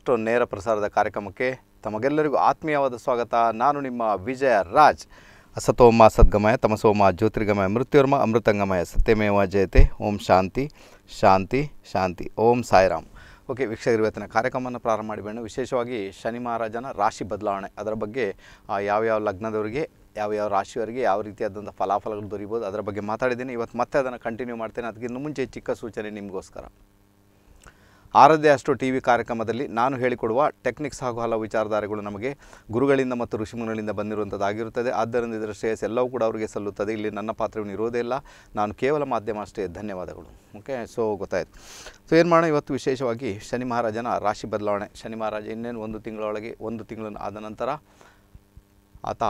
ಮತ್ತಷ್ಟು ನೇರ ಪ್ರಸಾರದ ಕಾರ್ಯಕ್ರಮಕ್ಕೆ ತಮಗೆಲ್ಲರಿಗೂ ಆತ್ಮೀಯವಾದ ಸ್ವಾಗತ ನಾನು ನಿಮ್ಮ ವಿಜಯ ರಾಜ್ ಅಸತೋಮ ಸದ್ಗಮಯ ತಮಸೋಮ ಜ್ಯೋತಿರ್ಗಮಯ ಮೃತ್ಯುರ್ಮ ಅಮೃತಂಗಮಯ ಸತ್ಯಮೇವ ಜಯತೆ ಓಂ ಶಾಂತಿ ಶಾಂತಿ ಶಾಂತಿ ಓಂ ಸಾಯಿರಾಮ್ ಓಕೆ ವೀಕ್ಷಕರು ಇವತ್ತಿನ ಕಾರ್ಯಕ್ರಮವನ್ನು ಪ್ರಾರಂಭ ಮಾಡಿಬೇಡ ವಿಶೇಷವಾಗಿ ಶನಿ ಮಹಾರಾಜನ ರಾಶಿ ಬದಲಾವಣೆ ಅದರ ಬಗ್ಗೆ ಯಾವ್ಯಾವ ಲಗ್ನದವರಿಗೆ ಯಾವ ಯಾವ ರಾಶಿಯವರಿಗೆ ಯಾವ ರೀತಿಯಾದಂಥ ಫಲಾಫಲಗಳು ದೊರೀಬೋದು ಅದರ ಬಗ್ಗೆ ಮಾತಾಡಿದ್ದೀನಿ ಇವತ್ತು ಮತ್ತೆ ಅದನ್ನು ಕಂಟಿನ್ಯೂ ಮಾಡ್ತೇನೆ ಅದಕ್ಕಿಂತ ಮುಂಚೆ ಚಿಕ್ಕ ಸೂಚನೆ ನಿಮಗೋಸ್ಕರ ಆರದೇ ಅಷ್ಟು ಟಿ ವಿ ಕಾರ್ಯಕ್ರಮದಲ್ಲಿ ನಾನು ಹೇಳಿಕೊಡುವ ಟೆಕ್ನಿಕ್ಸ್ ಹಾಗೂ ಹಲವು ವಿಚಾರಧಾರೆಗಳು ನಮಗೆ ಗುರುಗಳಿಂದ ಮತ್ತು ಋಷಿಮುನಿಗಳಿಂದ ಬಂದಿರುವಂಥದ್ದಾಗಿರುತ್ತದೆ ಆದ್ದರಿಂದ ಇದರ ಶ್ರೇಯಸ್ ಎಲ್ಲವೂ ಕೂಡ ಅವರಿಗೆ ಸಲ್ಲುತ್ತದೆ ಇಲ್ಲಿ ನನ್ನ ಪಾತ್ರವನ್ನು ಇರೋದೇ ಇಲ್ಲ ನಾನು ಕೇವಲ ಮಾಧ್ಯಮ ಅಷ್ಟೇ ಧನ್ಯವಾದಗಳು ಓಕೆ ಸೊ ಗೊತ್ತಾಯಿತು ಸೊ ಏನು ಮಾಡೋಣ ಇವತ್ತು ವಿಶೇಷವಾಗಿ ಶನಿ ಮಹಾರಾಜನ ರಾಶಿ ಬದಲಾವಣೆ ಶನಿ ಮಹಾರಾಜ ಇನ್ನೇನು ಒಂದು ತಿಂಗಳೊಳಗೆ ಒಂದು ತಿಂಗಳನ್ನು ಆದ ನಂತರ ಆತ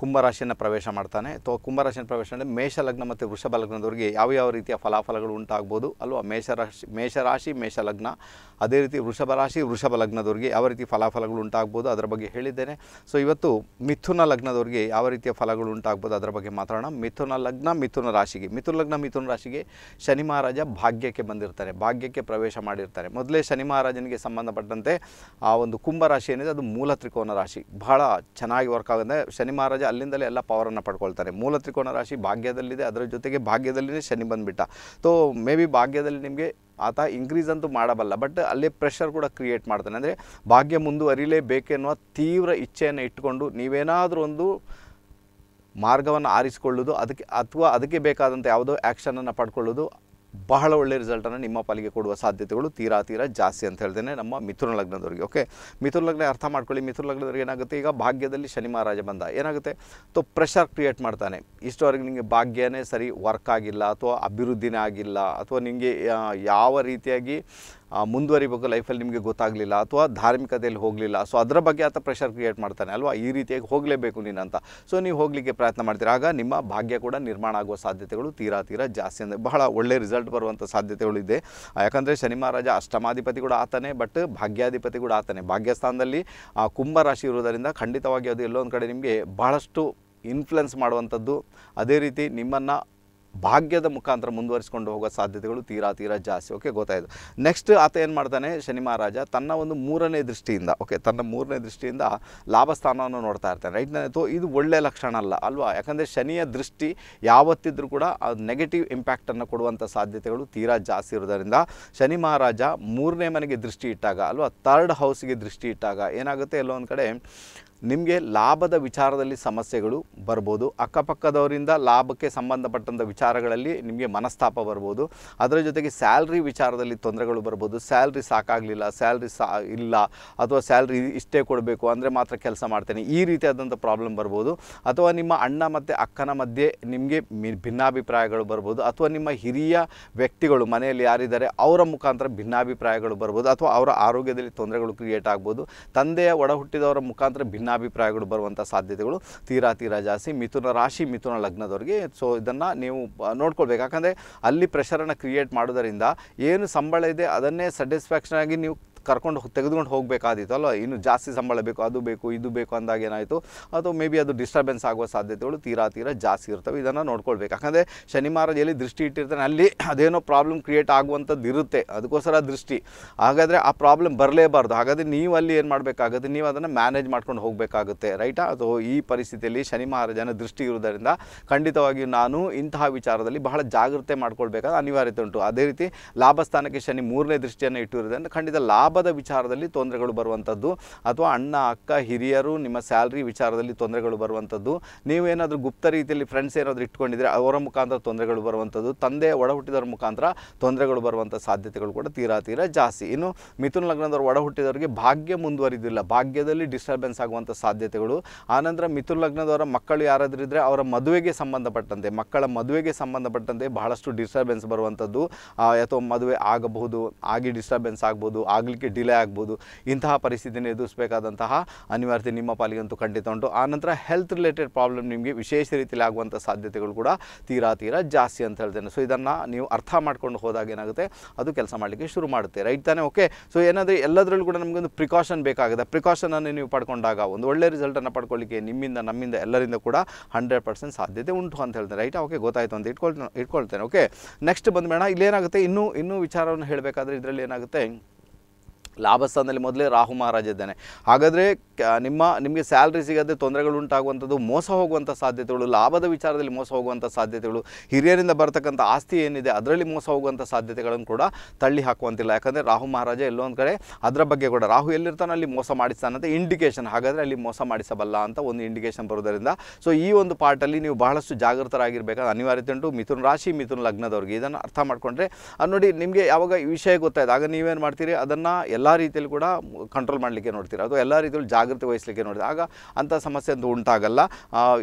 ಕುಂಭರಾಶಿಯನ್ನು ಪ್ರವೇಶ ಮಾಡ್ತಾನೆ ಅಥವಾ ಕುಂಭರಾಶಿಯನ್ನು ಪ್ರವೇಶ ಅಂದರೆ ಮೇಷಲಗ್ನ ಮತ್ತು ವೃಷಭ ಲಗ್ನದವರಿಗೆ ಯಾವ ಯಾವ ರೀತಿಯ ಫಲಾಫಲಗಳು ಉಂಟಾಗ್ಬೋದು ಅಲ್ವಾ ಮೇಷರಾಶಿ ಮೇಷರಾಶಿ ಮೇಷಲಗ್ನ ಅದೇ ರೀತಿ ವೃಷಭ ರಾಶಿ ವೃಷಭ ಲಗ್ನದವರಿಗೆ ಯಾವ ರೀತಿ ಫಲಾಫಲಗಳು ಉಂಟಾಗ್ಬೋದು ಅದರ ಬಗ್ಗೆ ಹೇಳಿದ್ದೇನೆ ಸೊ ಇವತ್ತು ಮಿಥುನ ಲಗ್ನದವರಿಗೆ ಯಾವ ರೀತಿಯ ಫಲಗಳು ಉಂಟಾಗ್ಬೋದು ಅದರ ಬಗ್ಗೆ ಮಾತಾಡೋಣ ಮಿಥುನ ಲಗ್ನ ಮಿಥುನ ರಾಶಿಗೆ ಮಿಥುನ ಲಗ್ನ ಮಿಥುನ ರಾಶಿಗೆ ಶನಿ ಮಹಾರಾಜ ಭಾಗ್ಯಕ್ಕೆ ಬಂದಿರ್ತಾರೆ ಭಾಗ್ಯಕ್ಕೆ ಪ್ರವೇಶ ಮಾಡಿರ್ತಾರೆ ಮೊದಲೇ ಶನಿ ಮಹಾರಾಜನಿಗೆ ಸಂಬಂಧಪಟ್ಟಂತೆ ಆ ಒಂದು ಕುಂಭರಾಶಿ ಏನಿದೆ ಅದು ಮೂಲ ತ್ರಿಕೋನ ರಾಶಿ ಬಹಳ ಚೆನ್ನಾಗಿ ವರ್ಕ್ ಆಗುತ್ತೆ ಶನಿ ಮಹಾರಾಜ ಅಲ್ಲಿಂದಲೇ ಎಲ್ಲ ಪವರನ್ನು ಪಡ್ಕೊಳ್ತಾರೆ ಮೂಲ ತ್ರಿಕೋಣ ರಾಶಿ ಭಾಗ್ಯದಲ್ಲಿದೆ ಅದರ ಜೊತೆಗೆ ಭಾಗ್ಯದಲ್ಲಿನೇ ಶನಿ ಬಂದುಬಿಟ್ಟ ಸೊ ಮೇ ಬಿ ಭಾಗ್ಯದಲ್ಲಿ ನಿಮಗೆ ಆತ ಇನ್ಕ್ರೀಸ್ ಅಂತೂ ಮಾಡಬಲ್ಲ ಬಟ್ ಅಲ್ಲೇ ಪ್ರೆಷರ್ ಕೂಡ ಕ್ರಿಯೇಟ್ ಮಾಡ್ತಾನೆ ಅಂದರೆ ಭಾಗ್ಯ ಮುಂದುವರಿಲೇಬೇಕೆನ್ನುವ ತೀವ್ರ ಇಚ್ಛೆಯನ್ನು ಇಟ್ಕೊಂಡು ನೀವೇನಾದರೂ ಒಂದು ಮಾರ್ಗವನ್ನು ಆರಿಸಿಕೊಳ್ಳೋದು ಅದಕ್ಕೆ ಅಥವಾ ಅದಕ್ಕೆ ಬೇಕಾದಂಥ ಯಾವುದೋ ಆ್ಯಕ್ಷನನ್ನು ಪಡ್ಕೊಳ್ಳೋದು ಬಹಳ ಒಳ್ಳೆ ರಿಸಲ್ಟನ್ನು ನಿಮ್ಮ ಪಾಲಿಗೆ ಕೊಡುವ ಸಾಧ್ಯತೆಗಳು ತೀರಾ ತೀರಾ ಜಾಸ್ತಿ ಅಂತ ಹೇಳ್ತೇನೆ ನಮ್ಮ ಮಿಥುನ ಲಗ್ನದವರಿಗೆ ಓಕೆ ಮಿಥುನ ಲಗ್ನ ಅರ್ಥ ಮಾಡ್ಕೊಳ್ಳಿ ಮಿಥುನ ಲಗ್ನದವ್ರಿಗೆ ಏನಾಗುತ್ತೆ ಈಗ ಭಾಗ್ಯದಲ್ಲಿ ಶನಿ ಮಹಾರಾಜ ಬಂದ ಏನಾಗುತ್ತೆ ತೊ ಪ್ರೆಷರ್ ಕ್ರಿಯೇಟ್ ಮಾಡ್ತಾನೆ ಇಷ್ಟವರೆಗೆ ನಿಮಗೆ ಭಾಗ್ಯನೇ ಸರಿ ವರ್ಕ್ ಆಗಿಲ್ಲ ಅಥವಾ ಅಭಿವೃದ್ಧಿನೇ ಆಗಿಲ್ಲ ಅಥವಾ ನಿಮಗೆ ಯಾವ ರೀತಿಯಾಗಿ ಮುಂದುವರಿಬೇಕು ಲೈಫಲ್ಲಿ ನಿಮಗೆ ಗೊತ್ತಾಗಲಿಲ್ಲ ಅಥವಾ ಧಾರ್ಮಿಕತೆಯಲ್ಲಿ ಹೋಗಲಿಲ್ಲ ಸೊ ಅದರ ಬಗ್ಗೆ ಆತ ಪ್ರೆಷರ್ ಕ್ರಿಯೇಟ್ ಮಾಡ್ತಾನೆ ಅಲ್ವಾ ಈ ರೀತಿಯಾಗಿ ಹೋಗಲೇಬೇಕು ನೀನು ಅಂತ ಸೊ ನೀವು ಹೋಗಲಿಕ್ಕೆ ಪ್ರಯತ್ನ ಮಾಡ್ತೀರಾ ಆಗ ನಿಮ್ಮ ಭಾಗ್ಯ ಕೂಡ ನಿರ್ಮಾಣ ಆಗುವ ಸಾಧ್ಯತೆಗಳು ತೀರಾ ತೀರಾ ಜಾಸ್ತಿ ಅಂದರೆ ಬಹಳ ಒಳ್ಳೆ ರಿಸಲ್ಟ್ ಬರುವಂಥ ಸಾಧ್ಯತೆಗಳು ಇದೆ ಯಾಕಂದರೆ ಶನಿ ಮಹಾರಾಜ ಅಷ್ಟಮಾಧಿಪತಿ ಕೂಡ ಆತನೇ ಬಟ್ ಭಾಗ್ಯಾಧಿಪತಿ ಕೂಡ ಆತನೇ ಭಾಗ್ಯಸ್ಥಾನದಲ್ಲಿ ಕುಂಭರಾಶಿ ಇರುವುದರಿಂದ ಖಂಡಿತವಾಗಿ ಅದು ಎಲ್ಲೊಂದು ಕಡೆ ನಿಮಗೆ ಬಹಳಷ್ಟು ಇನ್ಫ್ಲುಯೆನ್ಸ್ ಮಾಡುವಂಥದ್ದು ಅದೇ ರೀತಿ ನಿಮ್ಮನ್ನು ಭಾಗ್ಯದ ಮುಖಾಂತರ ಮುಂದುವರಿಸಿಕೊಂಡು ಹೋಗೋ ಸಾಧ್ಯತೆಗಳು ತೀರಾ ತೀರಾ ಜಾಸ್ತಿ ಓಕೆ ಗೊತ್ತಾಯಿತು ನೆಕ್ಸ್ಟ್ ಆತ ಏನು ಮಾಡ್ತಾನೆ ಶನಿ ಮಹಾರಾಜ ತನ್ನ ಒಂದು ಮೂರನೇ ದೃಷ್ಟಿಯಿಂದ ಓಕೆ ತನ್ನ ಮೂರನೇ ದೃಷ್ಟಿಯಿಂದ ಲಾಭ ಸ್ಥಾನವನ್ನು ನೋಡ್ತಾ ಇರ್ತಾನೆ ರೈಟ್ ನಾನು ಇದು ಒಳ್ಳೆಯ ಲಕ್ಷಣ ಅಲ್ಲ ಅಲ್ವಾ ಯಾಕಂದರೆ ಶನಿಯ ದೃಷ್ಟಿ ಯಾವತ್ತಿದ್ರೂ ಕೂಡ ನೆಗೆಟಿವ್ ಇಂಪ್ಯಾಕ್ಟನ್ನು ಕೊಡುವಂಥ ಸಾಧ್ಯತೆಗಳು ತೀರಾ ಜಾಸ್ತಿ ಇರೋದರಿಂದ ಶನಿ ಮಹಾರಾಜ ಮೂರನೇ ಮನೆಗೆ ದೃಷ್ಟಿ ಇಟ್ಟಾಗ ಅಲ್ವಾ ತರ್ಡ್ ಹೌಸ್ಗೆ ದೃಷ್ಟಿ ಇಟ್ಟಾಗ ಏನಾಗುತ್ತೆ ಎಲ್ಲೋ ಒಂದು ಕಡೆ ನಿಮಗೆ ಲಾಭದ ವಿಚಾರದಲ್ಲಿ ಸಮಸ್ಯೆಗಳು ಬರ್ಬೋದು ಅಕ್ಕಪಕ್ಕದವರಿಂದ ಲಾಭಕ್ಕೆ ಸಂಬಂಧಪಟ್ಟಂಥ ವಿಚಾರಗಳಲ್ಲಿ ನಿಮಗೆ ಮನಸ್ತಾಪ ಬರ್ಬೋದು ಅದರ ಜೊತೆಗೆ ಸ್ಯಾಲ್ರಿ ವಿಚಾರದಲ್ಲಿ ತೊಂದರೆಗಳು ಬರ್ಬೋದು ಸ್ಯಾಲ್ರಿ ಸಾಕಾಗಲಿಲ್ಲ ಸ್ಯಾಲ್ರಿ ಸಾ ಇಲ್ಲ ಅಥವಾ ಸ್ಯಾಲ್ರಿ ಇಷ್ಟೇ ಕೊಡಬೇಕು ಅಂದರೆ ಮಾತ್ರ ಕೆಲಸ ಮಾಡ್ತೇನೆ ಈ ರೀತಿಯಾದಂಥ ಪ್ರಾಬ್ಲಮ್ ಬರ್ಬೋದು ಅಥವಾ ನಿಮ್ಮ ಅಣ್ಣ ಮತ್ತು ಅಕ್ಕನ ಮಧ್ಯೆ ನಿಮಗೆ ಭಿನ್ನಾಭಿಪ್ರಾಯಗಳು ಬರ್ಬೋದು ಅಥವಾ ನಿಮ್ಮ ಹಿರಿಯ ವ್ಯಕ್ತಿಗಳು ಮನೆಯಲ್ಲಿ ಯಾರಿದ್ದಾರೆ ಅವರ ಮುಖಾಂತರ ಭಿನ್ನಾಭಿಪ್ರಾಯಗಳು ಬರ್ಬೋದು ಅಥವಾ ಅವರ ಆರೋಗ್ಯದಲ್ಲಿ ತೊಂದರೆಗಳು ಕ್ರಿಯೇಟ್ ಆಗ್ಬೋದು ತಂದೆಯ ಒಡಹುಟ್ಟಿದವರ ಮುಖಾಂತರ ಭಿನ್ನ ಭಿನ್ನಾಭಿಪ್ರಾಯಗಳು ಬರುವಂಥ ಸಾಧ್ಯತೆಗಳು ತೀರಾ ತೀರಾ ಜಾಸ್ತಿ ಮಿಥುನ ರಾಶಿ ಮಿಥುನ ಲಗ್ನದವರಿಗೆ ಸೊ ಇದನ್ನು ನೀವು ನೋಡ್ಕೊಳ್ಬೇಕು ಯಾಕಂದರೆ ಅಲ್ಲಿ ಪ್ರೆಷರನ್ನು ಕ್ರಿಯೇಟ್ ಮಾಡೋದರಿಂದ ಏನು ಸಂಬಳ ಇದೆ ಅದನ್ನೇ ಸ್ಯಾಟಿಸ್ಫ್ಯಾಕ್ಷನ್ ಆಗಿ ನೀವು ಕರ್ಕೊಂಡು ತೆಗೆದುಕೊಂಡು ತೆಗೆದುಕೊಂಡು ಹೋಗಬೇಕಾದಿತ್ತಲ್ಲ ಇನ್ನು ಜಾಸ್ತಿ ಸಂಬಳ ಬೇಕು ಅದು ಬೇಕು ಇದು ಬೇಕು ಅಂದಾಗ ಏನಾಯಿತು ಅಥವಾ ಮೇ ಬಿ ಅದು ಡಿಸ್ಟರ್ಬೆನ್ಸ್ ಆಗುವ ಸಾಧ್ಯತೆಗಳು ತೀರಾ ತೀರಾ ಜಾಸ್ತಿ ಇರ್ತವೆ ಇದನ್ನು ನೋಡ್ಕೊಳ್ಬೇಕು ಯಾಕಂದರೆ ಶನಿ ಎಲ್ಲಿ ದೃಷ್ಟಿ ಇಟ್ಟಿರ್ತಾನೆ ಅಲ್ಲಿ ಅದೇನೋ ಪ್ರಾಬ್ಲಮ್ ಕ್ರಿಯೇಟ್ ಆಗುವಂಥದ್ದು ಇರುತ್ತೆ ಅದಕ್ಕೋಸ್ಕರ ದೃಷ್ಟಿ ಹಾಗಾದರೆ ಆ ಪ್ರಾಬ್ಲಮ್ ಬರಲೇಬಾರ್ದು ಹಾಗಾದರೆ ನೀವು ಅಲ್ಲಿ ಏನು ಮಾಡಬೇಕಾಗುತ್ತೆ ನೀವು ಅದನ್ನು ಮ್ಯಾನೇಜ್ ಮಾಡ್ಕೊಂಡು ಹೋಗಬೇಕಾಗುತ್ತೆ ರೈಟಾ ಅದು ಈ ಪರಿಸ್ಥಿತಿಯಲ್ಲಿ ಶನಿ ಮಹಾರಾಜನ ದೃಷ್ಟಿ ಇರುವುದರಿಂದ ಖಂಡಿತವಾಗಿಯೂ ನಾನು ಇಂತಹ ವಿಚಾರದಲ್ಲಿ ಬಹಳ ಜಾಗ್ರತೆ ಮಾಡ್ಕೊಳ್ಬೇಕಾದ ಅನಿವಾರ್ಯತೆ ಉಂಟು ಅದೇ ರೀತಿ ಲಾಭ ಸ್ಥಾನಕ್ಕೆ ಶನಿ ಮೂರನೇ ದೃಷ್ಟಿಯನ್ನು ಇಟ್ಟಿರುವುದರಿಂದ ಖಂಡಿತ ಲಾಭ ಹಬ್ಬದ ವಿಚಾರದಲ್ಲಿ ತೊಂದರೆಗಳು ಬರುವಂಥದ್ದು ಅಥವಾ ಅಣ್ಣ ಅಕ್ಕ ಹಿರಿಯರು ನಿಮ್ಮ ಸ್ಯಾಲ್ರಿ ವಿಚಾರದಲ್ಲಿ ತೊಂದರೆಗಳು ಬರುವಂಥದ್ದು ನೀವೇನಾದರೂ ಗುಪ್ತ ರೀತಿಯಲ್ಲಿ ಫ್ರೆಂಡ್ಸ್ ಏನಾದರೂ ಇಟ್ಕೊಂಡಿದ್ರೆ ಅವರ ಮುಖಾಂತರ ತೊಂದರೆಗಳು ಬರುವಂಥದ್ದು ತಂದೆ ಒಡ ಹುಟ್ಟಿದವರ ಮುಖಾಂತರ ತೊಂದರೆಗಳು ಬರುವಂಥ ಸಾಧ್ಯತೆಗಳು ಕೂಡ ತೀರಾ ತೀರಾ ಜಾಸ್ತಿ ಇನ್ನು ಮಿಥುನ್ ಲಗ್ನದವರು ಒಡ ಹುಟ್ಟಿದವರಿಗೆ ಭಾಗ್ಯ ಮುಂದುವರಿದಿಲ್ಲ ಭಾಗ್ಯದಲ್ಲಿ ಡಿಸ್ಟರ್ಬೆನ್ಸ್ ಆಗುವಂಥ ಸಾಧ್ಯತೆಗಳು ಆನಂತರ ಮಿಥುನ್ ಲಗ್ನದವರ ಮಕ್ಕಳು ಯಾರಾದರೂ ಇದ್ದರೆ ಅವರ ಮದುವೆಗೆ ಸಂಬಂಧಪಟ್ಟಂತೆ ಮಕ್ಕಳ ಮದುವೆಗೆ ಸಂಬಂಧಪಟ್ಟಂತೆ ಬಹಳಷ್ಟು ಡಿಸ್ಟರ್ಬೆನ್ಸ್ ಬರುವಂಥದ್ದು ಅಥವಾ ಮದುವೆ ಆಗಬಹುದು ಆಗಿ ಡಿಸ್ಟರ್ಬೆನ್ಸ್ ಆಗ್ಬೋದು ಆಗಲಿಕ್ಕೆ ಡಿಲೇ ಆಗ್ಬೋದು ಇಂತಹ ಪರಿಸ್ಥಿತಿನ ಎದುರಿಸಬೇಕಾದಂತಹ ಅನಿವಾರ್ಯತೆ ನಿಮ್ಮ ಪಾಲಿಗಂತೂ ಖಂಡಿತ ಉಂಟು ಆನಂತರ ಹೆಲ್ತ್ ರಿಲೇಟೆಡ್ ಪ್ರಾಬ್ಲಮ್ ನಿಮಗೆ ವಿಶೇಷ ರೀತಿಯಲ್ಲಿ ಆಗುವಂಥ ಸಾಧ್ಯತೆಗಳು ಕೂಡ ತೀರಾ ತೀರಾ ಜಾಸ್ತಿ ಅಂತ ಹೇಳ್ತೇನೆ ಸೊ ಇದನ್ನು ನೀವು ಅರ್ಥ ಮಾಡ್ಕೊಂಡು ಹೋದಾಗ ಏನಾಗುತ್ತೆ ಅದು ಕೆಲಸ ಮಾಡಲಿಕ್ಕೆ ಶುರು ಮಾಡುತ್ತೆ ರೈಟ್ ತಾನೇ ಓಕೆ ಸೊ ಏನಾದರೆ ಎಲ್ಲದರಲ್ಲೂ ಕೂಡ ನಮಗೊಂದು ಪ್ರಿಕಾಷನ್ ಬೇಕಾಗುತ್ತೆ ಪ್ರಿಕಾಷನನ್ನು ನೀವು ಪಡ್ಕೊಂಡಾಗ ಒಂದು ಒಳ್ಳೆ ರಿಸಲ್ಟನ್ನು ಪಡ್ಕೊಳ್ಳಿಕ್ಕೆ ನಿಮ್ಮಿಂದ ನಮ್ಮಿಂದ ಎಲ್ಲರಿಂದ ಕೂಡ ಹಂಡ್ರೆಡ್ ಪರ್ಸೆಂಟ್ ಸಾಧ್ಯತೆ ಉಂಟು ಅಂತ ಹೇಳ್ತೇನೆ ರೈಟ್ ಓಕೆ ಗೊತ್ತಾಯಿತು ಅಂತ ಇಟ್ಕೊಳ್ತೇನೆ ಇಟ್ಕೊಳ್ತೇನೆ ಓಕೆ ನೆಕ್ಸ್ಟ್ ಇಲ್ಲಿ ಇಲ್ಲೇನಾಗುತ್ತೆ ಇನ್ನೂ ಇನ್ನೂ ವಿಚಾರವನ್ನು ಹೇಳಬೇಕಾದ್ರೆ ಇದರಲ್ಲಿ ಏನಾಗುತ್ತೆ ಲಾಭಸ್ಥಾನದಲ್ಲಿ ಮೊದಲೇ ರಾಹು ಮಹಾರಾಜ ಇದ್ದಾನೆ ಹಾಗಾದರೆ ನಿಮ್ಮ ನಿಮಗೆ ಸ್ಯಾಲ್ರಿ ಸಿಗದೆ ತೊಂದರೆಗಳು ಉಂಟಾಗುವಂಥದ್ದು ಮೋಸ ಹೋಗುವಂಥ ಸಾಧ್ಯತೆಗಳು ಲಾಭದ ವಿಚಾರದಲ್ಲಿ ಮೋಸ ಹೋಗುವಂಥ ಸಾಧ್ಯತೆಗಳು ಹಿರಿಯರಿಂದ ಬರ್ತಕ್ಕಂಥ ಆಸ್ತಿ ಏನಿದೆ ಅದರಲ್ಲಿ ಮೋಸ ಹೋಗುವಂಥ ಸಾಧ್ಯತೆಗಳನ್ನು ಕೂಡ ತಳ್ಳಿ ಹಾಕುವಂತಿಲ್ಲ ಯಾಕಂದರೆ ರಾಹು ಮಹಾರಾಜ ಎಲ್ಲೊಂದು ಕಡೆ ಅದರ ಬಗ್ಗೆ ಕೂಡ ರಾಹು ಎಲ್ಲಿರ್ತಾನೆ ಅಲ್ಲಿ ಮೋಸ ಮಾಡಿಸ್ತಾನಂತ ಇಂಡಿಕೇಶನ್ ಹಾಗಾದರೆ ಅಲ್ಲಿ ಮೋಸ ಮಾಡಿಸಬಲ್ಲ ಅಂತ ಒಂದು ಇಂಡಿಕೇಶನ್ ಬರೋದರಿಂದ ಸೊ ಈ ಒಂದು ಪಾರ್ಟಲ್ಲಿ ನೀವು ಬಹಳಷ್ಟು ಜಾಗೃತರಾಗಿರಬೇಕಾದ ಅನಿವಾರ್ಯತೆ ಉಂಟು ಮಿಥುನ್ ರಾಶಿ ಮಿಥುನ್ ಲಗ್ನದವ್ರಿಗೆ ಇದನ್ನು ಅರ್ಥ ಮಾಡಿಕೊಂಡ್ರೆ ಅದು ನೋಡಿ ನಿಮಗೆ ಯಾವಾಗ ಈ ವಿಷಯ ಗೊತ್ತಾಯ್ತು ಆಗ ನೀವೇನು ಮಾಡ್ತೀರಿ ಅದನ್ನು ಎಲ್ಲ ರೀತಿಯಲ್ಲಿ ಕೂಡ ಕಂಟ್ರೋಲ್ ಮಾಡಲಿಕ್ಕೆ ನೋಡ್ತೀರಾ ಅದು ಎಲ್ಲ ರೀತಿಯಲ್ಲಿ ಜಾಗ ಜಾಗೃತಿ ವಹಿಸಲಿಕ್ಕೆ ನೋಡಿದೆ ಆಗ ಅಂಥ ಸಮಸ್ಯೆ ಅಂತೂ ಉಂಟಾಗಲ್ಲ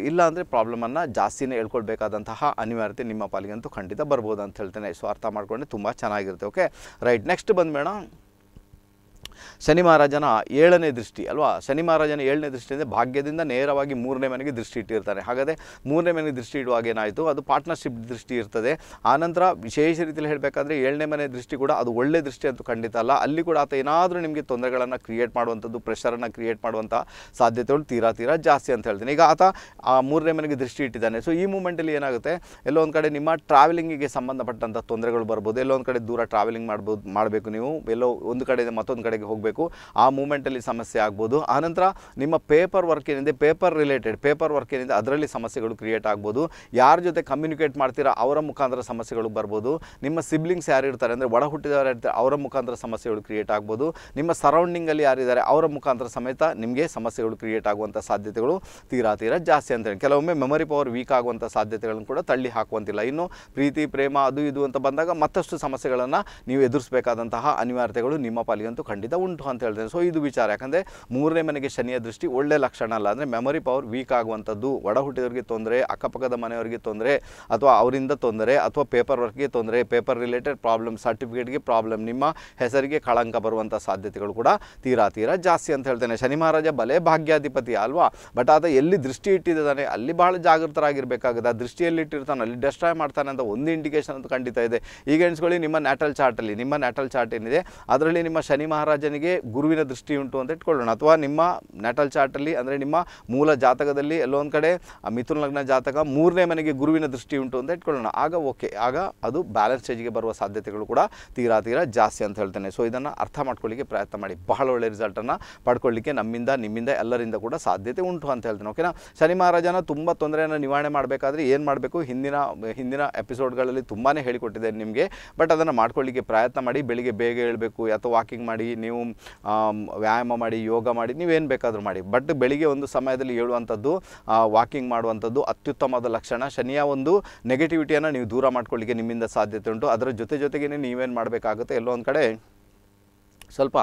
ಇಲ್ಲ ಅಂದರೆ ಪ್ರಾಬ್ಲಮನ್ನು ಜಾಸ್ತಿನೇ ಹೇಳ್ಕೊಳ್ಬೇಕಾದಂತಹ ಅನಿವಾರ್ಯತೆ ನಿಮ್ಮ ಪಾಲಿಗೆ ಅಂತೂ ಖಂಡಿತ ಬರ್ಬೋದು ಅಂತ ಹೇಳ್ತೇನೆ ಸೊ ಅರ್ಥ ಮಾಡ್ಕೊಂಡು ತುಂಬ ಚೆನ್ನಾಗಿರುತ್ತೆ ಓಕೆ ರೈಟ್ ನೆಕ್ಸ್ಟ್ ಬಂದ್ಬೇಡ ಶನಿ ಮಹಾರಾಜನ ಏಳನೇ ದೃಷ್ಟಿ ಅಲ್ವಾ ಶನಿ ಮಹಾರಾಜನ ಏಳನೇ ದೃಷ್ಟಿಯಿಂದ ಭಾಗ್ಯದಿಂದ ನೇರವಾಗಿ ಮೂರನೇ ಮನೆಗೆ ದೃಷ್ಟಿ ಇಟ್ಟಿರ್ತಾರೆ ಹಾಗಾದರೆ ಮೂರನೇ ಮನೆಗೆ ದೃಷ್ಟಿ ಇಡುವಾಗ ಏನಾಯಿತು ಅದು ಪಾರ್ಟ್ನರ್ಶಿಪ್ ದೃಷ್ಟಿ ಇರ್ತದೆ ಆನಂತರ ವಿಶೇಷ ರೀತಿಯಲ್ಲಿ ಹೇಳಬೇಕಾದ್ರೆ ಏಳನೇ ಮನೆ ದೃಷ್ಟಿ ಕೂಡ ಅದು ಒಳ್ಳೆ ದೃಷ್ಟಿ ಅಂತೂ ಖಂಡಿತ ಅಲ್ಲ ಅಲ್ಲಿ ಕೂಡ ಆತ ಏನಾದರೂ ನಿಮಗೆ ತೊಂದರೆಗಳನ್ನು ಕ್ರಿಯೇಟ್ ಮಾಡುವಂಥದ್ದು ಪ್ರೆಷರನ್ನು ಕ್ರಿಯೇಟ್ ಮಾಡುವಂಥ ಸಾಧ್ಯತೆಗಳು ತೀರಾ ತೀರಾ ಜಾಸ್ತಿ ಅಂತ ಹೇಳ್ತೀನಿ ಈಗ ಆತ ಆ ಮೂರನೇ ಮನೆಗೆ ದೃಷ್ಟಿ ಇಟ್ಟಿದ್ದಾನೆ ಸೊ ಈ ಮೂಮೆಂಟಲ್ಲಿ ಏನಾಗುತ್ತೆ ಎಲ್ಲೋ ಕಡೆ ನಿಮ್ಮ ಟ್ರಾವೆಲಿಂಗಿಗೆ ಸಂಬಂಧಪಟ್ಟಂಥ ತೊಂದರೆಗಳು ಬರ್ಬೋದು ಎಲ್ಲೋ ಕಡೆ ದೂರ ಟ್ರಾವೆಲಿಂಗ್ ಮಾಡ್ಬೋದು ಮಾಡಬೇಕು ನೀವು ಎಲ್ಲೋ ಒಂದು ಕಡೆ ಮತ್ತೊಂದು ಕಡೆಗೆ ಆಗಿ ಹೋಗಬೇಕು ಆ ಮೂಮೆಂಟಲ್ಲಿ ಸಮಸ್ಯೆ ಆಗ್ಬೋದು ಆನಂತರ ನಿಮ್ಮ ಪೇಪರ್ ವರ್ಕ್ ಏನಿದೆ ಪೇಪರ್ ರಿಲೇಟೆಡ್ ಪೇಪರ್ ವರ್ಕ್ ಏನಿದೆ ಅದರಲ್ಲಿ ಸಮಸ್ಯೆಗಳು ಕ್ರಿಯೇಟ್ ಆಗ್ಬೋದು ಯಾರ ಜೊತೆ ಕಮ್ಯುನಿಕೇಟ್ ಮಾಡ್ತೀರಾ ಅವರ ಮುಖಾಂತರ ಸಮಸ್ಯೆಗಳು ಬರ್ಬೋದು ನಿಮ್ಮ ಸಿಬ್ಲಿಂಗ್ಸ್ ಯಾರು ಇರ್ತಾರೆ ಅಂದರೆ ಒಡ ಹುಟ್ಟಿದವರು ಇರ್ತಾರೆ ಅವರ ಮುಖಾಂತರ ಸಮಸ್ಯೆಗಳು ಕ್ರಿಯೇಟ್ ಆಗ್ಬೋದು ನಿಮ್ಮ ಸರೌಂಡಿಂಗಲ್ಲಿ ಯಾರಿದ್ದಾರೆ ಅವರ ಮುಖಾಂತರ ಸಮೇತ ನಿಮಗೆ ಸಮಸ್ಯೆಗಳು ಕ್ರಿಯೇಟ್ ಆಗುವಂಥ ಸಾಧ್ಯತೆಗಳು ತೀರಾ ತೀರಾ ಜಾಸ್ತಿ ಅಂತ ಹೇಳಿ ಕೆಲವೊಮ್ಮೆ ಮೆಮೊರಿ ಪವರ್ ವೀಕ್ ಆಗುವಂಥ ಸಾಧ್ಯತೆಗಳನ್ನು ಕೂಡ ತಳ್ಳಿ ಹಾಕುವಂತಿಲ್ಲ ಇನ್ನು ಪ್ರೀತಿ ಪ್ರೇಮ ಅದು ಇದು ಅಂತ ಬಂದಾಗ ಮತ್ತಷ್ಟು ಸಮಸ್ಯೆಗಳನ್ನು ನೀವು ಎದುರಿಸಬೇಕಾದಂತಹ ಅನಿವಾರ್ಯತೆಗಳು ನಿಮ್ಮ ಪಾಲಿಗಂತೂ ಖಂಡಿತ ಉಂಟು ಅಂತ ಹೇಳ್ತೇನೆ ಸೊ ಇದು ವಿಚಾರ ಯಾಕಂದರೆ ಮೂರನೇ ಮನೆಗೆ ಶನಿಯ ದೃಷ್ಟಿ ಒಳ್ಳೆ ಲಕ್ಷಣ ಅಲ್ಲ ಅಂದರೆ ಮೆಮೊರಿ ಪವರ್ ವೀಕ್ ಆಗುವಂಥದ್ದು ಒಡ ಹುಟ್ಟಿದವರಿಗೆ ತೊಂದರೆ ಅಕ್ಕಪಕ್ಕದ ಮನೆಯವರಿಗೆ ತೊಂದರೆ ಅಥವಾ ಅವರಿಂದ ತೊಂದರೆ ಅಥವಾ ಪೇಪರ್ ವರ್ಕ್ಗೆ ತೊಂದರೆ ಪೇಪರ್ ರಿಲೇಟೆಡ್ ಪ್ರಾಬ್ಲಮ್ ಸರ್ಟಿಫಿಕೇಟ್ಗೆ ಪ್ರಾಬ್ಲಮ್ ನಿಮ್ಮ ಹೆಸರಿಗೆ ಕಳಂಕ ಬರುವಂಥ ಸಾಧ್ಯತೆಗಳು ಕೂಡ ತೀರಾ ತೀರಾ ಜಾಸ್ತಿ ಅಂತ ಹೇಳ್ತೇನೆ ಶನಿ ಮಹಾರಾಜ ಬಲೆ ಭಾಗ್ಯಾಧಿಪತಿ ಅಲ್ವಾ ಬಟ್ ಆತ ಎಲ್ಲಿ ದೃಷ್ಟಿ ಇಟ್ಟಿದ್ದಾನೆ ಅಲ್ಲಿ ಬಹಳ ಜಾಗೃತರಾಗಿರಬೇಕಾಗುತ್ತೆ ಆ ದೃಷ್ಟಿಯಲ್ಲಿ ಇಟ್ಟಿರ್ತಾನೆ ಅಲ್ಲಿ ಡೆಸ್ಟ್ರಾಯ್ ಮಾಡ್ತಾನೆ ಅಂತ ಒಂದು ಇಂಡಿಕೇಶನ್ ಅಂತ ಖಂಡಿತ ಇದೆ ಈಗ ಎಣಿಸ್ಕೊಳ್ಳಿ ನಿಮ್ಮ ನ್ಯಾಟಲ್ ಚಾರ್ಟಲ್ಲಿ ನಿಮ್ಮ ನ್ಯಾಟಲ್ ಚಾರ್ಟ್ ಏನಿದೆ ಅದರಲ್ಲಿ ನಿಮ್ಮ ಶನಿ ಮಹಾರಾಜ ಗುರುವಿನ ದೃಷ್ಟಿ ಉಂಟು ಅಂತ ಇಟ್ಕೊಳ್ಳೋಣ ಅಥವಾ ನಿಮ್ಮ ನ್ಯಾಟಲ್ ಚಾರ್ಟಲ್ಲಿ ಅಂದರೆ ನಿಮ್ಮ ಮೂಲ ಜಾತಕದಲ್ಲಿ ಎಲ್ಲೊಂದು ಕಡೆ ಮಿಥುನ ಲಗ್ನ ಜಾತಕ ಮೂರನೇ ಮನೆಗೆ ಗುರುವಿನ ದೃಷ್ಟಿ ಉಂಟು ಅಂತ ಇಟ್ಕೊಳ್ಳೋಣ ಆಗ ಓಕೆ ಆಗ ಅದು ಬ್ಯಾಲೆನ್ಸ್ ಸ್ಟೇಜ್ಗೆ ಬರುವ ಸಾಧ್ಯತೆಗಳು ಕೂಡ ತೀರಾ ತೀರಾ ಜಾಸ್ತಿ ಅಂತ ಹೇಳ್ತೇನೆ ಸೊ ಇದನ್ನು ಅರ್ಥ ಮಾಡ್ಕೊಳ್ಳಿಕ್ಕೆ ಪ್ರಯತ್ನ ಮಾಡಿ ಬಹಳ ಒಳ್ಳೆ ರಿಸಲ್ಟನ್ನು ಪಡ್ಕೊಳ್ಳಿಕ್ಕೆ ನಮ್ಮಿಂದ ನಿಮ್ಮಿಂದ ಎಲ್ಲರಿಂದ ಕೂಡ ಸಾಧ್ಯತೆ ಉಂಟು ಅಂತ ಹೇಳ್ತೇನೆ ಓಕೆನಾ ಶನಿ ಮಹಾರಾಜನ ತುಂಬ ತೊಂದರೆಯನ್ನು ನಿವಾರಣೆ ಮಾಡಬೇಕಾದ್ರೆ ಏನು ಮಾಡಬೇಕು ಹಿಂದಿನ ಹಿಂದಿನ ಎಪಿಸೋಡ್ಗಳಲ್ಲಿ ತುಂಬಾ ಹೇಳಿಕೊಟ್ಟಿದ್ದೇನೆ ನಿಮಗೆ ಬಟ್ ಅದನ್ನು ಮಾಡ್ಕೊಳ್ಳಿಕ್ಕೆ ಪ್ರಯತ್ನ ಮಾಡಿ ಬೆಳಿಗ್ಗೆ ಬೇಗ ಹೇಳಬೇಕು ಅಥವಾ ವಾಕಿಂಗ್ ಮಾಡಿ ನೀವು ನೀವು ವ್ಯಾಯಾಮ ಮಾಡಿ ಯೋಗ ಮಾಡಿ ನೀವೇನು ಬೇಕಾದರೂ ಮಾಡಿ ಬಟ್ ಬೆಳಿಗ್ಗೆ ಒಂದು ಸಮಯದಲ್ಲಿ ಹೇಳುವಂಥದ್ದು ವಾಕಿಂಗ್ ಮಾಡುವಂಥದ್ದು ಅತ್ಯುತ್ತಮವಾದ ಲಕ್ಷಣ ಶನಿಯ ಒಂದು ನೆಗೆಟಿವಿಟಿಯನ್ನು ನೀವು ದೂರ ಮಾಡ್ಕೊಳ್ಳಿಕ್ಕೆ ನಿಮ್ಮಿಂದ ಸಾಧ್ಯತೆ ಉಂಟು ಅದರ ಜೊತೆ ಜೊತೆಗೇ ನೀವೇನು ಮಾಡಬೇಕಾಗುತ್ತೆ ಎಲ್ಲೋ ಒಂದು ಕಡೆ ಸ್ವಲ್ಪ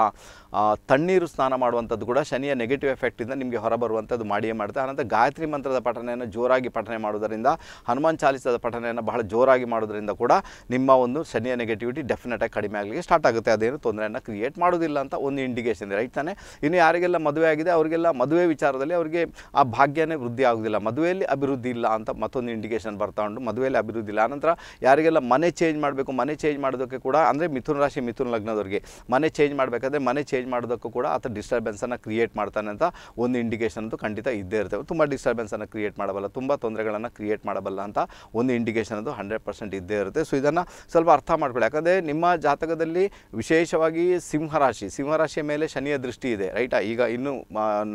ತಣ್ಣೀರು ಸ್ನಾನ ಮಾಡುವಂಥದ್ದು ಕೂಡ ಶನಿಯ ನೆಗೆಟಿವ್ ಎಫೆಕ್ಟಿಂದ ನಿಮಗೆ ಹೊರಬರುವಂಥದ್ದು ಮಾಡಿಯೇ ಮಾಡುತ್ತೆ ಆನಂತರ ಗಾಯತ್ರಿ ಮಂತ್ರದ ಪಠನೆಯನ್ನು ಜೋರಾಗಿ ಪಠನೆ ಮಾಡೋದರಿಂದ ಹನುಮಾನ್ ಚಾಲಿಸದ ಪಠನೆಯನ್ನು ಬಹಳ ಜೋರಾಗಿ ಮಾಡೋದರಿಂದ ಕೂಡ ನಿಮ್ಮ ಒಂದು ಶನಿಯ ನೆಗೆಟಿವಿಟಿ ಡೆಫಿನೆಟಾಗಿ ಕಡಿಮೆ ಆಗಲಿಕ್ಕೆ ಸ್ಟಾರ್ಟ್ ಆಗುತ್ತೆ ಅದೇನು ತೊಂದರೆಯನ್ನು ಕ್ರಿಯೇಟ್ ಮಾಡೋದಿಲ್ಲ ಅಂತ ಒಂದು ಇಂಡಿಕೇಶನ್ ಇದೆ ರೈಟ್ ತಾನೆ ಇನ್ನು ಯಾರಿಗೆಲ್ಲ ಮದುವೆ ಆಗಿದೆ ಅವರಿಗೆಲ್ಲ ಮದುವೆ ವಿಚಾರದಲ್ಲಿ ಅವರಿಗೆ ಆ ಭಾಗ್ಯನೇ ವೃದ್ಧಿ ಆಗೋದಿಲ್ಲ ಮದುವೆಯಲ್ಲಿ ಅಭಿವೃದ್ಧಿ ಇಲ್ಲ ಅಂತ ಮತ್ತೊಂದು ಇಂಡಿಕೇಶನ್ ಬರ್ತಾ ಉಂಟು ಮದುವೆಯಲ್ಲಿ ಅಭಿವೃದ್ಧಿ ಇಲ್ಲ ಆನಂತರ ಯಾರಿಗೆಲ್ಲ ಮನೆ ಚೇಂಜ್ ಮಾಡಬೇಕು ಮನೆ ಚೇಂಜ್ ಮಾಡೋದಕ್ಕೆ ಕೂಡ ಅಂದರೆ ಮಿಥುನ ರಾಶಿ ಮಿಥುನ ಲಗ್ನದವರಿಗೆ ಮನೆ ಚೇಂಜ್ ಮಾಡಬೇಕಾದ್ರೆ ಮನೆ ಚೇಂಜ್ ಚೇಂಜ್ ಮಾಡೋದಕ್ಕೂ ಕೂಡ ಆತ ಡಿಸ್ಟರ್ಬೆನ್ಸನ್ನು ಕ್ರಿಯೇಟ್ ಮಾಡ್ತಾನೆ ಅಂತ ಒಂದು ಇಂಡಿಕೇಶನ್ ಅದು ಖಂಡಿತ ಇದ್ದೇ ಇರ್ತವೆ ತುಂಬ ಡಿಸ್ಟರ್ಬೆನ್ಸನ್ನು ಕ್ರಿಯೇಟ್ ಮಾಡಬಲ್ಲ ತುಂಬ ತೊಂದರೆಗಳನ್ನು ಕ್ರಿಯೇಟ್ ಮಾಡಬಲ್ಲ ಅಂತ ಒಂದು ಇಂಡಿಕೇಷನ್ ಅದು ಹಂಡ್ರೆಡ್ ಪರ್ಸೆಂಟ್ ಇದ್ದೇ ಇರುತ್ತೆ ಸೊ ಇದನ್ನು ಸ್ವಲ್ಪ ಅರ್ಥ ಮಾಡ್ಕೊಳ್ಳಿ ಯಾಕಂದರೆ ನಿಮ್ಮ ಜಾತಕದಲ್ಲಿ ವಿಶೇಷವಾಗಿ ಸಿಂಹರಾಶಿ ಸಿಂಹರಾಶಿಯ ಮೇಲೆ ಶನಿಯ ದೃಷ್ಟಿ ಇದೆ ರೈಟಾ ಈಗ ಇನ್ನು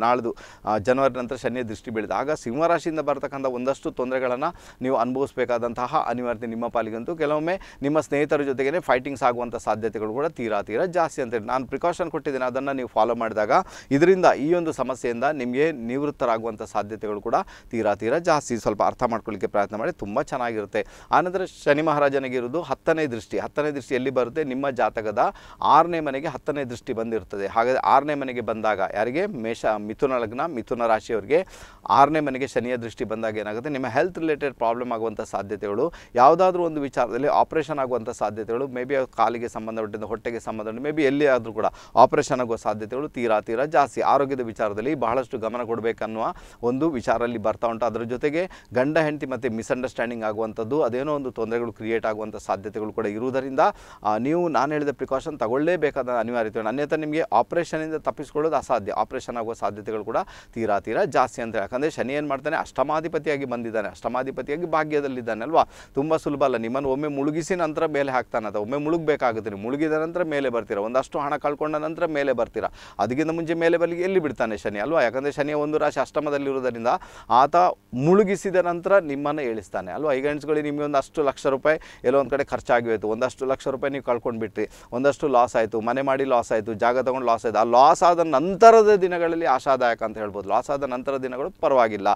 ನಾಳ್ದು ಜನವರಿ ನಂತರ ಶನಿಯ ದೃಷ್ಟಿ ಬೀಳಿದೆ ಆಗ ಸಿಂಹರಾಶಿಯಿಂದ ಬರತಕ್ಕಂಥ ಒಂದಷ್ಟು ತೊಂದರೆಗಳನ್ನು ನೀವು ಅನುಭವಿಸಬೇಕಾದಂತಹ ಅನಿವಾರ್ಯತೆ ನಿಮ್ಮ ಪಾಲಿಗಂತೂ ಕೆಲವೊಮ್ಮೆ ನಿಮ್ಮ ಸ್ನೇಹಿತರ ಜೊತೆಗೆ ಫೈಟಿಂಗ್ಸ್ ಆಗುವಂಥ ಸಾಧ್ಯತೆಗಳು ಕೂಡ ತೀರಾ ತೀರಾ ಜಾಸ್ತಿ ಅಂತೇಳಿ ನಾನು ಪ್ರಿಕಾಷನ್ ಕೊಟ್ಟಿದ್ದೆ ಮಾಡಿದ್ದೀನಿ ಅದನ್ನು ನೀವು ಫಾಲೋ ಮಾಡಿದಾಗ ಇದರಿಂದ ಈ ಒಂದು ಸಮಸ್ಯೆಯಿಂದ ನಿಮಗೆ ನಿವೃತ್ತರಾಗುವಂಥ ಸಾಧ್ಯತೆಗಳು ಕೂಡ ತೀರಾ ತೀರಾ ಜಾಸ್ತಿ ಸ್ವಲ್ಪ ಅರ್ಥ ಮಾಡ್ಕೊಳ್ಳಿಕ್ಕೆ ಪ್ರಯತ್ನ ಮಾಡಿ ತುಂಬ ಚೆನ್ನಾಗಿರುತ್ತೆ ಆನಂತರ ಶನಿ ಮಹಾರಾಜನಿಗೆ ಇರೋದು ಹತ್ತನೇ ದೃಷ್ಟಿ ಹತ್ತನೇ ದೃಷ್ಟಿ ಎಲ್ಲಿ ಬರುತ್ತೆ ನಿಮ್ಮ ಜಾತಕದ ಆರನೇ ಮನೆಗೆ ಹತ್ತನೇ ದೃಷ್ಟಿ ಬಂದಿರ್ತದೆ ಹಾಗಾದ್ರೆ ಆರನೇ ಮನೆಗೆ ಬಂದಾಗ ಯಾರಿಗೆ ಮೇಷ ಮಿಥುನ ಲಗ್ನ ಮಿಥುನ ರಾಶಿಯವರಿಗೆ ಆರನೇ ಮನೆಗೆ ಶನಿಯ ದೃಷ್ಟಿ ಬಂದಾಗ ಏನಾಗುತ್ತೆ ನಿಮ್ಮ ಹೆಲ್ತ್ ರಿಲೇಟೆಡ್ ಪ್ರಾಬ್ಲಮ್ ಆಗುವಂಥ ಸಾಧ್ಯತೆಗಳು ಯಾವುದಾದ್ರೂ ಒಂದು ವಿಚಾರದಲ್ಲಿ ಆಪರೇಷನ್ ಆಗುವಂಥ ಸಾಧ್ಯತೆಗಳು ಮೇ ಬಿ ಕಾಲಿಗೆ ಸಂಬಂಧಪಟ್ಟಿದ್ದು ಹೊಟ್ಟೆಗೆ ಸಂಬಂಧಪಟ್ಟು ಮೇ ಬಿ ಎಲ್ಲಿ ಆದರೂ ಕೂಡ ಆಪರೇಷನ್ ಆಗುವ ಸಾಧ್ಯತೆಗಳು ತೀರಾ ತೀರಾ ಜಾಸ್ತಿ ಆರೋಗ್ಯದ ವಿಚಾರದಲ್ಲಿ ಬಹಳಷ್ಟು ಗಮನ ಕೊಡಬೇಕನ್ನುವ ಒಂದು ವಿಚಾರ ಅಲ್ಲಿ ಬರ್ತಾ ಉಂಟು ಅದರ ಜೊತೆಗೆ ಗಂಡ ಹೆಂಡತಿ ಮತ್ತು ಮಿಸ್ಅಂಡರ್ಸ್ಟ್ಯಾಂಡಿಂಗ್ ಆಗುವಂಥದ್ದು ಅದೇನೋ ಒಂದು ತೊಂದರೆಗಳು ಕ್ರಿಯೇಟ್ ಆಗುವಂಥ ಸಾಧ್ಯತೆಗಳು ಕೂಡ ಇರುವುದರಿಂದ ನೀವು ನಾನು ಹೇಳಿದ ಪ್ರಿಕಾಷನ್ ತಗೊಳ್ಳೇಬೇಕಾದ ಅನಿವಾರ್ಯತೆ ಅನ್ಯಥ ನಿಮಗೆ ಆಪರೇಷನಿಂದ ತಪ್ಪಿಸ್ಕೊಳ್ಳೋದು ಅಸಾಧ್ಯ ಆಪರೇಷನ್ ಆಗುವ ಸಾಧ್ಯತೆಗಳು ಕೂಡ ತೀರಾ ತೀರಾ ಜಾಸ್ತಿ ಅಂತ ಯಾಕಂದರೆ ಶನಿ ಏನು ಮಾಡ್ತಾನೆ ಅಷ್ಟಮಾಧಿಪತಿಯಾಗಿ ಬಂದಿದ್ದಾನೆ ಅಷ್ಟಮಾಧಿಪತಿಯಾಗಿ ಭಾಗ್ಯದಲ್ಲಿದ್ದಾನೆ ಅಲ್ವಾ ತುಂಬ ಸುಲಭ ಅಲ್ಲ ನಿಮ್ಮನ್ನು ಒಮ್ಮೆ ಮುಳುಗಿಸಿ ನಂತರ ಮೇಲೆ ಹಾಕ್ತಾನೆ ಅಥವಾ ಒಮ್ಮೆ ಮುಳುಗಬೇಕಾಗುತ್ತೆ ಮುಳುಗಿದ ನಂತರ ಮೇಲೆ ಬರ್ತೀರ ಒಂದಷ್ಟು ಹಣ ಕಳ್ಕೊಂಡ ನಂತರ ಮೇಲೆ ಬರ್ತೀರಾ ಅದಕ್ಕಿಂತ ಮುಂಚೆ ಮೇಲೆ ಬಲಿಗೆ ಎಲ್ಲಿ ಬಿಡ್ತಾನೆ ಶನಿ ಅಲ್ವಾ ಯಾಕಂದರೆ ಶನಿಯ ಒಂದು ರಾಶಿ ಅಷ್ಟಮದಲ್ಲಿ ಅಷ್ಟಮದಲ್ಲಿರುವುದರಿಂದ ಆತ ಮುಳುಗಿಸಿದ ನಂತರ ನಿಮ್ಮನ್ನು ಏಳಿಸ್ತಾನೆ ಅಲ್ವಾ ಈಗ ಎಣಿಸ್ಕೊಳ್ಳಿ ನಿಮಗೆ ಒಂದಷ್ಟು ಅಷ್ಟು ಲಕ್ಷ ರೂಪಾಯಿ ಎಲ್ಲೋ ಒಂದು ಕಡೆ ಖರ್ಚಾಗಿ ಹೋಯಿತು ಒಂದಷ್ಟು ಲಕ್ಷ ರೂಪಾಯಿ ನೀವು ಕಳ್ಕೊಂಡ್ಬಿಟ್ರಿ ಒಂದಷ್ಟು ಲಾಸ್ ಆಯಿತು ಮನೆ ಮಾಡಿ ಲಾಸ್ ಆಯಿತು ಜಾಗ ತೊಗೊಂಡು ಲಾಸ್ ಆಯಿತು ಆ ಲಾಸ್ ಆದ ನಂತರದ ದಿನಗಳಲ್ಲಿ ಆಶಾದಾಯಕ ಅಂತ ಹೇಳ್ಬೋದು ಲಾಸ್ ಆದ ನಂತರ ದಿನಗಳು ಪರವಾಗಿಲ್ಲ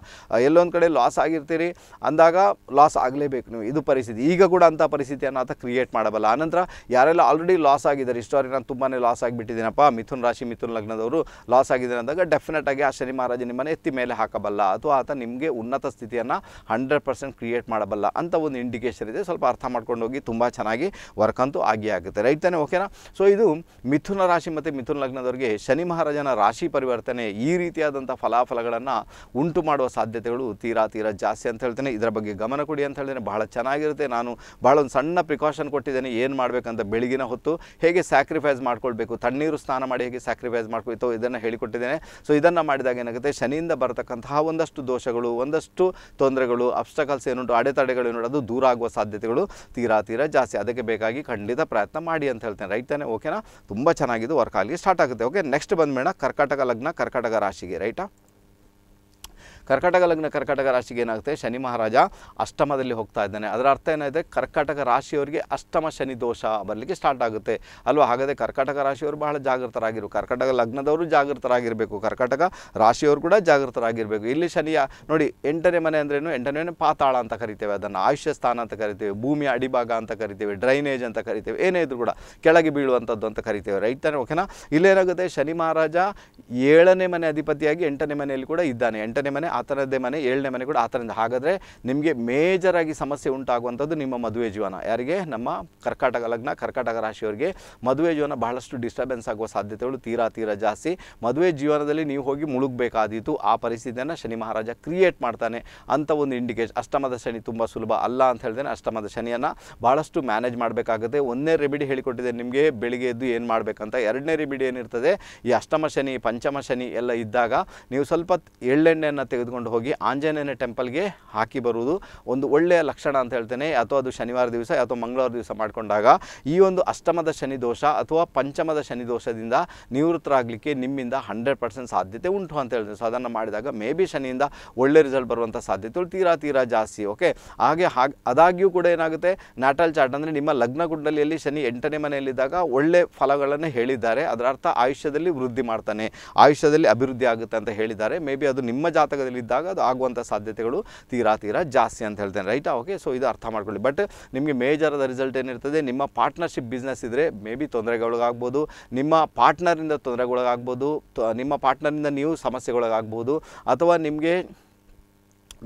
ಎಲ್ಲೊಂದು ಕಡೆ ಲಾಸ್ ಆಗಿರ್ತೀರಿ ಅಂದಾಗ ಲಾಸ್ ಆಗಲೇಬೇಕು ನೀವು ಇದು ಪರಿಸ್ಥಿತಿ ಈಗ ಕೂಡ ಅಂಥ ಪರಿಸ್ಥಿತಿಯನ್ನು ಆತ ಕ್ರಿಯೇಟ್ ಮಾಡಬಲ್ಲ ಆನಂತರ ಯಾರೆಲ್ಲ ಆಲ್ರೆಡಿ ಲಾಸ್ ಆಗಿದ್ದಾರೆ ಇಷ್ಟೋರಿ ನಾನು ತುಂಬಾ ಲಾಸ್ ಆಗಿಬಿಟ್ಟಿದ್ದೀನಪ್ಪ ಮಿಥುನ್ ರಾಶಿ ಮಿಥುನ್ ಲಗ್ನದವರು ಲಾಸ್ ಆಗಿದ್ದಾರೆ ಅಂದಾಗ ಡೆಫಿನೆಟ್ ಆಗಿ ಆ ಶನಿ ಮಹಾರಾಜ ನಿಮ್ಮನ್ನು ಎತ್ತಿ ಮೇಲೆ ಹಾಕಬಲ್ಲ ಅಥವಾ ಆತ ನಿಮಗೆ ಉನ್ನತ ಸ್ಥಿತಿಯನ್ನು ಹಂಡ್ರೆಡ್ ಪರ್ಸೆಂಟ್ ಕ್ರಿಯೇಟ್ ಮಾಡಬಲ್ಲ ಅಂತ ಒಂದು ಇಂಡಿಕೇಶನ್ ಇದೆ ಸ್ವಲ್ಪ ಅರ್ಥ ಮಾಡ್ಕೊಂಡು ಹೋಗಿ ತುಂಬ ಚೆನ್ನಾಗಿ ವರ್ಕ್ ಅಂತೂ ಆಗಿ ಆಗುತ್ತೆ ರೈಟ್ ತಾನೆ ಓಕೆನಾ ಸೊ ಇದು ಮಿಥುನ ರಾಶಿ ಮತ್ತು ಮಿಥುನ ಲಗ್ನದವರಿಗೆ ಶನಿ ಮಹಾರಾಜನ ರಾಶಿ ಪರಿವರ್ತನೆ ಈ ರೀತಿಯಾದಂಥ ಫಲಾಫಲಗಳನ್ನು ಉಂಟು ಮಾಡುವ ಸಾಧ್ಯತೆಗಳು ತೀರಾ ತೀರಾ ಜಾಸ್ತಿ ಅಂತ ಹೇಳ್ತೇನೆ ಇದರ ಬಗ್ಗೆ ಗಮನ ಕೊಡಿ ಅಂತ ಹೇಳ್ತೇನೆ ಬಹಳ ಚೆನ್ನಾಗಿರುತ್ತೆ ನಾನು ಭಾಳ ಒಂದು ಸಣ್ಣ ಪ್ರಿಕಾಷನ್ ಕೊಟ್ಟಿದ್ದೇನೆ ಏನು ಮಾಡಬೇಕಂತ ಬೆಳಗಿನ ಹೊತ್ತು ಹೇಗೆ ಸ್ಯಾಕ್ರಿಫೈಸ್ ಮಾಡ್ಕೊಳ್ಬೇಕು ತಣ್ಣೀರು ಸ್ನಾನ ಸ್ನಾನ ಮಾಡಿ ಹೇಗೆ ಸ್ಯಾಕ್ರಿಫೈಸ್ ಮಾಡ್ಕೋಯ್ತು ಇದನ್ನು ಹೇಳಿಕೊಟ್ಟಿದ್ದೇನೆ ಸೊ ಇದನ್ನು ಮಾಡಿದಾಗ ಏನಾಗುತ್ತೆ ಶನಿಯಿಂದ ಬರತಕ್ಕಂತಹ ಒಂದಷ್ಟು ದೋಷಗಳು ಒಂದಷ್ಟು ತೊಂದರೆಗಳು ಅಬ್ಸ್ಟಕಲ್ಸ್ ಏನುಂಟು ಅಡೆತಡೆಗಳು ಏನುಂಟು ಅದು ದೂರ ಆಗುವ ಸಾಧ್ಯತೆಗಳು ತೀರಾ ತೀರಾ ಜಾಸ್ತಿ ಅದಕ್ಕೆ ಬೇಕಾಗಿ ಖಂಡಿತ ಪ್ರಯತ್ನ ಮಾಡಿ ಅಂತ ಹೇಳ್ತೇನೆ ರೈಟ್ ತಾನೆ ಓಕೆನಾ ತುಂಬ ಚೆನ್ನಾಗಿದ್ದು ವರ್ಕ್ ಆಗಲಿ ಸ್ಟಾರ್ಟ್ ಆಗುತ್ತೆ ಓಕೆ ನೆಕ್ಸ್ಟ್ ಬಂದ ಮೇಡಮ್ ಕರ್ಕಾಟಕ ಲಗ್ನ ಕರ್ಕಾಟಕ ರಾಶಿಗೆ ರೈಟಾ ಕರ್ಕಟಕ ಲಗ್ನ ಕರ್ಕಟಕ ರಾಶಿಗೆ ಏನಾಗುತ್ತೆ ಶನಿ ಮಹಾರಾಜ ಅಷ್ಟಮದಲ್ಲಿ ಹೋಗ್ತಾ ಇದ್ದಾನೆ ಅದರ ಅರ್ಥ ಏನಿದೆ ಕರ್ಕಟಕ ರಾಶಿಯವರಿಗೆ ಅಷ್ಟಮ ಶನಿ ದೋಷ ಬರಲಿಕ್ಕೆ ಸ್ಟಾರ್ಟ್ ಆಗುತ್ತೆ ಅಲ್ವಾ ಹಾಗಾದರೆ ಕರ್ಕಟಕ ರಾಶಿಯವರು ಬಹಳ ಜಾಗೃತರಾಗಿರು ಕರ್ಕಟಕ ಲಗ್ನದವರು ಜಾಗೃತರಾಗಿರಬೇಕು ಕರ್ಕಟಕ ರಾಶಿಯವರು ಕೂಡ ಜಾಗೃತರಾಗಿರಬೇಕು ಇಲ್ಲಿ ಶನಿಯ ನೋಡಿ ಎಂಟನೇ ಮನೆ ಅಂದ್ರೇನು ಎಂಟನೇ ಮನೆ ಪಾತಾಳ ಅಂತ ಕರಿತೇವೆ ಅದನ್ನು ಆಯುಷ್ಯ ಸ್ಥಾನ ಅಂತ ಕರಿತೇವೆ ಭೂಮಿಯ ಅಡಿಭಾಗ ಅಂತ ಕರಿತೇವೆ ಡ್ರೈನೇಜ್ ಅಂತ ಕರಿತೇವೆ ಏನೇ ಇದ್ರು ಕೂಡ ಕೆಳಗೆ ಬೀಳುವಂಥದ್ದು ಅಂತ ಕರಿತೇವೆ ರೈಟ್ ತಾನೇ ಓಕೆನಾ ಇಲ್ಲೇನಾಗುತ್ತೆ ಶನಿ ಮಹಾರಾಜ ಏಳನೇ ಮನೆ ಅಧಿಪತಿಯಾಗಿ ಎಂಟನೇ ಮನೆಯಲ್ಲಿ ಕೂಡ ಇದ್ದಾನೆ ಎಂಟನೇ ಮನೆ ಆ ಥರದ್ದೇ ಮನೆ ಏಳನೇ ಮನೆ ಕೂಡ ಆ ಥರದಿಂದ ಹಾಗಾದರೆ ನಿಮಗೆ ಮೇಜರಾಗಿ ಸಮಸ್ಯೆ ಉಂಟಾಗುವಂಥದ್ದು ನಿಮ್ಮ ಮದುವೆ ಜೀವನ ಯಾರಿಗೆ ನಮ್ಮ ಕರ್ಕಾಟಕ ಲಗ್ನ ಕರ್ಕಾಟಕ ರಾಶಿಯವರಿಗೆ ಮದುವೆ ಜೀವನ ಬಹಳಷ್ಟು ಡಿಸ್ಟರ್ಬೆನ್ಸ್ ಆಗುವ ಸಾಧ್ಯತೆಗಳು ತೀರಾ ತೀರಾ ಜಾಸ್ತಿ ಮದುವೆ ಜೀವನದಲ್ಲಿ ನೀವು ಹೋಗಿ ಮುಳುಗಬೇಕಾದೀತು ಆ ಪರಿಸ್ಥಿತಿಯನ್ನು ಶನಿ ಮಹಾರಾಜ ಕ್ರಿಯೇಟ್ ಮಾಡ್ತಾನೆ ಅಂತ ಒಂದು ಇಂಡಿಕೇಶನ್ ಅಷ್ಟಮದ ಶನಿ ತುಂಬ ಸುಲಭ ಅಲ್ಲ ಅಂತ ಹೇಳಿದ್ರೆ ಅಷ್ಟಮದ ಶನಿಯನ್ನು ಭಾಳಷ್ಟು ಮ್ಯಾನೇಜ್ ಮಾಡಬೇಕಾಗುತ್ತೆ ಒಂದನೇ ರೆಮಿಡಿ ಹೇಳಿಕೊಟ್ಟಿದೆ ನಿಮಗೆ ಬೆಳಿಗ್ಗೆ ಎದ್ದು ಏನು ಮಾಡಬೇಕಂತ ಎರಡನೇ ರೆಮಿಡಿ ಏನಿರ್ತದೆ ಈ ಅಷ್ಟಮ ಶನಿ ಪಂಚಮ ಶನಿ ಎಲ್ಲ ಇದ್ದಾಗ ನೀವು ಸ್ವಲ್ಪ ಎಳ್ಳೆಣ್ಣೆಯನ್ನು ತೆಗೆದು ತೆಗೆದುಕೊಂಡು ಹೋಗಿ ಆಂಜನೇಯನ ಟೆಂಪಲ್ಗೆ ಹಾಕಿ ಬರುವುದು ಒಂದು ಒಳ್ಳೆಯ ಲಕ್ಷಣ ಅಂತ ಹೇಳ್ತೇನೆ ಅಥವಾ ಅದು ಶನಿವಾರ ದಿವಸ ಅಥವಾ ಮಂಗಳವಾರ ದಿವಸ ಮಾಡಿಕೊಂಡಾಗ ಈ ಒಂದು ಅಷ್ಟಮದ ಶನಿ ದೋಷ ಅಥವಾ ಪಂಚಮದ ಶನಿ ದೋಷದಿಂದ ನಿವೃತ್ತರಾಗಲಿಕ್ಕೆ ನಿಮ್ಮಿಂದ ಹಂಡ್ರೆಡ್ ಪರ್ಸೆಂಟ್ ಸಾಧ್ಯತೆ ಉಂಟು ಅಂತ ಹೇಳ್ತೇನೆ ಸೊ ಅದನ್ನು ಮಾಡಿದಾಗ ಮೇ ಬಿ ಶನಿಯಿಂದ ಒಳ್ಳೆ ರಿಸಲ್ಟ್ ಬರುವಂಥ ಸಾಧ್ಯತೆಗಳು ತೀರಾ ತೀರಾ ಜಾಸ್ತಿ ಓಕೆ ಹಾಗೆ ಹಾಗೆ ಅದಾಗಿಯೂ ಕೂಡ ಏನಾಗುತ್ತೆ ನ್ಯಾಟಲ್ ಚಾಟ್ ಅಂದರೆ ನಿಮ್ಮ ಲಗ್ನ ಕುಂಡಲಿಯಲ್ಲಿ ಶನಿ ಎಂಟನೇ ಮನೆಯಲ್ಲಿದ್ದಾಗ ಒಳ್ಳೆ ಫಲಗಳನ್ನು ಹೇಳಿದ್ದಾರೆ ಅದರ ಅರ್ಥ ಆಯುಷ್ಯದಲ್ಲಿ ವೃದ್ಧಿ ಮಾಡ್ತಾನೆ ಆಯುಷ್ಯದಲ್ಲಿ ಅಭಿವೃದ್ಧಿ ಆಗುತ್ತೆ ಅಂತ ಹೇಳಿದ್ದಾರೆ ಮೇ ಬಿ ಅದು ನಿಮ್ಮ ಜಾತಕದಲ್ಲಿ ಇದ್ದಾಗ ಅದು ಆಗುವಂಥ ಸಾಧ್ಯತೆಗಳು ತೀರಾ ತೀರಾ ಜಾಸ್ತಿ ಅಂತ ಹೇಳ್ತೇನೆ ರೈಟಾ ಓಕೆ ಸೊ ಇದು ಅರ್ಥ ಮಾಡ್ಕೊಳ್ಳಿ ಬಟ್ ನಿಮಗೆ ಮೇಜರ್ ಮೇಜರಾದ ರಿಸಲ್ಟ್ ಏನಿರ್ತದೆ ನಿಮ್ಮ ಪಾರ್ಟ್ನರ್ಶಿಪ್ ಬಿಸ್ನೆಸ್ ಇದ್ದರೆ ಮೇ ಬಿ ತೊಂದರೆಗೊಳಗಾಗ್ಬೋದು ನಿಮ್ಮ ಪಾರ್ಟ್ನರಿಂದ ತೊಂದರೆಗೊಳಗಾಗ್ಬೋದು ನಿಮ್ಮ ಪಾರ್ಟ್ನರಿಂದ ನೀವು ಸಮಸ್ಯೆಗೊಳಗಾಗ್ಬೋದು ಅಥವಾ ನಿಮಗೆ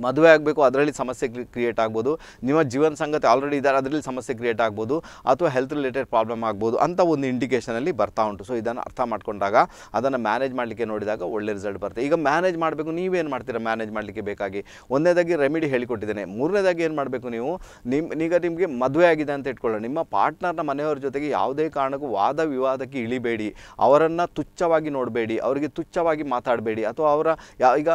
ಮದುವೆ ಆಗಬೇಕು ಅದರಲ್ಲಿ ಸಮಸ್ಯೆ ಕ್ರಿಯೇಟ್ ಆಗ್ಬೋದು ನಿಮ್ಮ ಜೀವನ ಸಂಗತಿ ಆಲ್ರೆಡಿ ಇದ್ದಾರೆ ಅದರಲ್ಲಿ ಸಮಸ್ಯೆ ಕ್ರಿಯೇಟ್ ಆಗ್ಬೋದು ಅಥವಾ ಹೆಲ್ತ್ ರಿಲೇಟೆಡ್ ಪ್ರಾಬ್ಲಮ್ ಆಗ್ಬೋದು ಅಂತ ಒಂದು ಇಂಡಿಕೇಷನಲ್ಲಿ ಬರ್ತಾ ಉಂಟು ಸೊ ಇದನ್ನು ಅರ್ಥ ಮಾಡ್ಕೊಂಡಾಗ ಅದನ್ನು ಮ್ಯಾನೇಜ್ ಮಾಡಲಿಕ್ಕೆ ನೋಡಿದಾಗ ಒಳ್ಳೆ ರಿಸಲ್ಟ್ ಬರುತ್ತೆ ಈಗ ಮ್ಯಾನೇಜ್ ಮಾಡಬೇಕು ನೀವೇನು ಮಾಡ್ತೀರಾ ಮ್ಯಾನೇಜ್ ಮಾಡಲಿಕ್ಕೆ ಬೇಕಾಗಿ ಒಂದನೇದಾಗಿ ರೆಮಿಡಿ ಹೇಳಿಕೊಟ್ಟಿದ್ದೇನೆ ಮೂರನೇದಾಗಿ ಏನು ಮಾಡಬೇಕು ನೀವು ನಿಮ್ಮ ಈಗ ನಿಮಗೆ ಮದುವೆ ಆಗಿದೆ ಅಂತ ಇಟ್ಕೊಳ್ಳೋಣ ನಿಮ್ಮ ಪಾರ್ಟ್ನರ್ನ ಮನೆಯವರ ಜೊತೆಗೆ ಯಾವುದೇ ಕಾರಣಕ್ಕೂ ವಾದ ವಿವಾದಕ್ಕೆ ಇಳಿಬೇಡಿ ಅವರನ್ನು ತುಚ್ಛವಾಗಿ ನೋಡಬೇಡಿ ಅವರಿಗೆ ತುಚ್ಛವಾಗಿ ಮಾತಾಡಬೇಡಿ ಅಥವಾ ಅವರ ಈಗ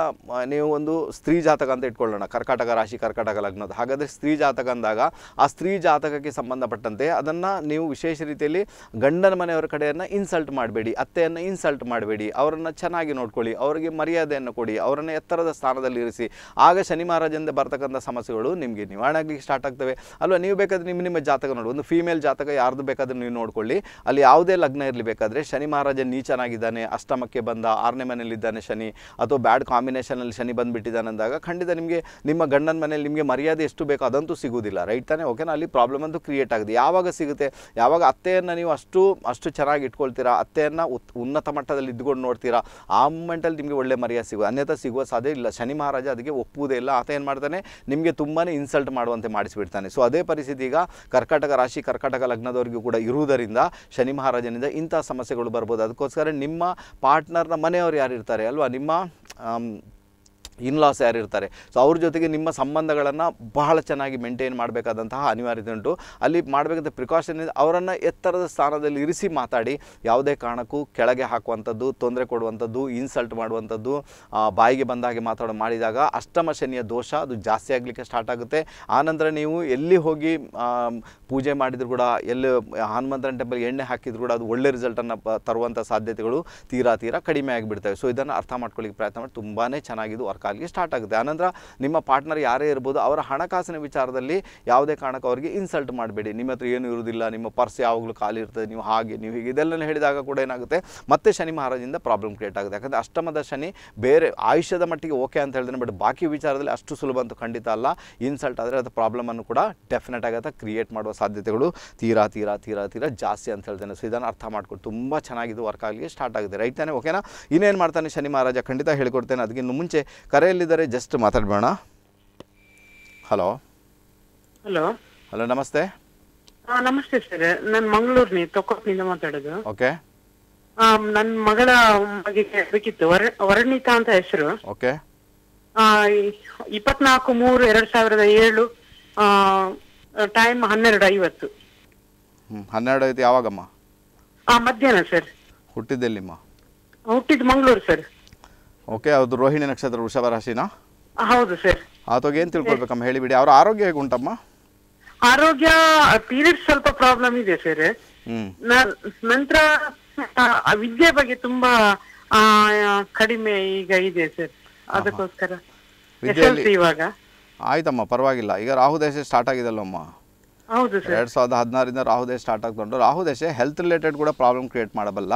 ನೀವು ಒಂದು ಸ್ತ್ರೀ ಜಾತಕ ಅಂತ ಇಟ್ಕೊಳ್ಳೋಣ ಕರ್ಕಾಟಕ ರಾಶಿ ಕರ್ಕಾಟಕ ಲಗ್ನದ ಹಾಗಾದರೆ ಸ್ತ್ರೀ ಜಾತಕ ಅಂದಾಗ ಆ ಸ್ತ್ರೀ ಜಾತಕಕ್ಕೆ ಸಂಬಂಧಪಟ್ಟಂತೆ ಅದನ್ನು ನೀವು ವಿಶೇಷ ರೀತಿಯಲ್ಲಿ ಗಂಡನ ಮನೆಯವರ ಕಡೆಯನ್ನು ಇನ್ಸಲ್ಟ್ ಮಾಡಬೇಡಿ ಅತ್ತೆಯನ್ನು ಇನ್ಸಲ್ಟ್ ಮಾಡಬೇಡಿ ಅವರನ್ನು ಚೆನ್ನಾಗಿ ನೋಡ್ಕೊಳ್ಳಿ ಅವರಿಗೆ ಮರ್ಯಾದೆಯನ್ನು ಕೊಡಿ ಅವರನ್ನು ಎತ್ತರದ ಸ್ಥಾನದಲ್ಲಿ ಇರಿಸಿ ಆಗ ಶನಿ ಮಹಾರಾಜನಿಂದ ಬರ್ತಕ್ಕಂಥ ಸಮಸ್ಯೆಗಳು ನಿಮಗೆ ನಿವಾರಣೆ ಆಗಲಿಕ್ಕೆ ಸ್ಟಾರ್ಟ್ ಆಗ್ತವೆ ಅಲ್ವಾ ನೀವು ಬೇಕಾದರೆ ನಿಮ್ಮ ನಿಮ್ಮ ಜಾತಕ ನೋಡಿ ಒಂದು ಫೀಮೇಲ್ ಜಾತಕ ಯಾರ್ದು ಬೇಕಾದ್ರೆ ನೀವು ನೋಡ್ಕೊಳ್ಳಿ ಅಲ್ಲಿ ಯಾವುದೇ ಲಗ್ನ ಇರಲಿ ಬೇಕಾದರೆ ಶನಿ ಮಹಾರಾಜ ಚೆನ್ನಾಗಿದ್ದಾನೆ ಅಷ್ಟಮಕ್ಕೆ ಬಂದ ಆರನೇ ಮನೆಯಲ್ಲಿದ್ದಾನೆ ಶನಿ ಅಥವಾ ಬ್ಯಾಡ್ ಕಾಂಬಿನೇಷನ್ ಅಲ್ಲಿ ಶನಿ ಬಂದುಬಿಟ್ಟಿದ್ದಾನೆ ಅಂದಾಗ ಖಂಡಿತ ನಿಮಗೆ ನಿಮ್ಮ ಗಂಡನ ಮನೇಲಿ ನಿಮಗೆ ಮರ್ಯಾದೆ ಎಷ್ಟು ಬೇಕೋ ಅದಂತೂ ಸಿಗುವುದಿಲ್ಲ ರೈಟ್ ತಾನೇ ಓಕೆನಾ ಅಲ್ಲಿ ಪ್ರಾಬ್ಲಮ್ ಅಂತೂ ಕ್ರಿಯೇಟ್ ಆಗಿದೆ ಯಾವಾಗ ಸಿಗುತ್ತೆ ಯಾವಾಗ ಅತ್ತೆಯನ್ನು ನೀವು ಅಷ್ಟು ಅಷ್ಟು ಚೆನ್ನಾಗಿ ಇಟ್ಕೊಳ್ತೀರಾ ಅತ್ತೆಯನ್ನು ಉನ್ನತ ಮಟ್ಟದಲ್ಲಿ ಇದ್ಕೊಂಡು ನೋಡ್ತೀರಾ ಆ ಮೂಮೆಂಟಲ್ಲಿ ನಿಮಗೆ ಒಳ್ಳೆ ಮರ್ಯಾದೆ ಸಿಗುವ ಅನ್ಯತಾ ಸಿಗುವ ಸಾಧ್ಯ ಇಲ್ಲ ಶನಿ ಮಹಾರಾಜ ಅದಕ್ಕೆ ಒಪ್ಪುವುದೇ ಇಲ್ಲ ಆತ ಏನು ಮಾಡ್ತಾನೆ ನಿಮಗೆ ತುಂಬಾ ಇನ್ಸಲ್ಟ್ ಮಾಡುವಂತೆ ಮಾಡಿಸಿಬಿಡ್ತಾನೆ ಸೊ ಅದೇ ಪರಿಸ್ಥಿತಿ ಈಗ ಕರ್ಕಾಟಕ ರಾಶಿ ಕರ್ಕಾಟಕ ಲಗ್ನದವರಿಗೂ ಕೂಡ ಇರುವುದರಿಂದ ಶನಿ ಮಹಾರಾಜನಿಂದ ಇಂಥ ಸಮಸ್ಯೆಗಳು ಬರ್ಬೋದು ಅದಕ್ಕೋಸ್ಕರ ನಿಮ್ಮ ಪಾರ್ಟ್ನರ್ನ ಮನೆಯವರು ಯಾರಿರ್ತಾರೆ ಅಲ್ವಾ ನಿಮ್ಮ ಇನ್ಲಾಸ್ ಯಾರಿರ್ತಾರೆ ಸೊ ಅವ್ರ ಜೊತೆಗೆ ನಿಮ್ಮ ಸಂಬಂಧಗಳನ್ನು ಬಹಳ ಚೆನ್ನಾಗಿ ಮೇಂಟೈನ್ ಮಾಡಬೇಕಾದಂತಹ ಅನಿವಾರ್ಯತೆ ಉಂಟು ಅಲ್ಲಿ ಮಾಡಬೇಕಂತ ಪ್ರಿಕಾಷನ್ ಅವರನ್ನು ಎತ್ತರದ ಸ್ಥಾನದಲ್ಲಿ ಇರಿಸಿ ಮಾತಾಡಿ ಯಾವುದೇ ಕಾರಣಕ್ಕೂ ಕೆಳಗೆ ಹಾಕುವಂಥದ್ದು ತೊಂದರೆ ಕೊಡುವಂಥದ್ದು ಇನ್ಸಲ್ಟ್ ಮಾಡುವಂಥದ್ದು ಬಾಯಿಗೆ ಬಂದಾಗೆ ಮಾತಾಡೋ ಮಾಡಿದಾಗ ಅಷ್ಟಮ ಶನಿಯ ದೋಷ ಅದು ಜಾಸ್ತಿ ಆಗಲಿಕ್ಕೆ ಸ್ಟಾರ್ಟ್ ಆಗುತ್ತೆ ಆನಂತರ ನೀವು ಎಲ್ಲಿ ಹೋಗಿ ಪೂಜೆ ಮಾಡಿದರೂ ಕೂಡ ಎಲ್ಲಿ ಹನುಮಂತನ ಟೆಂಪಲ್ ಎಣ್ಣೆ ಹಾಕಿದ್ರು ಕೂಡ ಅದು ಒಳ್ಳೆ ರಿಸಲ್ಟನ್ನು ತರುವಂಥ ಸಾಧ್ಯತೆಗಳು ತೀರಾ ತೀರಾ ಕಡಿಮೆ ಆಗಿಬಿಡ್ತವೆ ಸೊ ಇದನ್ನು ಅರ್ಥ ಮಾಡ್ಕೊಳ್ಳಿಕ್ಕೆ ಪ್ರಯತ್ನ ಮಾಡಿ ತುಂಬಾ ಚೆನ್ನಾಗಿದ್ದು ವರ್ಕ್ ಕಾಲಿಗೆ ಸ್ಟಾರ್ಟ್ ಆಗುತ್ತೆ ಆನಂತರ ನಿಮ್ಮ ಪಾರ್ಟ್ನರ್ ಯಾರೇ ಇರ್ಬೋದು ಅವರ ಹಣಕಾಸಿನ ವಿಚಾರದಲ್ಲಿ ಯಾವುದೇ ಕಾರಣಕ್ಕೂ ಅವರಿಗೆ ಇನ್ಸಲ್ಟ್ ಮಾಡಬೇಡಿ ನಿಮ್ಮ ಹತ್ರ ಏನು ಇರುವುದಿಲ್ಲ ನಿಮ್ಮ ಪರ್ಸ್ ಯಾವಾಗಲೂ ಖಾಲಿ ಇರ್ತದೆ ನೀವು ಹಾಗೆ ನೀವು ಹೀಗೆ ಇದೆಲ್ಲ ಹೇಳಿದಾಗ ಕೂಡ ಏನಾಗುತ್ತೆ ಮತ್ತೆ ಶನಿ ಮಹಾರಾಜಿಂದ ಪ್ರಾಬ್ಲಮ್ ಕ್ರಿಯೇಟ್ ಆಗುತ್ತೆ ಯಾಕಂದರೆ ಅಷ್ಟಮದ ಶನಿ ಬೇರೆ ಆಯುಷ್ಯದ ಮಟ್ಟಿಗೆ ಓಕೆ ಅಂತ ಹೇಳಿದ್ರೆ ಬಟ್ ಬಾಕಿ ವಿಚಾರದಲ್ಲಿ ಅಷ್ಟು ಸುಲಭ ಅಂತ ಖಂಡಿತ ಅಲ್ಲ ಇನ್ಸಲ್ಟ್ ಆದರೆ ಅದು ಪ್ರಾಬ್ಲಮ್ ಅನ್ನು ಕೂಡ ಡೆಫಿನೆಟ್ ಆಗುತ್ತೆ ಕ್ರಿಯೇಟ್ ಮಾಡುವ ಸಾಧ್ಯತೆಗಳು ತೀರಾ ತೀರಾ ತೀರಾ ತೀರಾ ಜಾಸ್ತಿ ಅಂತ ಹೇಳ್ತೇನೆ ಸೊ ಇದನ್ನು ಅರ್ಥ ಮಾಡ್ಕೊಂಡು ತುಂಬ ಚೆನ್ನಾಗಿದೆ ವರ್ಕ್ ಆಗಲಿ ಸ್ಟಾರ್ಟ್ ಆಗಿದೆ ರೈಟ್ ತಾನೆ ಓಕೆನಾ ಇನ್ನೇನು ಮಾಡ್ತಾನೆ ಶನಿ ಮಹಾರಾಜ ಖಂಡಿತ ಹೇಳಿಕೊಡ್ತೇನೆ ಅದಕ್ಕಿಂತ ಮುಂಚೆ ಕರೆಯಲ್ಲಿದ್ದಾರೆ ಜಸ್ಟ್ ಮಾತಾಡ್ಬೋಣ ಹಲೋ ಹಲೋ ಹಲೋ ನಮಸ್ತೆ ನಮಸ್ತೆ ಸರ್ ನಾನು ಮಂಗಳೂರಿನಿ ತೊಕ್ಕೊಪ್ಪಿನಿಂದ ಮಾತಾಡೋದು ಓಕೆ ನನ್ನ ಮಗಳ ಮಗಿಗೆ ಬೇಕಿತ್ತು ವರ್ಣಿತಾ ಅಂತ ಹೆಸರು ಓಕೆ ಇಪ್ಪತ್ನಾಲ್ಕು ಮೂರು ಎರಡ್ ಸಾವಿರದ ಏಳು ಟೈಮ್ ಹನ್ನೆರಡು ಐವತ್ತು ಹನ್ನೆರಡು ಐವತ್ತು ಯಾವಾಗಮ್ಮ ಮಧ್ಯಾಹ್ನ ಸರ್ ಹುಟ್ಟಿದ್ದೆಲ್ಲಿಮ್ಮ ಹುಟ್ಟಿದ್ದು ಮಂಗಳೂರು ಸರ್ ಓಕೆ ಅದು ರೋಹಿಣಿ ನಕ್ಷತ್ರ ವೃಷಭ ರಾಶಿನ ಹೌದು ಸರ್ ಅದಕ್ಕೆ ಏನ್ ತಿಳ್ಕೊಳ್ಬೇಕಮ್ಮ ಹೇಳಿಬಿಡಿ ಅವ್ರ ಆರೋಗ್ಯ ಹೇಗೆ ಉಂಟಮ್ಮ ಆರೋಗ್ಯ ಪೀರಿಯಡ್ ಸ್ವಲ್ಪ ಪ್ರಾಬ್ಲಮ್ ಇದೆ ಸರ್ ನಂತರ ವಿದ್ಯೆ ಬಗ್ಗೆ ತುಂಬಾ ಕಡಿಮೆ ಈಗ ಇದೆ ಸರ್ ಅದಕ್ಕೋಸ್ಕರ ಇವಾಗ ಆಯ್ತಮ್ಮ ಪರವಾಗಿಲ್ಲ ಈಗ ರಾಹು ದೇಶ ಸ್ಟಾರ್ಟ್ ಆಗಿದಲ್ಲಮ್ಮ ಎರಡ್ ಸಾವಿರದ ರಾಹು ದೇಶ ಸ್ಟಾರ್ಟ್ ರಾಹು ದೇಶ ಹೆಲ್ತ್ ರಿಲೇಟೆಡ್ ಕೂಡ ಪ್ರಾಬ್ಲಮ್ ಕ್ರಿಯೇಟ್ ಮಾಡಬಲ್ಲ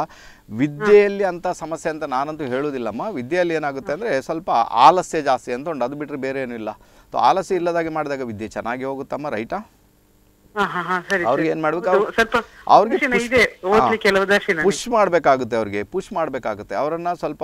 ವಿದ್ಯೆಯಲ್ಲಿ ಅಂತ ಸಮಸ್ಯೆ ಅಂತ ನಾನಂತೂ ಹೇಳುವುದಿಲ್ಲಮ್ಮ ವಿದ್ಯೆಯಲ್ಲಿ ಏನಾಗುತ್ತೆ ಅಂದ್ರೆ ಸ್ವಲ್ಪ ಆಲಸ್ಯ ಜಾಸ್ತಿ ಅಂತ ಉಂಟು ಅದು ಬಿಟ್ಟರೆ ಬೇರೆ ಏನೂ ಇಲ್ಲ ಆಲಸ್ಯ ಇಲ್ಲದಾಗೆ ಮಾಡಿದಾಗ ವಿದ್ಯೆ ಚೆನ್ನಾಗಿ ಹೋಗುತ್ತಮ್ಮ ರೈಟಾ ಅವ್ರಿಗೆ ಏನ್ ಮಾಡ್ಬೇಕು ಅವ್ರಿಗೆ ಪುಷ್ ಮಾಡ್ಬೇಕಾಗುತ್ತೆ ಅವ್ರಿಗೆ ಪುಷ್ ಮಾಡ್ಬೇಕಾಗುತ್ತೆ ಅವರನ್ನ ಸ್ವಲ್ಪ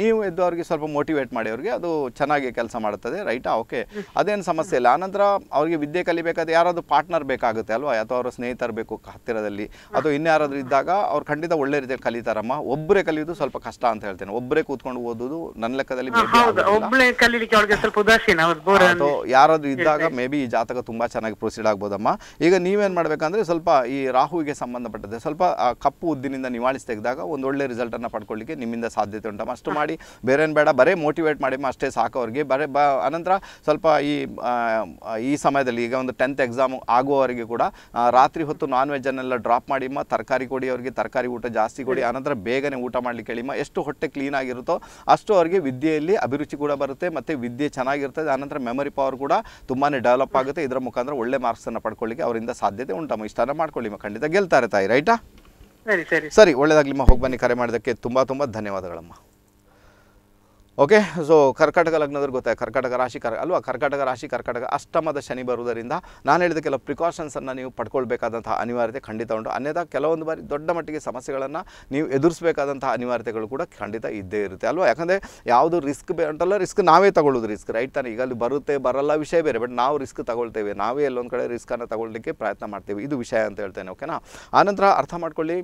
ನೀವು ಇದ್ದು ಅವ್ರಿಗೆ ಸ್ವಲ್ಪ ಮೋಟಿವೇಟ್ ಮಾಡಿ ಅವ್ರಿಗೆ ಅದು ಚೆನ್ನಾಗಿ ಕೆಲಸ ಮಾಡುತ್ತದೆ ರೈಟಾ ಓಕೆ ಅದೇನು ಸಮಸ್ಯೆ ಇಲ್ಲ ಆನಂತರ ಅವ್ರಿಗೆ ವಿದ್ಯೆ ಕಲಿಬೇಕಾದ್ರೆ ಯಾರಾದ್ರೂ ಪಾರ್ಟ್ನರ್ ಬೇಕಾಗುತ್ತೆ ಅಲ್ವಾ ಅಥವಾ ಅವ್ರ ಸ್ನೇಹಿತರು ಬೇಕು ಹತ್ತಿರದಲ್ಲಿ ಅಥವಾ ಇನ್ಯಾರಾದ್ರೂ ಇದ್ದಾಗ ಅವ್ರು ಖಂಡಿತ ಒಳ್ಳೆ ರೀತಿಯಲ್ಲಿ ಕಲಿತಾರಮ್ಮ ಒಬ್ಬರೇ ಕಲಿಯೋದು ಸ್ವಲ್ಪ ಕಷ್ಟ ಅಂತ ಹೇಳ್ತೇನೆ ಒಬ್ಬರೇ ಕೂತ್ಕೊಂಡು ಓದೋದು ನನ್ನ ಲೆಕ್ಕದಲ್ಲಿ ಯಾರಾದ್ರೂ ಇದ್ದಾಗ ಮೇ ಬಿ ಈ ಜಾತಕ ತುಂಬಾ ಚೆನ್ನಾಗಿ ಪ್ರೊಸೀಡ್ ಆಗ್ಬೋದು ಹೌದಮ್ಮ ಈಗ ನೀವೇನು ಮಾಡಬೇಕಂದ್ರೆ ಸ್ವಲ್ಪ ಈ ರಾಹುವಿಗೆ ಸಂಬಂಧಪಟ್ಟದ್ದು ಸ್ವಲ್ಪ ಕಪ್ಪು ಉದ್ದಿನಿಂದ ನಿವಾಳಿಸಿ ತೆಗೆದಾಗ ಒಂದು ಒಳ್ಳೆ ರಿಸಲ್ಟನ್ನು ಪಡ್ಕೊಳ್ಳಿಕ್ಕೆ ನಿಮ್ಮಿಂದ ಸಾಧ್ಯತೆ ಉಂಟಮ್ಮ ಅಷ್ಟು ಮಾಡಿ ಬೇರೇನು ಬೇಡ ಬರೇ ಮೋಟಿವೇಟ್ ಮಾಡಿ ಅಷ್ಟೇ ಸಾಕು ಅವ್ರಿಗೆ ಬರೇ ಬ ಅನಂತರ ಸ್ವಲ್ಪ ಈ ಈ ಸಮಯದಲ್ಲಿ ಈಗ ಒಂದು ಟೆಂತ್ ಎಕ್ಸಾಮ್ ಆಗುವವರಿಗೆ ಕೂಡ ರಾತ್ರಿ ಹೊತ್ತು ನಾನ್ ವೆಜ್ಜನ್ನೆಲ್ಲ ಡ್ರಾಪ್ ಮಾಡಿಮ್ಮ ತರಕಾರಿ ಕೊಡಿ ಅವರಿಗೆ ತರಕಾರಿ ಊಟ ಜಾಸ್ತಿ ಕೊಡಿ ಆನಂತರ ಬೇಗನೆ ಊಟ ಮಾಡಲಿಕ್ಕೆ ಹೇಳಿಮ್ಮ ಎಷ್ಟು ಹೊಟ್ಟೆ ಕ್ಲೀನ್ ಆಗಿರುತ್ತೋ ಅಷ್ಟು ಅವರಿಗೆ ವಿದ್ಯೆಯಲ್ಲಿ ಅಭಿರುಚಿ ಕೂಡ ಬರುತ್ತೆ ಮತ್ತೆ ವಿದ್ಯೆ ಚೆನ್ನಾಗಿರ್ತದೆ ಆನಂತರ ಮೆಮೊರಿ ಪವರ್ ಕೂಡ ತುಂಬಾ ಡೆವಲಪ್ ಆಗುತ್ತೆ ಇದರ ಮುಖಾಂತರ ಒಳ್ಳೆ ಮಾರ್ಕ್ಸನ್ನು ಪಡ್ಕೊಳ್ಳಿಕ್ಕೆ ಅವರಿಂದ ಸಾಧ್ಯತೆ ಉಂಟಮ್ಮ ಇಷ್ಟನ ಮಾಡ್ಕೊಳ್ಳಿ ಖಂಡಿತ ಗೆಲ್ತಾರೆ ತಾಯಿ ರೈಟಾ ಸರಿ ಸರಿ ಸರಿ ಒಳ್ಳೇದಾಗ್ಲಿಮ್ಮ ಹೋಗಿ ಬನ್ನಿ ಕರೆ ಮಾಡೋದಕ್ಕೆ ತುಂಬಾ ತುಂಬಾ ಧನ್ಯವಾದಗಳಮ್ಮ ಓಕೆ ಸೊ ಕರ್ಕಾಟಕ ಲಗ್ನದ ಗೊತ್ತಾಯ್ತು ಕರ್ಕಾಟಕ ರಾಶಿ ಕರ್ ಅಲ್ವಾ ಕರ್ಕಾಟಕ ರಾಶಿ ಕರ್ಕಾಟಕ ಅಷ್ಟಮದ ಶನಿ ಬರುವುದರಿಂದ ನಾನು ಹೇಳಿದ ಕೆಲವು ಪ್ರಿಕಾಷನ್ಸನ್ನು ನೀವು ಪಡ್ಕೊಳ್ಬೇಕಾದಂತಹ ಅನಿವಾರ್ಯತೆ ಖಂಡಿತ ಉಂಟು ಅನ್ಯದ ಕೆಲವೊಂದು ಬಾರಿ ದೊಡ್ಡ ಮಟ್ಟಿಗೆ ಸಮಸ್ಯೆಗಳನ್ನು ನೀವು ಎದುರಿಸಬೇಕಾದಂತಹ ಅನಿವಾರ್ಯತೆಗಳು ಕೂಡ ಖಂಡಿತ ಇದ್ದೇ ಇರುತ್ತೆ ಅಲ್ವಾ ಯಾಕಂದರೆ ಯಾವುದು ರಿಸ್ಕ್ ಅಂತಲ್ಲ ರಿಸ್ಕ್ ನಾವೇ ತಗೊಳ್ಳೋದು ರಿಸ್ಕ್ ರೈಟ್ ತಾನೆ ಈಗ ಅಲ್ಲಿ ಬರುತ್ತೆ ಬರಲ್ಲ ವಿಷಯ ಬೇರೆ ಬಟ್ ನಾವು ರಿಸ್ಕ್ ತಗೊಳ್ತೇವೆ ನಾವೇ ಎಲ್ಲೊಂದು ಕಡೆ ರಿಸ್ಕನ್ನು ತಗೊಳ್ಳಿಕ್ಕೆ ಪ್ರಯತ್ನ ಮಾಡ್ತೇವೆ ಇದು ವಿಷಯ ಅಂತ ಹೇಳ್ತೇನೆ ಓಕೆನಾ ಆನಂತರ ಅರ್ಥ ಮಾಡ್ಕೊಳ್ಳಿ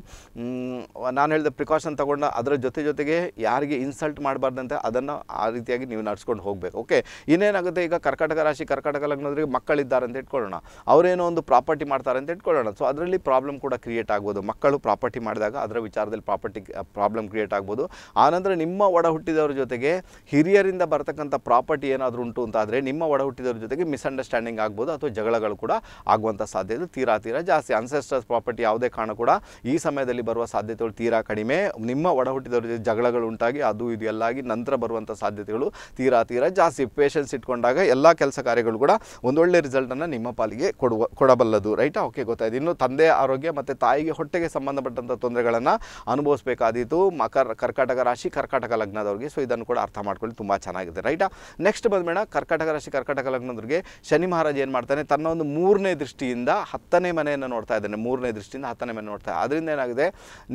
ನಾನು ಹೇಳಿದ ಪ್ರಿಕಾಷನ್ ತಗೊಂಡು ಅದರ ಜೊತೆ ಜೊತೆಗೆ ಯಾರಿಗೆ ಇನ್ಸಲ್ಟ್ ಮಾಡಬಾರ್ದಂತೆ ಅದರ ಅದನ್ನು ಆ ರೀತಿಯಾಗಿ ನೀವು ನಡ್ಸ್ಕೊಂಡು ಹೋಗಬೇಕು ಓಕೆ ಇನ್ನೇನಾಗುತ್ತೆ ಈಗ ಕರ್ಕಾಟಕ ರಾಶಿ ಕರ್ಕಾಟಕ ಲಗ್ನದವರಿಗೆ ಮಕ್ಕಳಿದ್ದಾರೆ ಅಂತ ಇಟ್ಕೊಳ್ಳೋಣ ಅವರೇನೋ ಒಂದು ಪ್ರಾಪರ್ಟಿ ಮಾಡ್ತಾರೆ ಅಂತ ಇಟ್ಕೊಳ್ಳೋಣ ಸೊ ಅದರಲ್ಲಿ ಪ್ರಾಬ್ಲಮ್ ಕೂಡ ಕ್ರಿಯೇಟ್ ಆಗ್ಬೋದು ಮಕ್ಕಳು ಪ್ರಾಪರ್ಟಿ ಮಾಡಿದಾಗ ಅದರ ವಿಚಾರದಲ್ಲಿ ಪ್ರಾಪರ್ಟಿ ಪ್ರಾಬ್ಲಮ್ ಕ್ರಿಯೇಟ್ ಆಗ್ಬೋದು ಆನಂತರ ನಿಮ್ಮ ಒಡ ಹುಟ್ಟಿದವ್ರ ಜೊತೆಗೆ ಹಿರಿಯರಿಂದ ಬರ್ತಕ್ಕಂಥ ಪ್ರಾಪರ್ಟಿ ಏನಾದರೂ ಉಂಟು ಅಂತಾದರೆ ನಿಮ್ಮ ಒಡ ಹುಟ್ಟಿದವ್ರ ಜೊತೆಗೆ ಮಿಸ್ಅಂಡರ್ಸ್ಟ್ಯಾಂಡಿಂಗ್ ಆಗ್ಬೋದು ಅಥವಾ ಜಗಳಗಳು ಕೂಡ ಆಗುವಂಥ ಸಾಧ್ಯತೆ ತೀರಾ ತೀರಾ ಜಾಸ್ತಿ ಅನ್ಸೆಸ್ಟರ್ಸ್ ಪ್ರಾಪರ್ಟಿ ಯಾವುದೇ ಕಾರಣ ಕೂಡ ಈ ಸಮಯದಲ್ಲಿ ಬರುವ ಸಾಧ್ಯತೆಗಳು ತೀರಾ ಕಡಿಮೆ ನಿಮ್ಮ ಒಡ ಹುಟ್ಟಿದವ್ರ ಜೊತೆ ಜಗಳಗಳು ಉಂಟಾಗಿ ಅದು ಇದು ಎಲ್ಲಾಗಿ ನಂತರ ಬರುವಂಥ ಸಾಧ್ಯತೆಗಳು ತೀರಾ ತೀರಾ ಜಾಸ್ತಿ ಪೇಷನ್ಸ್ ಇಟ್ಕೊಂಡಾಗ ಎಲ್ಲ ಕೆಲಸ ಕಾರ್ಯಗಳು ಕೂಡ ಒಂದೊಳ್ಳೆ ರಿಸಲ್ಟನ್ನು ನಿಮ್ಮ ಪಾಲಿಗೆ ಕೊಡುವ ಕೊಡಬಲ್ಲದು ರೈಟಾ ಓಕೆ ಗೊತ್ತಾಯಿತು ಇನ್ನು ತಂದೆ ಆರೋಗ್ಯ ಮತ್ತು ತಾಯಿಗೆ ಹೊಟ್ಟೆಗೆ ಸಂಬಂಧಪಟ್ಟಂಥ ತೊಂದರೆಗಳನ್ನು ಅನುಭವಿಸಬೇಕಾದೀತು ಮಕರ್ ಕರ್ಕಾಟಕ ರಾಶಿ ಕರ್ಕಾಟಕ ಲಗ್ನದವ್ರಿಗೆ ಸೊ ಇದನ್ನು ಕೂಡ ಅರ್ಥ ಮಾಡ್ಕೊಳ್ಳಿ ತುಂಬ ಚೆನ್ನಾಗಿದೆ ರೈಟಾ ನೆಕ್ಸ್ಟ್ ಬಂದ್ಬೇಡ ಕರ್ಕಾಟಕ ರಾಶಿ ಕರ್ಕಾಟಕ ಲಗ್ನದವ್ರಿಗೆ ಶನಿ ಮಹಾರಾಜ ಏನು ಮಾಡ್ತಾನೆ ತನ್ನ ಒಂದು ಮೂರನೇ ದೃಷ್ಟಿಯಿಂದ ಹತ್ತನೇ ಮನೆಯನ್ನು ನೋಡ್ತಾ ಇದ್ದಾನೆ ಮೂರನೇ ದೃಷ್ಟಿಯಿಂದ ಹತ್ತನೇ ಮನೆ ನೋಡ್ತಾ ಅದರಿಂದ ಏನಾಗಿದೆ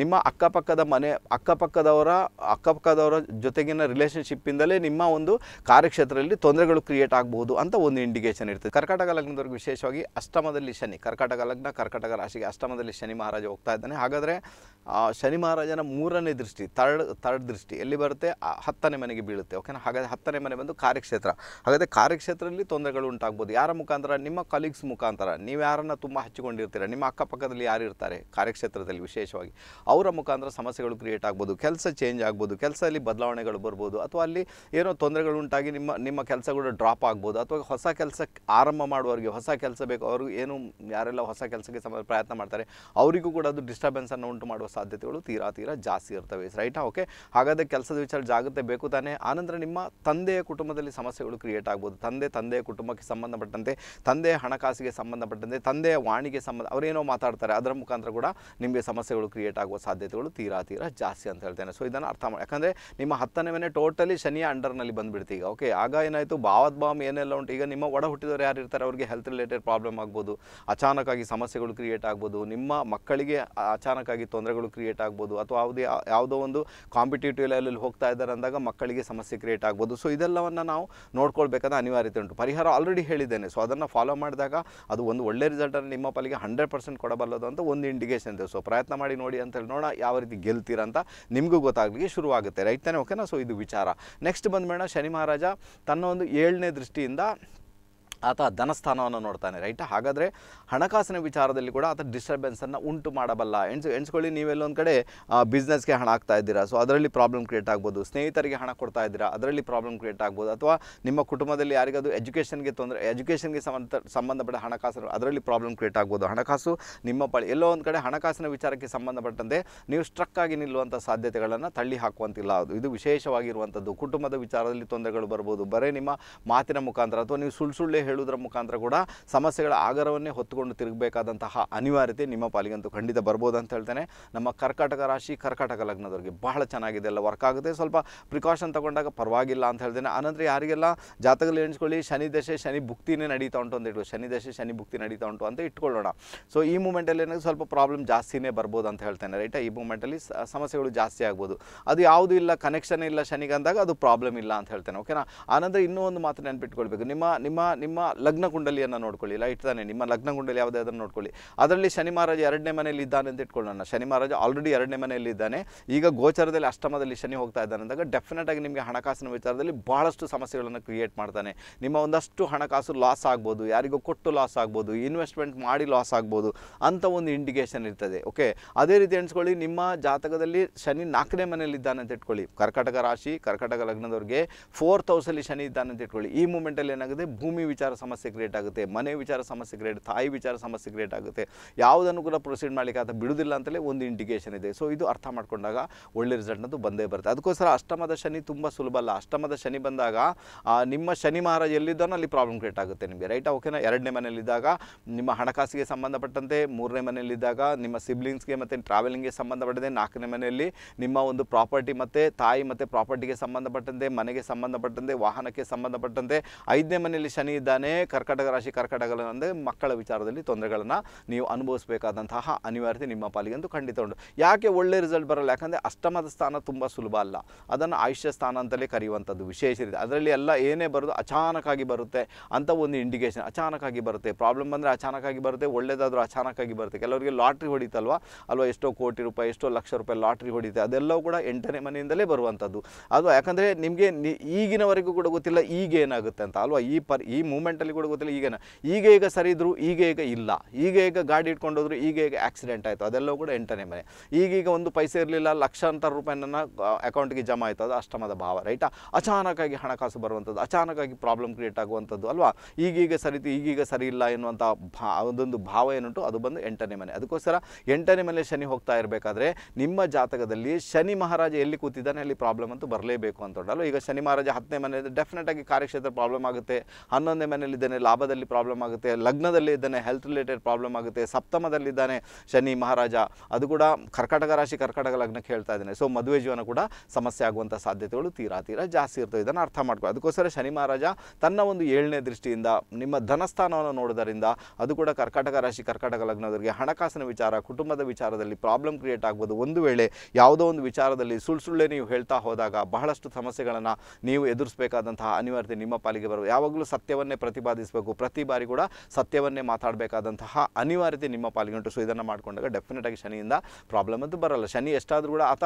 ನಿಮ್ಮ ಅಕ್ಕಪಕ್ಕದ ಮನೆ ಅಕ್ಕಪಕ್ಕದವರ ಅಕ್ಕಪಕ್ಕದವರ ಜೊತೆಗಿನ ರಿಲೇಷನ್ ರಿಲೇಷನ್ಶಿಪ್ಪಿಂದಲೇ ನಿಮ್ಮ ಒಂದು ಕಾರ್ಯಕ್ಷೇತ್ರದಲ್ಲಿ ತೊಂದರೆಗಳು ಕ್ರಿಯೇಟ್ ಆಗಬಹುದು ಅಂತ ಒಂದು ಇಂಡಿಕೇಶನ್ ಇರ್ತದೆ ಕರ್ಕಾಟಕ ಲಗ್ನದವ್ರಿಗೆ ವಿಶೇಷವಾಗಿ ಅಷ್ಟಮದಲ್ಲಿ ಶನಿ ಕರ್ಕಾಟಕ ಲಗ್ನ ಕರ್ಕಾಟಕ ರಾಶಿಗೆ ಅಷ್ಟಮದಲ್ಲಿ ಶನಿ ಮಹಾರಾಜ ಹೋಗ್ತಾ ಇದ್ದಾನೆ ಹಾಗಾದರೆ ಶನಿ ಮಹಾರಾಜನ ಮೂರನೇ ದೃಷ್ಟಿ ತರ್ಡ್ ತರ್ಡ್ ದೃಷ್ಟಿ ಎಲ್ಲಿ ಬರುತ್ತೆ ಹತ್ತನೇ ಮನೆಗೆ ಬೀಳುತ್ತೆ ಓಕೆನಾ ಹಾಗಾದರೆ ಹತ್ತನೇ ಮನೆ ಬಂದು ಕಾರ್ಯಕ್ಷೇತ್ರ ಹಾಗಾದರೆ ಕಾರ್ಯಕ್ಷೇತ್ರದಲ್ಲಿ ತೊಂದರೆಗಳು ಉಂಟಾಗ್ಬೋದು ಯಾರ ಮುಖಾಂತರ ನಿಮ್ಮ ಕಲೀಗ್ಸ್ ಮುಖಾಂತರ ನೀವು ಯಾರನ್ನು ತುಂಬ ಹಚ್ಚಿಕೊಂಡಿರ್ತೀರ ನಿಮ್ಮ ಅಕ್ಕಪಕ್ಕದಲ್ಲಿ ಯಾರು ಇರ್ತಾರೆ ಕಾರ್ಯಕ್ಷೇತ್ರದಲ್ಲಿ ವಿಶೇಷವಾಗಿ ಅವರ ಮುಖಾಂತರ ಸಮಸ್ಯೆಗಳು ಕ್ರಿಯೇಟ್ ಆಗ್ಬೋದು ಕೆಲಸ ಚೇಂಜ್ ಆಗ್ಬೋದು ಕೆಲಸದಲ್ಲಿ ಬದಲಾವಣೆಗಳು ಬರ್ಬೋದು ಅಥವಾ ಅಲ್ಲಿ ಏನೋ ತೊಂದರೆಗಳು ಉಂಟಾಗಿ ನಿಮ್ಮ ನಿಮ್ಮ ಕೆಲಸ ಕೂಡ ಡ್ರಾಪ್ ಆಗ್ಬೋದು ಅಥವಾ ಹೊಸ ಕೆಲಸಕ್ಕೆ ಆರಂಭ ಮಾಡುವವರಿಗೆ ಹೊಸ ಕೆಲಸ ಬೇಕು ಅವರು ಏನು ಯಾರೆಲ್ಲ ಹೊಸ ಕೆಲಸಕ್ಕೆ ಸಂಬಂಧ ಪ್ರಯತ್ನ ಮಾಡ್ತಾರೆ ಅವರಿಗೂ ಕೂಡ ಅದು ಡಿಸ್ಟರ್ಬೆನ್ಸನ್ನು ಉಂಟು ಮಾಡುವ ಸಾಧ್ಯತೆಗಳು ತೀರಾ ತೀರಾ ಜಾಸ್ತಿ ಇರ್ತವೆ ರೈಟಾ ಓಕೆ ಹಾಗಾದರೆ ಕೆಲಸದ ವಿಚಾರ ಜಾಗತ್ತೆ ಬೇಕು ತಾನೇ ಆನಂತರ ನಿಮ್ಮ ತಂದೆಯ ಕುಟುಂಬದಲ್ಲಿ ಸಮಸ್ಯೆಗಳು ಕ್ರಿಯೇಟ್ ಆಗ್ಬೋದು ತಂದೆ ತಂದೆಯ ಕುಟುಂಬಕ್ಕೆ ಸಂಬಂಧಪಟ್ಟಂತೆ ತಂದೆಯ ಹಣಕಾಸಿಗೆ ಸಂಬಂಧಪಟ್ಟಂತೆ ತಂದೆಯ ವಾಣಿಗೆ ಸಂಬಂಧ ಅವರೇನೋ ಮಾತಾಡ್ತಾರೆ ಅದರ ಮುಖಾಂತರ ಕೂಡ ನಿಮಗೆ ಸಮಸ್ಯೆಗಳು ಕ್ರಿಯೇಟ್ ಆಗುವ ಸಾಧ್ಯತೆಗಳು ತೀರಾ ತೀರಾ ಜಾಸ್ತಿ ಅಂತ ಹೇಳ್ತೇನೆ ಸೊ ಇದನ್ನು ಅರ್ಥ ಮಾಡಿ ಯಾಕಂದರೆ ನಿಮ್ಮ ಹತ್ತನೇ ಮನೆ ಟೋಟಲ್ ಅಲ್ಲಿ ಶನಿಯ ಅಂಡರ್ನಲ್ಲಿ ಬಂದ್ಬಿಡ್ತು ಈಗ ಓಕೆ ಆಗ ಏನಾಯಿತು ಭಾವದ ಬಾಮ್ ಏನೆಲ್ಲ ಉಂಟು ಈಗ ನಿಮ್ಮ ಒಡ ಹುಟ್ಟಿದವರು ಯಾರು ಇರ್ತಾರೆ ಅವರಿಗೆ ಹೆಲ್ತ್ ರಿಲೇಟೆಡ್ ಪ್ರಾಬ್ಲಮ್ ಆಗ್ಬೋದು ಆಗಿ ಸಮಸ್ಯೆಗಳು ಕ್ರಿಯೇಟ್ ಆಗ್ಬೋದು ನಿಮ್ಮ ಮಕ್ಕಳಿಗೆ ಅಚಾನಕ್ಕಾಗಿ ತೊಂದರೆಗಳು ಕ್ರಿಯೇಟ್ ಆಗ್ಬೋದು ಅಥವಾ ಯಾವುದೇ ಯಾವುದೋ ಒಂದು ಕಾಂಪಿಟೇಟಿವ್ ಲೆವೆಲಲ್ಲಿ ಹೋಗ್ತಾ ಇದ್ದಾರೆ ಅಂದಾಗ ಮಕ್ಕಳಿಗೆ ಸಮಸ್ಯೆ ಕ್ರಿಯೇಟ್ ಆಗ್ಬೋದು ಸೊ ಇದೆಲ್ಲವನ್ನು ನಾವು ನೋಡ್ಕೊಳ್ಬೇಕಾದ ಅನಿವಾರ್ಯತೆ ಉಂಟು ಪರಿಹಾರ ಆಲ್ರೆಡಿ ಹೇಳಿದ್ದೇನೆ ಸೊ ಅದನ್ನು ಫಾಲೋ ಮಾಡಿದಾಗ ಅದು ಒಂದು ಒಳ್ಳೆ ಅನ್ನು ನಿಮ್ಮ ಪಾಲಿಗೆ ಹಂಡ್ರೆಡ್ ಪರ್ಸೆಂಟ್ ಕೊಡಬಲ್ಲದು ಅಂತ ಒಂದು ಇಂಡಿಕೇಶನ್ ಇದೆ ಸೊ ಪ್ರಯತ್ನ ಮಾಡಿ ನೋಡಿ ಹೇಳಿ ನೋಡೋಣ ಯಾವ ರೀತಿ ಗೆಲ್ತೀರ ಅಂತ ನಿಮಗೂ ಗೊತ್ತಾಗಲಿಕ್ಕೆ ಶುರುವಾಗುತ್ತೆ ರೈಟ್ ತಾನೇ ಓಕೆನಾ ಸೊ ಇದು ವಿಚಾರ ನೆಕ್ಸ್ಟ್ ಬಂದ್ಮೇಣ ಶನಿ ಮಹಾರಾಜ ತನ್ನ ಒಂದು ಏಳನೇ ದೃಷ್ಟಿಯಿಂದ ಆತ ಧನಸ್ಥಾನವನ್ನು ನೋಡ್ತಾನೆ ರೈಟ್ ಹಾಗಾದರೆ ಹಣಕಾಸಿನ ವಿಚಾರದಲ್ಲಿ ಕೂಡ ಆತ ಡಿಸ್ಟರ್ಬೆನ್ಸನ್ನು ಉಂಟು ಮಾಡಬಲ್ಲ ಎಣ್ಸು ಎಣ್ಸ್ಕೊಳ್ಳಿ ನೀವೆಲ್ಲೊಂದು ಕಡೆ ಬಿಸ್ನೆಸ್ಗೆ ಹಣ ಆಗ್ತಾ ಇದ್ದೀರಾ ಸೊ ಅದರಲ್ಲಿ ಪ್ರಾಬ್ಲಮ್ ಕ್ರಿಯೇಟ್ ಆಗ್ಬೋದು ಸ್ನೇಹಿತರಿಗೆ ಹಣ ಕೊಡ್ತಾ ಇದ್ದೀರಾ ಅದರಲ್ಲಿ ಪ್ರಾಬ್ಲಮ್ ಕ್ರಿಯೇಟ್ ಆಗ್ಬೋದು ಅಥವಾ ನಿಮ್ಮ ಕುಟುಂಬದಲ್ಲಿ ಯಾರಿಗಾದರೂ ಎಜುಕೇಷನ್ಗೆ ತೊಂದರೆ ಎಜುಕೇಷನ್ಗೆ ಸಂಬಂಧ ಸಂಬಂಧಪಟ್ಟ ಹಣಕಾಸು ಅದರಲ್ಲಿ ಪ್ರಾಬ್ಲಮ್ ಕ್ರಿಯೇಟ್ ಆಗ್ಬೋದು ಹಣಕಾಸು ನಿಮ್ಮ ಬಳಿ ಎಲ್ಲೋ ಒಂದು ಕಡೆ ಹಣಕಾಸಿನ ವಿಚಾರಕ್ಕೆ ಸಂಬಂಧಪಟ್ಟಂತೆ ನೀವು ಸ್ಟ್ರಕ್ ಆಗಿ ನಿಲ್ಲುವಂಥ ಸಾಧ್ಯತೆಗಳನ್ನು ತಳ್ಳಿ ಹಾಕುವಂತಿಲ್ಲ ಅದು ಇದು ವಿಶೇಷವಾಗಿರುವಂಥದ್ದು ಕುಟುಂಬದ ವಿಚಾರದಲ್ಲಿ ತೊಂದರೆಗಳು ಬರ್ಬೋದು ಬರೇ ನಿಮ್ಮ ಮಾತಿನ ಮುಖಾಂತರ ಅಥವಾ ನೀವು ಸುಳ್ಳು ಸುಳ್ಳೆ ಹೇಳುವುದರ ಮುಖಾಂತರ ಕೂಡ ಸಮಸ್ಯೆಗಳ ಆಗರವನ್ನೇ ಹೊತ್ತುಕೊಂಡು ತಿರುಗಬೇಕಾದಂತಹ ಅನಿವಾರ್ಯತೆ ನಿಮ್ಮ ಪಾಲಿಗಂತೂ ಖಂಡಿತ ಬರ್ಬೋದು ಅಂತ ಹೇಳ್ತೇನೆ ನಮ್ಮ ಕರ್ಕಾಟಕ ರಾಶಿ ಕರ್ಕಾಟಕ ಲಗ್ನದವ್ರಿಗೆ ಬಹಳ ಚೆನ್ನಾಗಿದೆ ಎಲ್ಲ ವರ್ಕ್ ಆಗುತ್ತೆ ಸ್ವಲ್ಪ ಪ್ರಿಕಾಷನ್ ತಗೊಂಡಾಗ ಪರವಾಗಿಲ್ಲ ಅಂತ ಹೇಳ್ತೇನೆ ಆನಂತರ ಯಾರಿಗೆಲ್ಲ ಜಾತಕದಲ್ಲಿ ಎಣಿಸ್ಕೊಳ್ಳಿ ಶನಿ ದಶೆ ಶನಿ ಭುಕ್ತಿನೇ ನಡೀತಾ ಉಂಟು ಅಂತ ಹೇಳುವ ಶನಿ ದಶೆ ಶನಿ ಭುಕ್ತಿ ನಡೀತಾ ಉಂಟು ಅಂತ ಇಟ್ಕೊಳ್ಳೋಣ ಸೊ ಈ ಮೂಮೆಂಟಲ್ಲಿ ಏನಾದರೂ ಸ್ವಲ್ಪ ಪ್ರಾಬ್ಲಮ್ ಜಾಸ್ತಿನೇ ಬರ್ಬೋದು ಅಂತ ಹೇಳ್ತೇನೆ ರೈಟ್ ಈ ಮೂಮೆಂಟಲ್ಲಿ ಸಮಸ್ಯೆಗಳು ಜಾಸ್ತಿ ಆಗ್ಬೋದು ಅದು ಯಾವುದು ಇಲ್ಲ ಕನೆಕ್ಷನ್ ಇಲ್ಲ ಶನಿಗೆ ಅಂದಾಗ ಅದು ಪ್ರಾಬ್ಲಮ್ ಇಲ್ಲ ಅಂತ ಹೇಳ್ತೇನೆ ಓಕೆನಾ ಆನಂದ್ರೆ ಇನ್ನೂ ಒಂದು ಮಾತು ನೆನಪಿಟ್ಕೊಳ್ಬೇಕು ನಿಮ್ಮ ನಿಮ್ಮ ನಿಮ್ಮ ನಿಮ್ಮ ಲಗ್ನ ಕುಂಡಲಿಯನ್ನು ನೋಡ್ಕೊಳ್ಳಿ ಲೈಟ್ ತಾನೆ ನಿಮ್ಮ ಲಗ್ನ ಕುಂಡಲಿ ಯಾವುದೇ ಅದನ್ನು ನೋಡ್ಕೊಳ್ಳಿ ಅದರಲ್ಲಿ ಶನಿ ಮಹಾರಾಜ ಎರಡನೇ ಮನೆಯಲ್ಲಿ ಇದ್ದಾನೆ ಅಂತ ಇಟ್ಕೊಳ್ಳೋಣ ಶನಿ ಮಹಾರಾಜ ಆಲ್ರೆಡಿ ಎರಡನೇ ಮನೆಯಲ್ಲಿ ಇದ್ದಾನೆ ಈಗ ಗೋಚರದಲ್ಲಿ ಅಷ್ಟಮದಲ್ಲಿ ಶನಿ ಹೋಗ್ತಾ ಇದ್ದಾನೆ ಅಂದಾಗ ಡೆಫಿನೆಟ್ ಆಗಿ ನಿಮಗೆ ಹಣಕಾಸಿನ ವಿಚಾರದಲ್ಲಿ ಭಾಳಷ್ಟು ಸಮಸ್ಯೆಗಳನ್ನು ಕ್ರಿಯೇಟ್ ಮಾಡ್ತಾನೆ ನಿಮ್ಮ ಒಂದಷ್ಟು ಹಣಕಾಸು ಲಾಸ್ ಆಗ್ಬೋದು ಯಾರಿಗೂ ಕೊಟ್ಟು ಲಾಸ್ ಆಗ್ಬೋದು ಇನ್ವೆಸ್ಟ್ಮೆಂಟ್ ಮಾಡಿ ಲಾಸ್ ಆಗ್ಬೋದು ಅಂತ ಒಂದು ಇಂಡಿಕೇಶನ್ ಇರ್ತದೆ ಓಕೆ ಅದೇ ರೀತಿ ಅನ್ಸ್ಕೊಳ್ಳಿ ನಿಮ್ಮ ಜಾತಕದಲ್ಲಿ ಶನಿ ನಾಲ್ಕನೇ ಮನೆಯಲ್ಲಿ ಇದ್ದಾನೆ ಅಂತ ಇಟ್ಕೊಳ್ಳಿ ಕರ್ಕಟಕ ರಾಶಿ ಕರ್ಕಟಕ ಲಗ್ನದವರಿಗೆ ಫೋರ್ತ್ ಹೌಸಲ್ಲಿ ಶನಿ ಇದ್ದಾನೆ ಅಂತ ಇಟ್ಕೊಳ್ಳಿ ಈ ಮೂಮೆಂಟಲ್ಲಿ ಏನಾಗುತ್ತೆ ಭೂಮಿ ವಿಚಾರ ವಿಚಾರ ಸಮಸ್ಯೆ ಕ್ರಿಯೇಟ್ ಆಗುತ್ತೆ ಮನೆ ವಿಚಾರ ಸಮಸ್ಯೆ ಕ್ರಿಯೇಟ್ ತಾಯಿ ವಿಚಾರ ಸಮಸ್ಯೆ ಕ್ರಿಯೇಟ್ ಆಗುತ್ತೆ ಯಾವುದನ್ನು ಕೂಡ ಪ್ರೊಸೀಡ್ ಮಾಡಲಿಕ್ಕೆ ಆತ ಬಿಡುವುದಿಲ್ಲ ಅಂತಲೇ ಒಂದು ಇಂಡಿಕೇಷನ್ ಇದೆ ಸೊ ಇದು ಅರ್ಥ ಮಾಡಿಕೊಂಡಾಗ ಒಳ್ಳೆ ರಿಸಲ್ಟ್ನದು ಬಂದೇ ಬರುತ್ತೆ ಅದಕ್ಕೋಸ್ಕರ ಅಷ್ಟಮದ ಶನಿ ತುಂಬ ಸುಲಭ ಅಲ್ಲ ಅಷ್ಟಮದ ಶನಿ ಬಂದಾಗ ನಿಮ್ಮ ಶನಿ ಮಹಾರಾಜ ಎಲ್ಲಿದ್ದಾನೋ ಅಲ್ಲಿ ಪ್ರಾಬ್ಲಮ್ ಕ್ರಿಯೇಟ್ ಆಗುತ್ತೆ ನಿಮಗೆ ರೈಟ್ ಓಕೆನಾ ಎರಡನೇ ಮನೆಯಲ್ಲಿದ್ದಾಗ ನಿಮ್ಮ ಹಣಕಾಸಿಗೆ ಸಂಬಂಧಪಟ್ಟಂತೆ ಮೂರನೇ ಮನೆಯಲ್ಲಿದ್ದಾಗ ನಿಮ್ಮ ಸಿಬ್ಲಿಂಗ್ಸ್ಗೆ ಮತ್ತು ಟ್ರಾವೆಲಿಂಗ್ಗೆ ಸಂಬಂಧಪಟ್ಟಂತೆ ನಾಲ್ಕನೇ ಮನೆಯಲ್ಲಿ ನಿಮ್ಮ ಒಂದು ಪ್ರಾಪರ್ಟಿ ಮತ್ತು ತಾಯಿ ಮತ್ತು ಪ್ರಾಪರ್ಟಿಗೆ ಸಂಬಂಧಪಟ್ಟಂತೆ ಮನೆಗೆ ಸಂಬಂಧಪಟ್ಟಂತೆ ವಾಹನಕ್ಕೆ ಸಂಬಂಧಪಟ್ಟಂತೆ ಐದನೇ ಮನೆಯಲ್ಲಿ ಶನಿ ಇದ್ದಾಗ ಇದ್ದಾನೆ ಕರ್ಕಟಕ ರಾಶಿ ಅಂದರೆ ಮಕ್ಕಳ ವಿಚಾರದಲ್ಲಿ ತೊಂದರೆಗಳನ್ನು ನೀವು ಅನುಭವಿಸಬೇಕಾದಂತಹ ಅನಿವಾರ್ಯತೆ ನಿಮ್ಮ ಪಾಲಿಗೆ ಅಂತೂ ಖಂಡಿತ ಉಂಟು ಯಾಕೆ ಒಳ್ಳೆ ರಿಸಲ್ಟ್ ಬರಲ್ಲ ಯಾಕಂದರೆ ಅಷ್ಟಮದ ಸ್ಥಾನ ತುಂಬ ಸುಲಭ ಅಲ್ಲ ಅದನ್ನು ಆಯುಷ್ಯ ಸ್ಥಾನ ಅಂತಲೇ ಕರೆಯುವಂಥದ್ದು ವಿಶೇಷ ರೀತಿ ಅದರಲ್ಲಿ ಎಲ್ಲ ಏನೇ ಬರೋದು ಅಚಾನಕಾಗಿ ಬರುತ್ತೆ ಅಂತ ಒಂದು ಇಂಡಿಕೇಷನ್ ಅಚಾನಕಾಗಿ ಬರುತ್ತೆ ಪ್ರಾಬ್ಲಮ್ ಬಂದರೆ ಅಚಾನಕಾಗಿ ಬರುತ್ತೆ ಒಳ್ಳೆಯದಾದರೂ ಅಚಾನಕಾಗಿ ಬರುತ್ತೆ ಕೆಲವರಿಗೆ ಲಾಟ್ರಿ ಹೊಡಿತಲ್ವಾ ಅಲ್ವಾ ಎಷ್ಟೋ ಕೋಟಿ ರೂಪಾಯಿ ಎಷ್ಟೋ ಲಕ್ಷ ರೂಪಾಯಿ ಲಾಟ್ರಿ ಹೊಡಿತೆ ಅದೆಲ್ಲವೂ ಕೂಡ ಎಂಟನೇ ಮನೆಯಿಂದಲೇ ಬರುವಂಥದ್ದು ಅದು ಯಾಕಂದರೆ ನಿಮಗೆ ಈಗಿನವರೆಗೂ ಕೂಡ ಗೊತ್ತಿಲ್ಲ ಈಗ ಏನಾಗುತ್ತೆ ಅಂತ ಅಲ್ವಾ ಈ ಪರ್ ಈ ಅಲ್ಲಿ ಕೂಡ ಗೊತ್ತಿಲ್ಲ ಈಗ ಈಗ ಈಗ ಸರಿದ್ರು ಈಗ ಈಗ ಇಲ್ಲ ಈಗ ಈಗ ಗಾಡಿ ಇಟ್ಕೊಂಡೋದ್ರು ಈಗ ಈಗ ಆಕ್ಸಿಡೆಂಟ್ ಆಯಿತು ಅದೆಲ್ಲವೂ ಕೂಡ ಎಂಟನೇ ಮನೆ ಈಗೀಗ ಒಂದು ಪೈಸೆ ಇರಲಿಲ್ಲ ಲಕ್ಷಾಂತರ ರೂಪಾಯಿ ನನ್ನ ಅಕೌಂಟ್ಗೆ ಜಮಾ ಆಯಿತು ಅದು ಅಷ್ಟಮದ ಭಾವ ರೈಟಾ ಅಚಾನಕ್ಕಾಗಿ ಹಣಕಾಸು ಬರುವಂಥದ್ದು ಅಚಾನಕ್ಕಾಗಿ ಪ್ರಾಬ್ಲಮ್ ಕ್ರಿಯೇಟ್ ಆಗುವಂಥದ್ದು ಅಲ್ವಾ ಈಗೀಗ ಸರಿತು ಈಗೀಗ ಸರಿ ಇಲ್ಲ ಎನ್ನುವಂತಹ ಭಾ ಅದೊಂದು ಭಾವ ಏನುಂಟು ಅದು ಬಂದು ಎಂಟನೇ ಮನೆ ಅದಕ್ಕೋಸ್ಕರ ಎಂಟನೇ ಮನೆ ಶನಿ ಹೋಗ್ತಾ ಇರಬೇಕಾದ್ರೆ ನಿಮ್ಮ ಜಾತಕದಲ್ಲಿ ಶನಿ ಮಹಾರಾಜ ಎಲ್ಲಿ ಕೂತಿದ್ದಾನೆ ಅಲ್ಲಿ ಪ್ರಾಬ್ಲಮ್ ಅಂತೂ ಬರಲೇಬೇಕು ಅಂತ ಈಗ ಶನಿ ಮಹಾರಾಜ ಹತ್ತನೇ ಮನೆ ಆಗಿ ಕಾರ್ಯಕ್ಷೇತ್ರ ಪ್ರಾಬ್ಲಮ್ ಆಗುತ್ತೆ ಹನ್ನೊಂದನೇ ಮನೆಯಲ್ಲಿ ಇದ್ದಾನೆ ಲಾಭದಲ್ಲಿ ಪ್ರಾಬ್ಲಮ್ ಆಗುತ್ತೆ ಲಗ್ನದಲ್ಲಿ ಇದ್ದಾನೆ ಹೆಲ್ತ್ ರಿಲೇಟೆಡ್ ಪ್ರಾಬ್ಲಮ್ ಆಗುತ್ತೆ ಸಪ್ತಮದಲ್ಲಿದ್ದಾನೆ ಶನಿ ಮಹಾರಾಜ ಅದು ಕೂಡ ಕರ್ಕಾಟಕ ರಾಶಿ ಕರ್ಕಾಟಕ ಲಗ್ನಕ್ಕೆ ಹೇಳ್ತಾ ಇದ್ದಾನೆ ಸೊ ಮದುವೆ ಜೀವನ ಕೂಡ ಸಮಸ್ಯೆ ಆಗುವಂಥ ಸಾಧ್ಯತೆಗಳು ತೀರಾ ತೀರಾ ಜಾಸ್ತಿ ಇರ್ತವೆ ಇದನ್ನು ಅರ್ಥ ಮಾಡ್ಕೊ ಅದಕ್ಕೋಸ್ಕರ ಶನಿ ಮಹಾರಾಜ ತನ್ನ ಒಂದು ಏಳನೇ ದೃಷ್ಟಿಯಿಂದ ನಿಮ್ಮ ಧನಸ್ಥಾನವನ್ನು ನೋಡೋದರಿಂದ ಅದು ಕೂಡ ಕರ್ಕಾಟಕ ರಾಶಿ ಕರ್ಕಾಟಕ ಲಗ್ನದವರಿಗೆ ಹಣಕಾಸಿನ ವಿಚಾರ ಕುಟುಂಬದ ವಿಚಾರದಲ್ಲಿ ಪ್ರಾಬ್ಲಮ್ ಕ್ರಿಯೇಟ್ ಆಗ್ಬೋದು ಒಂದು ವೇಳೆ ಯಾವುದೋ ಒಂದು ವಿಚಾರದಲ್ಲಿ ಸುಳ್ಳು ಸುಳ್ಳೆ ನೀವು ಹೇಳ್ತಾ ಹೋದಾಗ ಬಹಳಷ್ಟು ಸಮಸ್ಯೆಗಳನ್ನು ನೀವು ಎದುರಿಸಬೇಕಾದಂತಹ ಅನಿವಾರ್ಯತೆ ನಿಮ್ಮ ಪಾಲಿಗೆ ಬರುವ ಯಾವಾಗಲೂ ಸತ್ಯವನ್ನೇ ಪ್ರತಿಪಾದಿಸಬೇಕು ಪ್ರತಿ ಬಾರಿ ಕೂಡ ಸತ್ಯವನ್ನೇ ಮಾತಾಡಬೇಕಾದಂತಹ ಅನಿವಾರ್ಯತೆ ನಿಮ್ಮ ಪಾಲಿಗೆ ಸೊ ಇದನ್ನು ಮಾಡಿಕೊಂಡಾಗ ಡೆಫಿನೆಟಾಗಿ ಶನಿಯಿಂದ ಪ್ರಾಬ್ಲಮ್ ಅಂತೂ ಬರಲ್ಲ ಶನಿ ಎಷ್ಟಾದರೂ ಕೂಡ ಆತ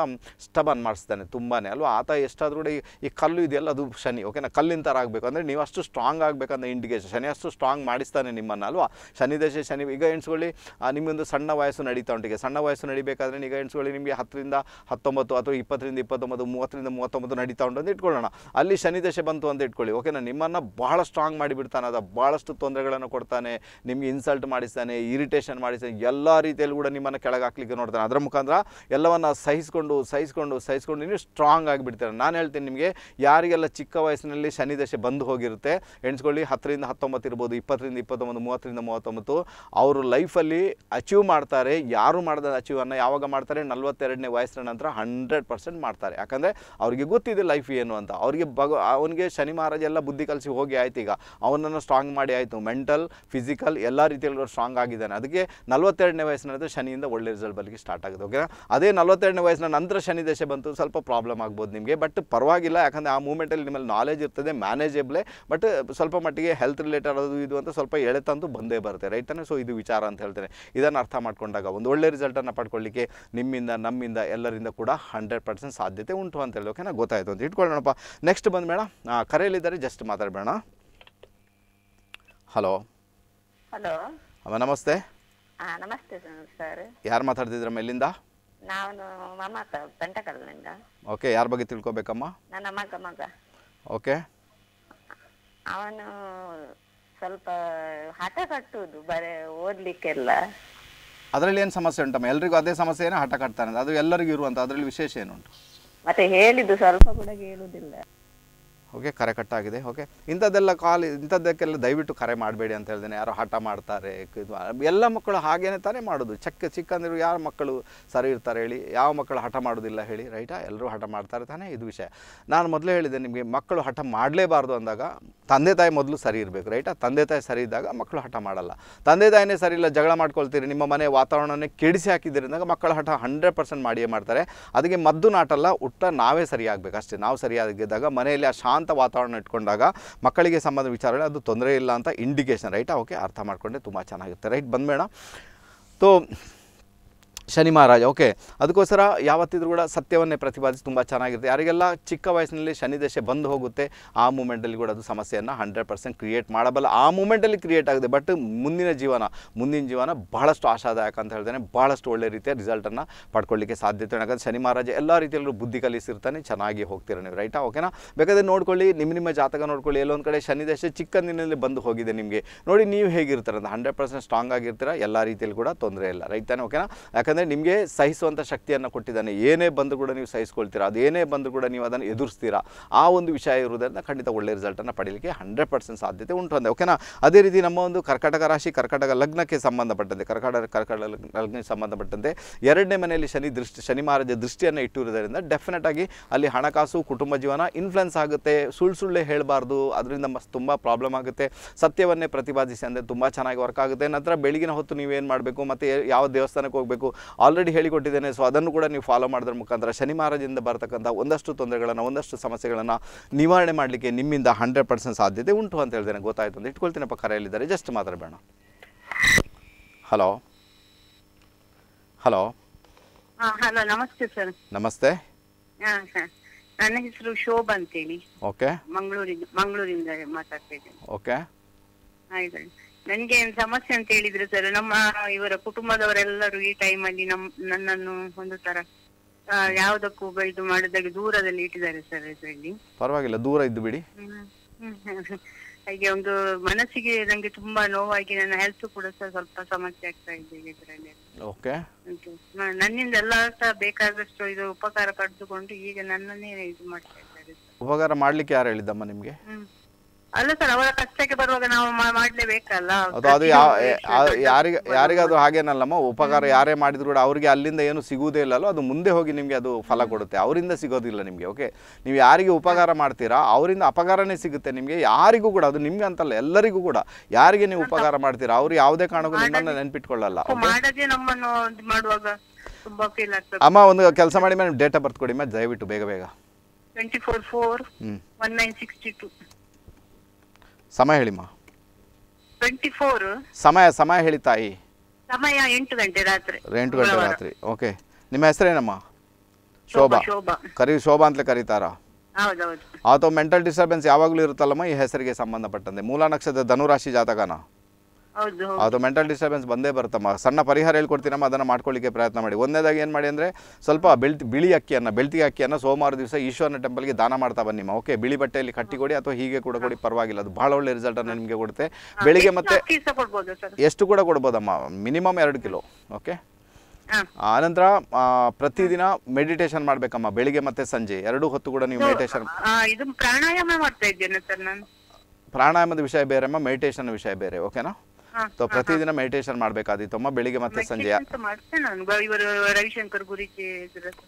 ಸ್ಟಬನ್ ಮಾಡಿಸ್ತಾನೆ ತುಂಬಾ ಅಲ್ವಾ ಆತ ಎಷ್ಟಾದರೂ ಕೂಡ ಈ ಕಲ್ಲು ಇದೆಯಲ್ಲ ಅದು ಶನಿ ಓಕೆನಾ ಕಲ್ಲಿನ ಥರ ಆಗಬೇಕು ಅಂದರೆ ನೀವು ಅಷ್ಟು ಸ್ಟ್ರಾಂಗ್ ಆಗಬೇಕಂತ ಇಂಡಿಕೇಶನ್ ಶನಿ ಅಷ್ಟು ಸ್ಟ್ರಾಂಗ್ ಮಾಡಿಸ್ತಾನೆ ನಿಮ್ಮನ್ನು ಅಲ್ವಾ ಶನಿ ದೇಶ ಶನಿ ಈಗ ಎಣಿಸ್ಕೊಳ್ಳಿ ನಿಮ್ಮೊಂದು ಸಣ್ಣ ವಯಸ್ಸು ನಡೀತಾ ಉಂಟಿಗೆ ಸಣ್ಣ ವಯಸ್ಸು ನಡಿಬೇಕಾದ್ರೆ ಈಗ ಎಣಿಸ್ಕೊಳ್ಳಿ ನಿಮಗೆ ಹತ್ತರಿಂದ ಹತ್ತೊಂಬತ್ತು ಅಥವಾ ಇಪ್ಪತ್ತರಿಂದ ಇಪ್ಪತ್ತೊಂಬತ್ತು ಮೂವತ್ತರಿಂದ ಮೂವತ್ತೊಂಬತ್ತು ನಡೀತಾ ಉಂಟು ಅಂತ ಇಟ್ಕೊಳ್ಳೋಣ ಅಲ್ಲಿ ಶನಿ ದೇಶ ಬಂತು ಅಂತ ಇಟ್ಕೊಳ್ಳಿ ಓಕೆನಾ ನಿಮ್ಮನ್ನು ಬಹಳ ಸ್ಟ್ರಾಂಗ್ ಮಾಡಿಬಿಡ್ತು ಬಿಡ್ತಾನೆ ಅದು ಭಾಳಷ್ಟು ತೊಂದರೆಗಳನ್ನು ಕೊಡ್ತಾನೆ ನಿಮಗೆ ಇನ್ಸಲ್ಟ್ ಮಾಡಿಸ್ತಾನೆ ಇರಿಟೇಷನ್ ಮಾಡಿಸ್ತಾನೆ ಎಲ್ಲ ರೀತಿಯಲ್ಲಿ ಕೂಡ ನಿಮ್ಮನ್ನು ಕೆಳಗೆ ಹಾಕ್ಲಿಕ್ಕೆ ನೋಡ್ತಾನೆ ಅದರ ಮುಖಾಂತರ ಎಲ್ಲವನ್ನು ಸಹಿಸಿಕೊಂಡು ಸಹಿಸಿಕೊಂಡು ಸಹಿಸಿಕೊಂಡು ನೀವು ಸ್ಟ್ರಾಂಗ್ ಆಗಿಬಿಡ್ತಾರೆ ನಾನು ಹೇಳ್ತೀನಿ ನಿಮಗೆ ಯಾರಿಗೆಲ್ಲ ಚಿಕ್ಕ ವಯಸ್ಸಿನಲ್ಲಿ ಶನಿ ದಶೆ ಬಂದು ಹೋಗಿರುತ್ತೆ ಎಣಿಸ್ಕೊಳ್ಳಿ ಹತ್ತರಿಂದ ಹತ್ತೊಂಬತ್ತು ಇರ್ಬೋದು ಇಪ್ಪತ್ತರಿಂದ ಇಪ್ಪತ್ತೊಂಬತ್ತು ಮೂವತ್ತರಿಂದ ಮೂವತ್ತೊಂಬತ್ತು ಅವರು ಲೈಫಲ್ಲಿ ಅಚೀವ್ ಮಾಡ್ತಾರೆ ಯಾರು ಮಾಡಿದ ಅಚೀವನ್ನು ಯಾವಾಗ ಮಾಡ್ತಾರೆ ನಲವತ್ತೆರಡನೇ ವಯಸ್ಸಿನ ನಂತರ ಹಂಡ್ರೆಡ್ ಪರ್ಸೆಂಟ್ ಮಾಡ್ತಾರೆ ಯಾಕಂದರೆ ಅವರಿಗೆ ಗೊತ್ತಿದೆ ಲೈಫ್ ಏನು ಅಂತ ಅವರಿಗೆ ಬಗ ಅವನಿಗೆ ಶನಿ ಮಹಾರಾಜ ಎಲ್ಲ ಬುದ್ಧಿ ಕಲಿಸಿ ಹೋಗಿ ಆಯ್ತು ಈಗ ಅವನ ಅವನನ್ನು ಸ್ಟ್ರಾಂಗ್ ಮಾಡಿ ಆಯಿತು ಮೆಂಟಲ್ ಫಿಸಿಕಲ್ ಎಲ್ಲ ರೀತಿಯಲ್ಲಿ ಸ್ಟ್ರಾಂಗ್ ಆಗಿದ್ದಾನೆ ಅದಕ್ಕೆ ನಲವತ್ತೆರಡನೇ ವಯಸ್ಸಿನಲ್ಲಿ ಶನಿಯಿಂದ ಒಳ್ಳೆ ರಿಸಲ್ಟ್ ಬರಲಿಕ್ಕೆ ಸ್ಟಾರ್ಟ್ ಆಗುತ್ತೆ ಓಕೆನಾ ಅದೇ ನಲವತ್ತೆರಡನೇ ವಯಸ್ಸಿನ ನಂತರ ಶನಿ ದೇಶ ಬಂತು ಸ್ವಲ್ಪ ಪ್ರಾಬ್ಲಮ್ ಆಗ್ಬೋದು ನಿಮಗೆ ಬಟ್ ಪರವಾಗಿಲ್ಲ ಯಾಕಂದರೆ ಆ ಮೂಮೆಂಟಲ್ಲಿ ನಿಮ್ಮಲ್ಲಿ ನಾಲೆಜ್ ಇರ್ತದೆ ಮ್ಯಾನೇಜೇಬಲೇ ಬಟ್ ಸ್ವಲ್ಪ ಮಟ್ಟಿಗೆ ಹೆಲ್ತ್ ರಿಲೇಟೆಡ್ ಅದು ಇದು ಅಂತ ಸ್ವಲ್ಪ ಎಳೆತಂತೂ ಬಂದೇ ಬರುತ್ತೆ ರೈಟ್ ಸೊ ಇದು ವಿಚಾರ ಅಂತ ಹೇಳ್ತೇನೆ ಇದನ್ನು ಅರ್ಥ ಮಾಡ್ಕೊಂಡಾಗ ಒಂದು ಒಳ್ಳೆ ರಿಸಲ್ಟನ್ನು ಪಡ್ಕೊಳ್ಳಿಕ್ಕೆ ನಿಮ್ಮಿಂದ ನಮ್ಮಿಂದ ಎಲ್ಲರಿಂದ ಕೂಡ ಹಂಡ್ರೆಡ್ ಪರ್ಸೆಂಟ್ ಸಾಧ್ಯತೆ ಉಂಟು ಅಂತ ಹೇಳಿ ಓಕೆನಾ ಗೊತ್ತಾಯಿತು ಅಂತ ಇಟ್ಕೊಳ್ಳೋಣಪ್ಪ ನೆಕ್ಸ್ಟ್ ಬಂದ ಮೇಡಮ್ ಕರೆಯಲ್ಲಿದ್ದಾರೆ ಜಸ್ಟ್ ಮಾತಾಡಬೇಡ ಹಲೋ ಹಲೋ ಅಮ್ಮ ನಮಸ್ತೆ ಆ ನಮಸ್ತೆ ಸರ್ ಯಾರು ಮಾತಾಡ್ತಿದ್ರು ಎಲ್ಲಿಂದ ನಾನು ಮಮತ ಬೆಂಟಕಲ್ನಿಂದ ಓಕೆ ಯಾರ ಬಗ್ಗೆ ತಿಳ್ಕೊಬೇಕಮ್ಮ ನನ್ನ ಮಗ ಮಗ ಓಕೆ ಅವನು ಸ್ವಲ್ಪ ಹಠ ಕಟ್ಟುವುದು ಬರೇ ಓದಲಿಕ್ಕೆಲ್ಲ ಅದರಲ್ಲಿ ಏನು ಸಮಸ್ಯೆ ಉಂಟಮ್ಮ ಎಲ್ಲರಿಗೂ ಅದೇ ಸಮಸ್ಯೆ ಏನೋ ಹಠ ಕಟ್ತಾನೆ ಅದು ಎಲ್ಲರಿಗೂ ಇರುವಂತ ಅದರಲ್ಲಿ ವಿಶೇಷ ಏನುಂಟು ಮತ್ತೆ ಹೇಳಿದ್ದು ಸ್ವಲ್ಪ ಕೂಡ ಕೇಳುವುದಿಲ್ಲ ಓಕೆ ಕರೆ ಕಟ್ಟಾಗಿದೆ ಓಕೆ ಇಂಥದ್ದೆಲ್ಲ ಕಾಲ್ ಇಂಥದ್ದಕ್ಕೆಲ್ಲ ದಯವಿಟ್ಟು ಕರೆ ಮಾಡಬೇಡಿ ಅಂತ ಹೇಳ್ದೇನೆ ಯಾರು ಹಠ ಮಾಡ್ತಾರೆ ಎಲ್ಲ ಮಕ್ಕಳು ಹಾಗೇ ತಾನೇ ಮಾಡೋದು ಚಿಕ್ಕ ಚಿಕ್ಕಂದಿರು ಯಾರು ಮಕ್ಕಳು ಸರಿ ಇರ್ತಾರೆ ಹೇಳಿ ಯಾವ ಮಕ್ಕಳು ಹಠ ಮಾಡೋದಿಲ್ಲ ಹೇಳಿ ರೈಟಾ ಎಲ್ಲರೂ ಹಠ ಮಾಡ್ತಾರೆ ತಾನೇ ಇದು ವಿಷಯ ನಾನು ಮೊದಲೇ ಹೇಳಿದೆ ನಿಮಗೆ ಮಕ್ಕಳು ಹಠ ಮಾಡಲೇಬಾರ್ದು ಅಂದಾಗ ತಂದೆ ತಾಯಿ ಮೊದಲು ಸರಿ ಇರಬೇಕು ರೈಟಾ ತಂದೆ ತಾಯಿ ಸರಿ ಇದ್ದಾಗ ಮಕ್ಕಳು ಹಠ ಮಾಡಲ್ಲ ತಂದೆ ತಾಯಿನೇ ಸರಿ ಇಲ್ಲ ಜಗಳ ಮಾಡ್ಕೊಳ್ತೀರಿ ನಿಮ್ಮ ಮನೆ ವಾತಾವರಣನೇ ಕೆಡಿಸಿ ಹಾಕಿದ್ರಿಂದ ಮಕ್ಕಳ ಹಠ ಹಂಡ್ರೆಡ್ ಪರ್ಸೆಂಟ್ ಮಾಡಿಯೇ ಮಾಡ್ತಾರೆ ಅದಕ್ಕೆ ಮದ್ದು ನಾಟಲ್ಲ ಹುಟ್ಟ ನಾವೇ ಸರಿಯಾಗಬೇಕು ಅಷ್ಟೇ ನಾವು ಸರಿಯಾಗಿದ್ದಾಗ ಮನೆಯಲ್ಲಿ ಆ ಶಾಂತ ಅಂತ ವಾತಾವರಣ ಇಟ್ಕೊಂಡಾಗ ಮಕ್ಕಳಿಗೆ ಸಂಬಂಧ ವಿಚಾರಗಳು ಅದು ತೊಂದರೆ ಇಲ್ಲ ಅಂತ ಇಂಡಿಕೇಶನ್ ರೈಟ್ ಓಕೆ ಅರ್ಥ ಮಾಡಿಕೊಂಡೆ ತುಂಬ ಚೆನ್ನಾಗಿರುತ್ತೆ ರೈಟ್ ಬಂದಬೇಡ ತೋ ಶನಿ ಮಹಾರಾಜ ಓಕೆ ಅದಕ್ಕೋಸ್ಕರ ಯಾವತ್ತಿದ್ರೂ ಕೂಡ ಸತ್ಯವನ್ನೇ ಪ್ರತಿಪಾದಿಸಿ ತುಂಬ ಚೆನ್ನಾಗಿರುತ್ತೆ ಯಾರಿಗೆಲ್ಲ ಚಿಕ್ಕ ವಯಸ್ಸಿನಲ್ಲಿ ಶನಿ ಬಂದು ಹೋಗುತ್ತೆ ಆ ಮೂಮೆಂಟಲ್ಲಿ ಕೂಡ ಅದು ಸಮಸ್ಯೆಯನ್ನು ಹಂಡ್ರೆಡ್ ಪರ್ಸೆಂಟ್ ಕ್ರಿಯೇಟ್ ಮಾಡಬಲ್ಲ ಆ ಮೂಮೆಂಟಲ್ಲಿ ಕ್ರಿಯೇಟ್ ಆಗಿದೆ ಬಟ್ ಮುಂದಿನ ಜೀವನ ಮುಂದಿನ ಜೀವನ ಬಹಳಷ್ಟು ಆಶಾದಾಯಕ ಅಂತ ಹೇಳ್ತೇನೆ ಭಾಳಷ್ಟು ಒಳ್ಳೆ ರೀತಿಯ ರಿಸಲ್ಟನ್ನು ಪಡ್ಕೊಳ್ಳಿಕ್ಕೆ ಸಾಧ್ಯತೆ ಯಾಕಂದರೆ ಶನಿ ಮಹಾರಾಜ ಎಲ್ಲ ರೀತಿಯಲ್ಲೂ ಬುದ್ಧಿ ಕಲಿಸಿರ್ತಾನೆ ಚೆನ್ನಾಗಿ ಹೋಗ್ತೀರ ನೀವು ರೈಟಾ ಓಕೆನಾ ಬೇಕಾದ್ರೆ ನೋಡ್ಕೊಳ್ಳಿ ನಿಮ್ಮ ನಿಮ್ಮ ಜಾತಕ ನೋಡ್ಕೊಳ್ಳಿ ಎಲ್ಲೊಂದು ಕಡೆ ಶನಿ ದಶೆ ಚಿಕ್ಕಂದಿನಲ್ಲಿ ಬಂದು ಹೋಗಿದೆ ನಿಮಗೆ ನೋಡಿ ನೀವು ಹೇಗಿರ್ತಾರೆ ಅಂತ ಹಂಡ್ರೆಡ್ ಪರ್ಸೆಂಟ್ ಸ್ಟ್ರಾಂಗ್ ಆಗಿರ್ತೀರ ಎಲ್ಲ ರೀತಿಯಲ್ಲಿ ಕೂಡ ತೊಂದರೆ ಇಲ್ಲ ರೈತಾನೆ ಓಕೆನಾ ಯಾಕಂದರೆ ಯಾಕಂದರೆ ನಿಮಗೆ ಸಹಿಸುವಂಥ ಶಕ್ತಿಯನ್ನು ಕೊಟ್ಟಿದ್ದಾನೆ ಏನೇ ಬಂದು ಕೂಡ ನೀವು ಸಹಿಸ್ಕೊಳ್ತೀರಾ ಅದೇನೇ ಬಂದು ಕೂಡ ನೀವು ಅದನ್ನು ಎದುರಿಸ್ತೀರಾ ಆ ಒಂದು ವಿಷಯ ಇರುವುದರಿಂದ ಖಂಡಿತ ಒಳ್ಳೆ ರಿಸಲ್ಟನ್ನು ಪಡೀಲಿಕ್ಕೆ ಹಂಡ್ರೆಡ್ ಪರ್ಸೆಂಟ್ ಸಾಧ್ಯತೆ ಉಂಟು ಅಂದರೆ ಓಕೆನಾ ಅದೇ ರೀತಿ ನಮ್ಮ ಒಂದು ಕರ್ಕಟಕ ರಾಶಿ ಕರ್ಕಟಕ ಲಗ್ನಕ್ಕೆ ಸಂಬಂಧಪಟ್ಟಂತೆ ಕರ್ಕಟಕ ಕರ್ಕಟಕ ಲಗ್ನಕ್ಕೆ ಸಂಬಂಧಪಟ್ಟಂತೆ ಎರಡನೇ ಮನೆಯಲ್ಲಿ ಶನಿ ದೃಷ್ಟಿ ಶನಿ ಮಹಾರಾಜ ದೃಷ್ಟಿಯನ್ನು ಇಟ್ಟಿರುವುದರಿಂದ ಡೆಫಿನೆಟಾಗಿ ಆಗಿ ಅಲ್ಲಿ ಹಣಕಾಸು ಕುಟುಂಬ ಜೀವನ ಇನ್ಫ್ಲುಯೆನ್ಸ್ ಆಗುತ್ತೆ ಸುಳ್ಳು ಸುಳ್ಳೆ ಹೇಳಬಾರ್ದು ಅದರಿಂದ ತುಂಬ ಪ್ರಾಬ್ಲಮ್ ಆಗುತ್ತೆ ಸತ್ಯವನ್ನೇ ಪ್ರತಿಪಾದಿಸಿ ಅಂದರೆ ತುಂಬ ಚೆನ್ನಾಗಿ ವರ್ಕ್ ಆಗುತ್ತೆ ನಂತರ ಬೆಳಗಿನ ಹೊತ್ತು ನೀವೇನು ಮಾಡಬೇಕು ಮತ್ತು ಯಾವ ದೇವಸ್ಥಾನಕ್ಕೆ ಹೋಗಬೇಕು ಆಲ್ರೆಡಿ ಹೇಳಿಕೊಟ್ಟಿದ್ದೇನೆ ಸೊ ಅದನ್ನು ಕೂಡ ನೀವು ಫಾಲೋ ಮಾಡಿದ್ರ ಮುಖಾಂತರ ಶನಿ ಮಹಾರಾಜಿಂದ ಬರತಕ್ಕಂಥ ಒಂದಷ್ಟು ತೊಂದರೆಗಳನ್ನು ಒಂದಷ್ಟು ಸಮಸ್ಯೆಗಳನ್ನು ನಿವಾರಣೆ ಮಾಡಲಿಕ್ಕೆ ನಿಮ್ಮಿಂದ ಹಂಡ್ರೆಡ್ ಪರ್ಸೆಂಟ್ ಸಾಧ್ಯತೆ ಉಂಟು ಅಂತ ಹೇಳ್ತೇನೆ ಗೊತ್ತಾಯ್ತು ಅಂತ ಇಟ್ಕೊಳ್ತೀನಿ ಕರೆಯಲ್ಲಿದ್ದಾರೆ ಜಸ್ಟ್ ಮಾತ್ರ ಹಲೋ ಹಲೋ ಹಲೋ ನಮಸ್ತೆ ಸರ್ ನಮಸ್ತೆ ನನ್ನ ಹೆಸರು ಅಂತೇಳಿ ಓಕೆ ಮಂಗಳೂರಿಂದ ಮಂಗಳೂರಿಂದ ಓಕೆ ಆಯ್ತು ನನ್ಗೆ ಸಮಸ್ಯೆ ಅಂತ ಹೇಳಿದ್ರೆ ಸರ್ ನಮ್ಮ ಇವರ ಕುಟುಂಬದವರೆಲ್ಲರೂ ಈ ಟೈಮ್ ಅಲ್ಲಿ ನಮ್ ನನ್ನನ್ನು ಒಂದು ತರ ಯಾವುದಕ್ಕೂ ಇದು ಮಾಡಿದಾಗ ದೂರದಲ್ಲಿ ಇಟ್ಟಿದ್ದಾರೆ ಸರ್ ಇದರಲ್ಲಿ ಪರವಾಗಿಲ್ಲ ದೂರ ಇದ್ದು ಬಿಡಿ ಹಾಗೆ ಒಂದು ಮನಸ್ಸಿಗೆ ನಂಗೆ ತುಂಬಾ ನೋವಾಗಿ ನನ್ನ ಹೆಲ್ತ್ ಕೂಡ ಸರ್ ಸ್ವಲ್ಪ ಸಮಸ್ಯೆ ಆಗ್ತಾ ಇದೆ ಇದರಲ್ಲಿ ಓಕೆ ನನ್ನಿಂದ ಎಲ್ಲ ಬೇಕಾದಷ್ಟು ಇದು ಉಪಕಾರ ಪಡೆದುಕೊಂಡು ಈಗ ನನ್ನನ್ನೇ ಇದು ಮಾಡ್ತಾ ಇದ್ದಾರೆ ಉಪಕಾರ ಮಾಡ್ಲಿಕ್ಕೆ ಯಾರು ಹೇಳಿದ್ದಮ್ಮ ನಿಮ್ಗೆ ಅಲ್ಲ ಸರ್ ಅದು ಯಾರಿಗಾದ್ರೂ ಹಾಗೇನಲ್ಲಮ್ಮ ಉಪಕಾರ ಯಾರೇ ಮಾಡಿದ್ರು ಕೂಡ ಅವರಿಗೆ ಅಲ್ಲಿಂದ ಏನು ಸಿಗುವುದೇ ಇಲ್ಲಲ್ಲೋ ಅದು ಮುಂದೆ ಹೋಗಿ ನಿಮಗೆ ಅದು ಫಲ ಕೊಡುತ್ತೆ ಅವರಿಂದ ಸಿಗೋದಿಲ್ಲ ನಿಮಗೆ ಓಕೆ ನೀವು ಯಾರಿಗೆ ಉಪಕಾರ ಮಾಡ್ತೀರಾ ಅವರಿಂದ ಅಪಕಾರನೇ ಸಿಗುತ್ತೆ ನಿಮಗೆ ಯಾರಿಗೂ ಕೂಡ ಅದು ನಿಮ್ಗೆ ಅಂತಲ್ಲ ಎಲ್ಲರಿಗೂ ಕೂಡ ಯಾರಿಗೆ ನೀವು ಉಪಕಾರ ಮಾಡ್ತೀರಾ ಅವ್ರು ಯಾವುದೇ ಕಾರಣಕ್ಕೂ ನಿಮ್ಮನ್ನ ನೆನ್ಪಿಟ್ಕೊಳ್ಳಲ್ಲ ಅಮ್ಮ ಒಂದು ಕೆಲಸ ಮಾಡಿ ಮೇಡಮ್ ಡೇಟಾ ಬರ್ತ್ಕೊಡಿ ಮ್ಯಾಮ್ ದಯವಿಟ್ಟು ಬೇಗ ಬೇಗ twenty four four one nine sixty two ಸಮಯ ಹೇಳಿಮ್ಮ ಟ್ವೆಂಟಿ ಫೋರ್ ಸಮಯ ಸಮಯ ಹೇಳಿ ತಾಯಿ ಸಮಯ ಎಂಟು ಗಂಟೆ ರಾತ್ರಿ ಗಂಟೆ ರಾತ್ರಿ ಓಕೆ ನಿಮ್ಮ ಹೆಸರೇನಮ್ಮ ಶೋಭಾ ಕರಿ ಶೋಭಾ ಅಂತಲೇ ಕರೀತಾರಾ ಅಥವಾ ಮೆಂಟಲ್ ಡಿಸ್ಟರ್ಬೆನ್ಸ್ ಯಾವಾಗಲೂ ಇರುತ್ತಲ್ಲಮ್ಮ ಈ ಹೆಸರಿಗೆ ಸಂಬಂಧಪಟ್ಟಂತೆ ಮೂಲ ನಕ್ಷತ್ರ ಧನುರಾಶಿ ಜಾತಕನ ಅದು ಮೆಂಟಲ್ ಡಿಸ್ಟರ್ಬೆನ್ಸ್ ಬಂದೇ ಬರುತ್ತಮ್ಮ ಸಣ್ಣ ಪರಿಹಾರ ಹೇಳ್ಕೊಡ್ತೀನಮ್ಮ ಅದನ್ನು ಮಾಡ್ಕೊಳ್ಳಿಕ್ಕೆ ಪ್ರಯತ್ನ ಮಾಡಿ ಒಂದನೇದಾಗಿ ಏನು ಮಾಡಿ ಅಂದರೆ ಸ್ವಲ್ಪ ಬೆಳ್ತಿ ಬಿಳಿ ಅಕ್ಕಿಯನ್ನು ಬೆಳ್ತಿ ಅಕ್ಕಿಯನ್ನು ಸೋಮವಾರ ದಿವಸ ಈಶ್ವರನ ಟೆಂಪಲ್ಗೆ ದಾನ ಮಾಡ್ತಾ ಬನ್ನಿಮ್ಮ ಓಕೆ ಬಿಳಿ ಬಟ್ಟೆಯಲ್ಲಿ ಕಟ್ಟಿ ಕೊಡಿ ಅಥವಾ ಹೀಗೆ ಕೂಡ ಕೊಡಿ ಪರವಾಗಿಲ್ಲ ಅದು ಭಾಳ ಒಳ್ಳೆ ರಿಸಲ್ಟನ್ನು ನಿಮಗೆ ಕೊಡುತ್ತೆ ಬೆಳಿಗ್ಗೆ ಮತ್ತೆ ಎಷ್ಟು ಕೂಡ ಕೊಡ್ಬೋದಮ್ಮ ಮಿನಿಮಮ್ ಎರಡು ಕಿಲೋ ಓಕೆ ಆನಂತರ ಪ್ರತಿದಿನ ಮೆಡಿಟೇಷನ್ ಮಾಡ್ಬೇಕಮ್ಮ ಬೆಳಿಗ್ಗೆ ಮತ್ತೆ ಸಂಜೆ ಎರಡು ಹೊತ್ತು ಕೂಡ ನೀವು ಮೆಡಿಟೇಷನ್ ಪ್ರಾಣಾಯಾಮ ಮಾಡ್ತಾ ಇದ್ದೇನೆ ಸರ್ ನಾನು ಪ್ರಾಣಾಯಾಮದ ವಿಷಯ ಬೇರೆಮ್ಮ ಮೆಡಿಟೇಷನ್ ವಿಷಯ ಬೇರೆ ಓಕೆನಾ ಸೊ ಪ್ರತಿದಿನ ಮೆಡಿಟೇಷನ್ ಮಾಡ್ಬೇಕಾದಿತ್ತಮ್ಮ ಬೆಳಿಗ್ಗೆ ಮತ್ತೆ ಸಂಜೆ ರವಿಶಂಕರ್ ಗುರುಜಿ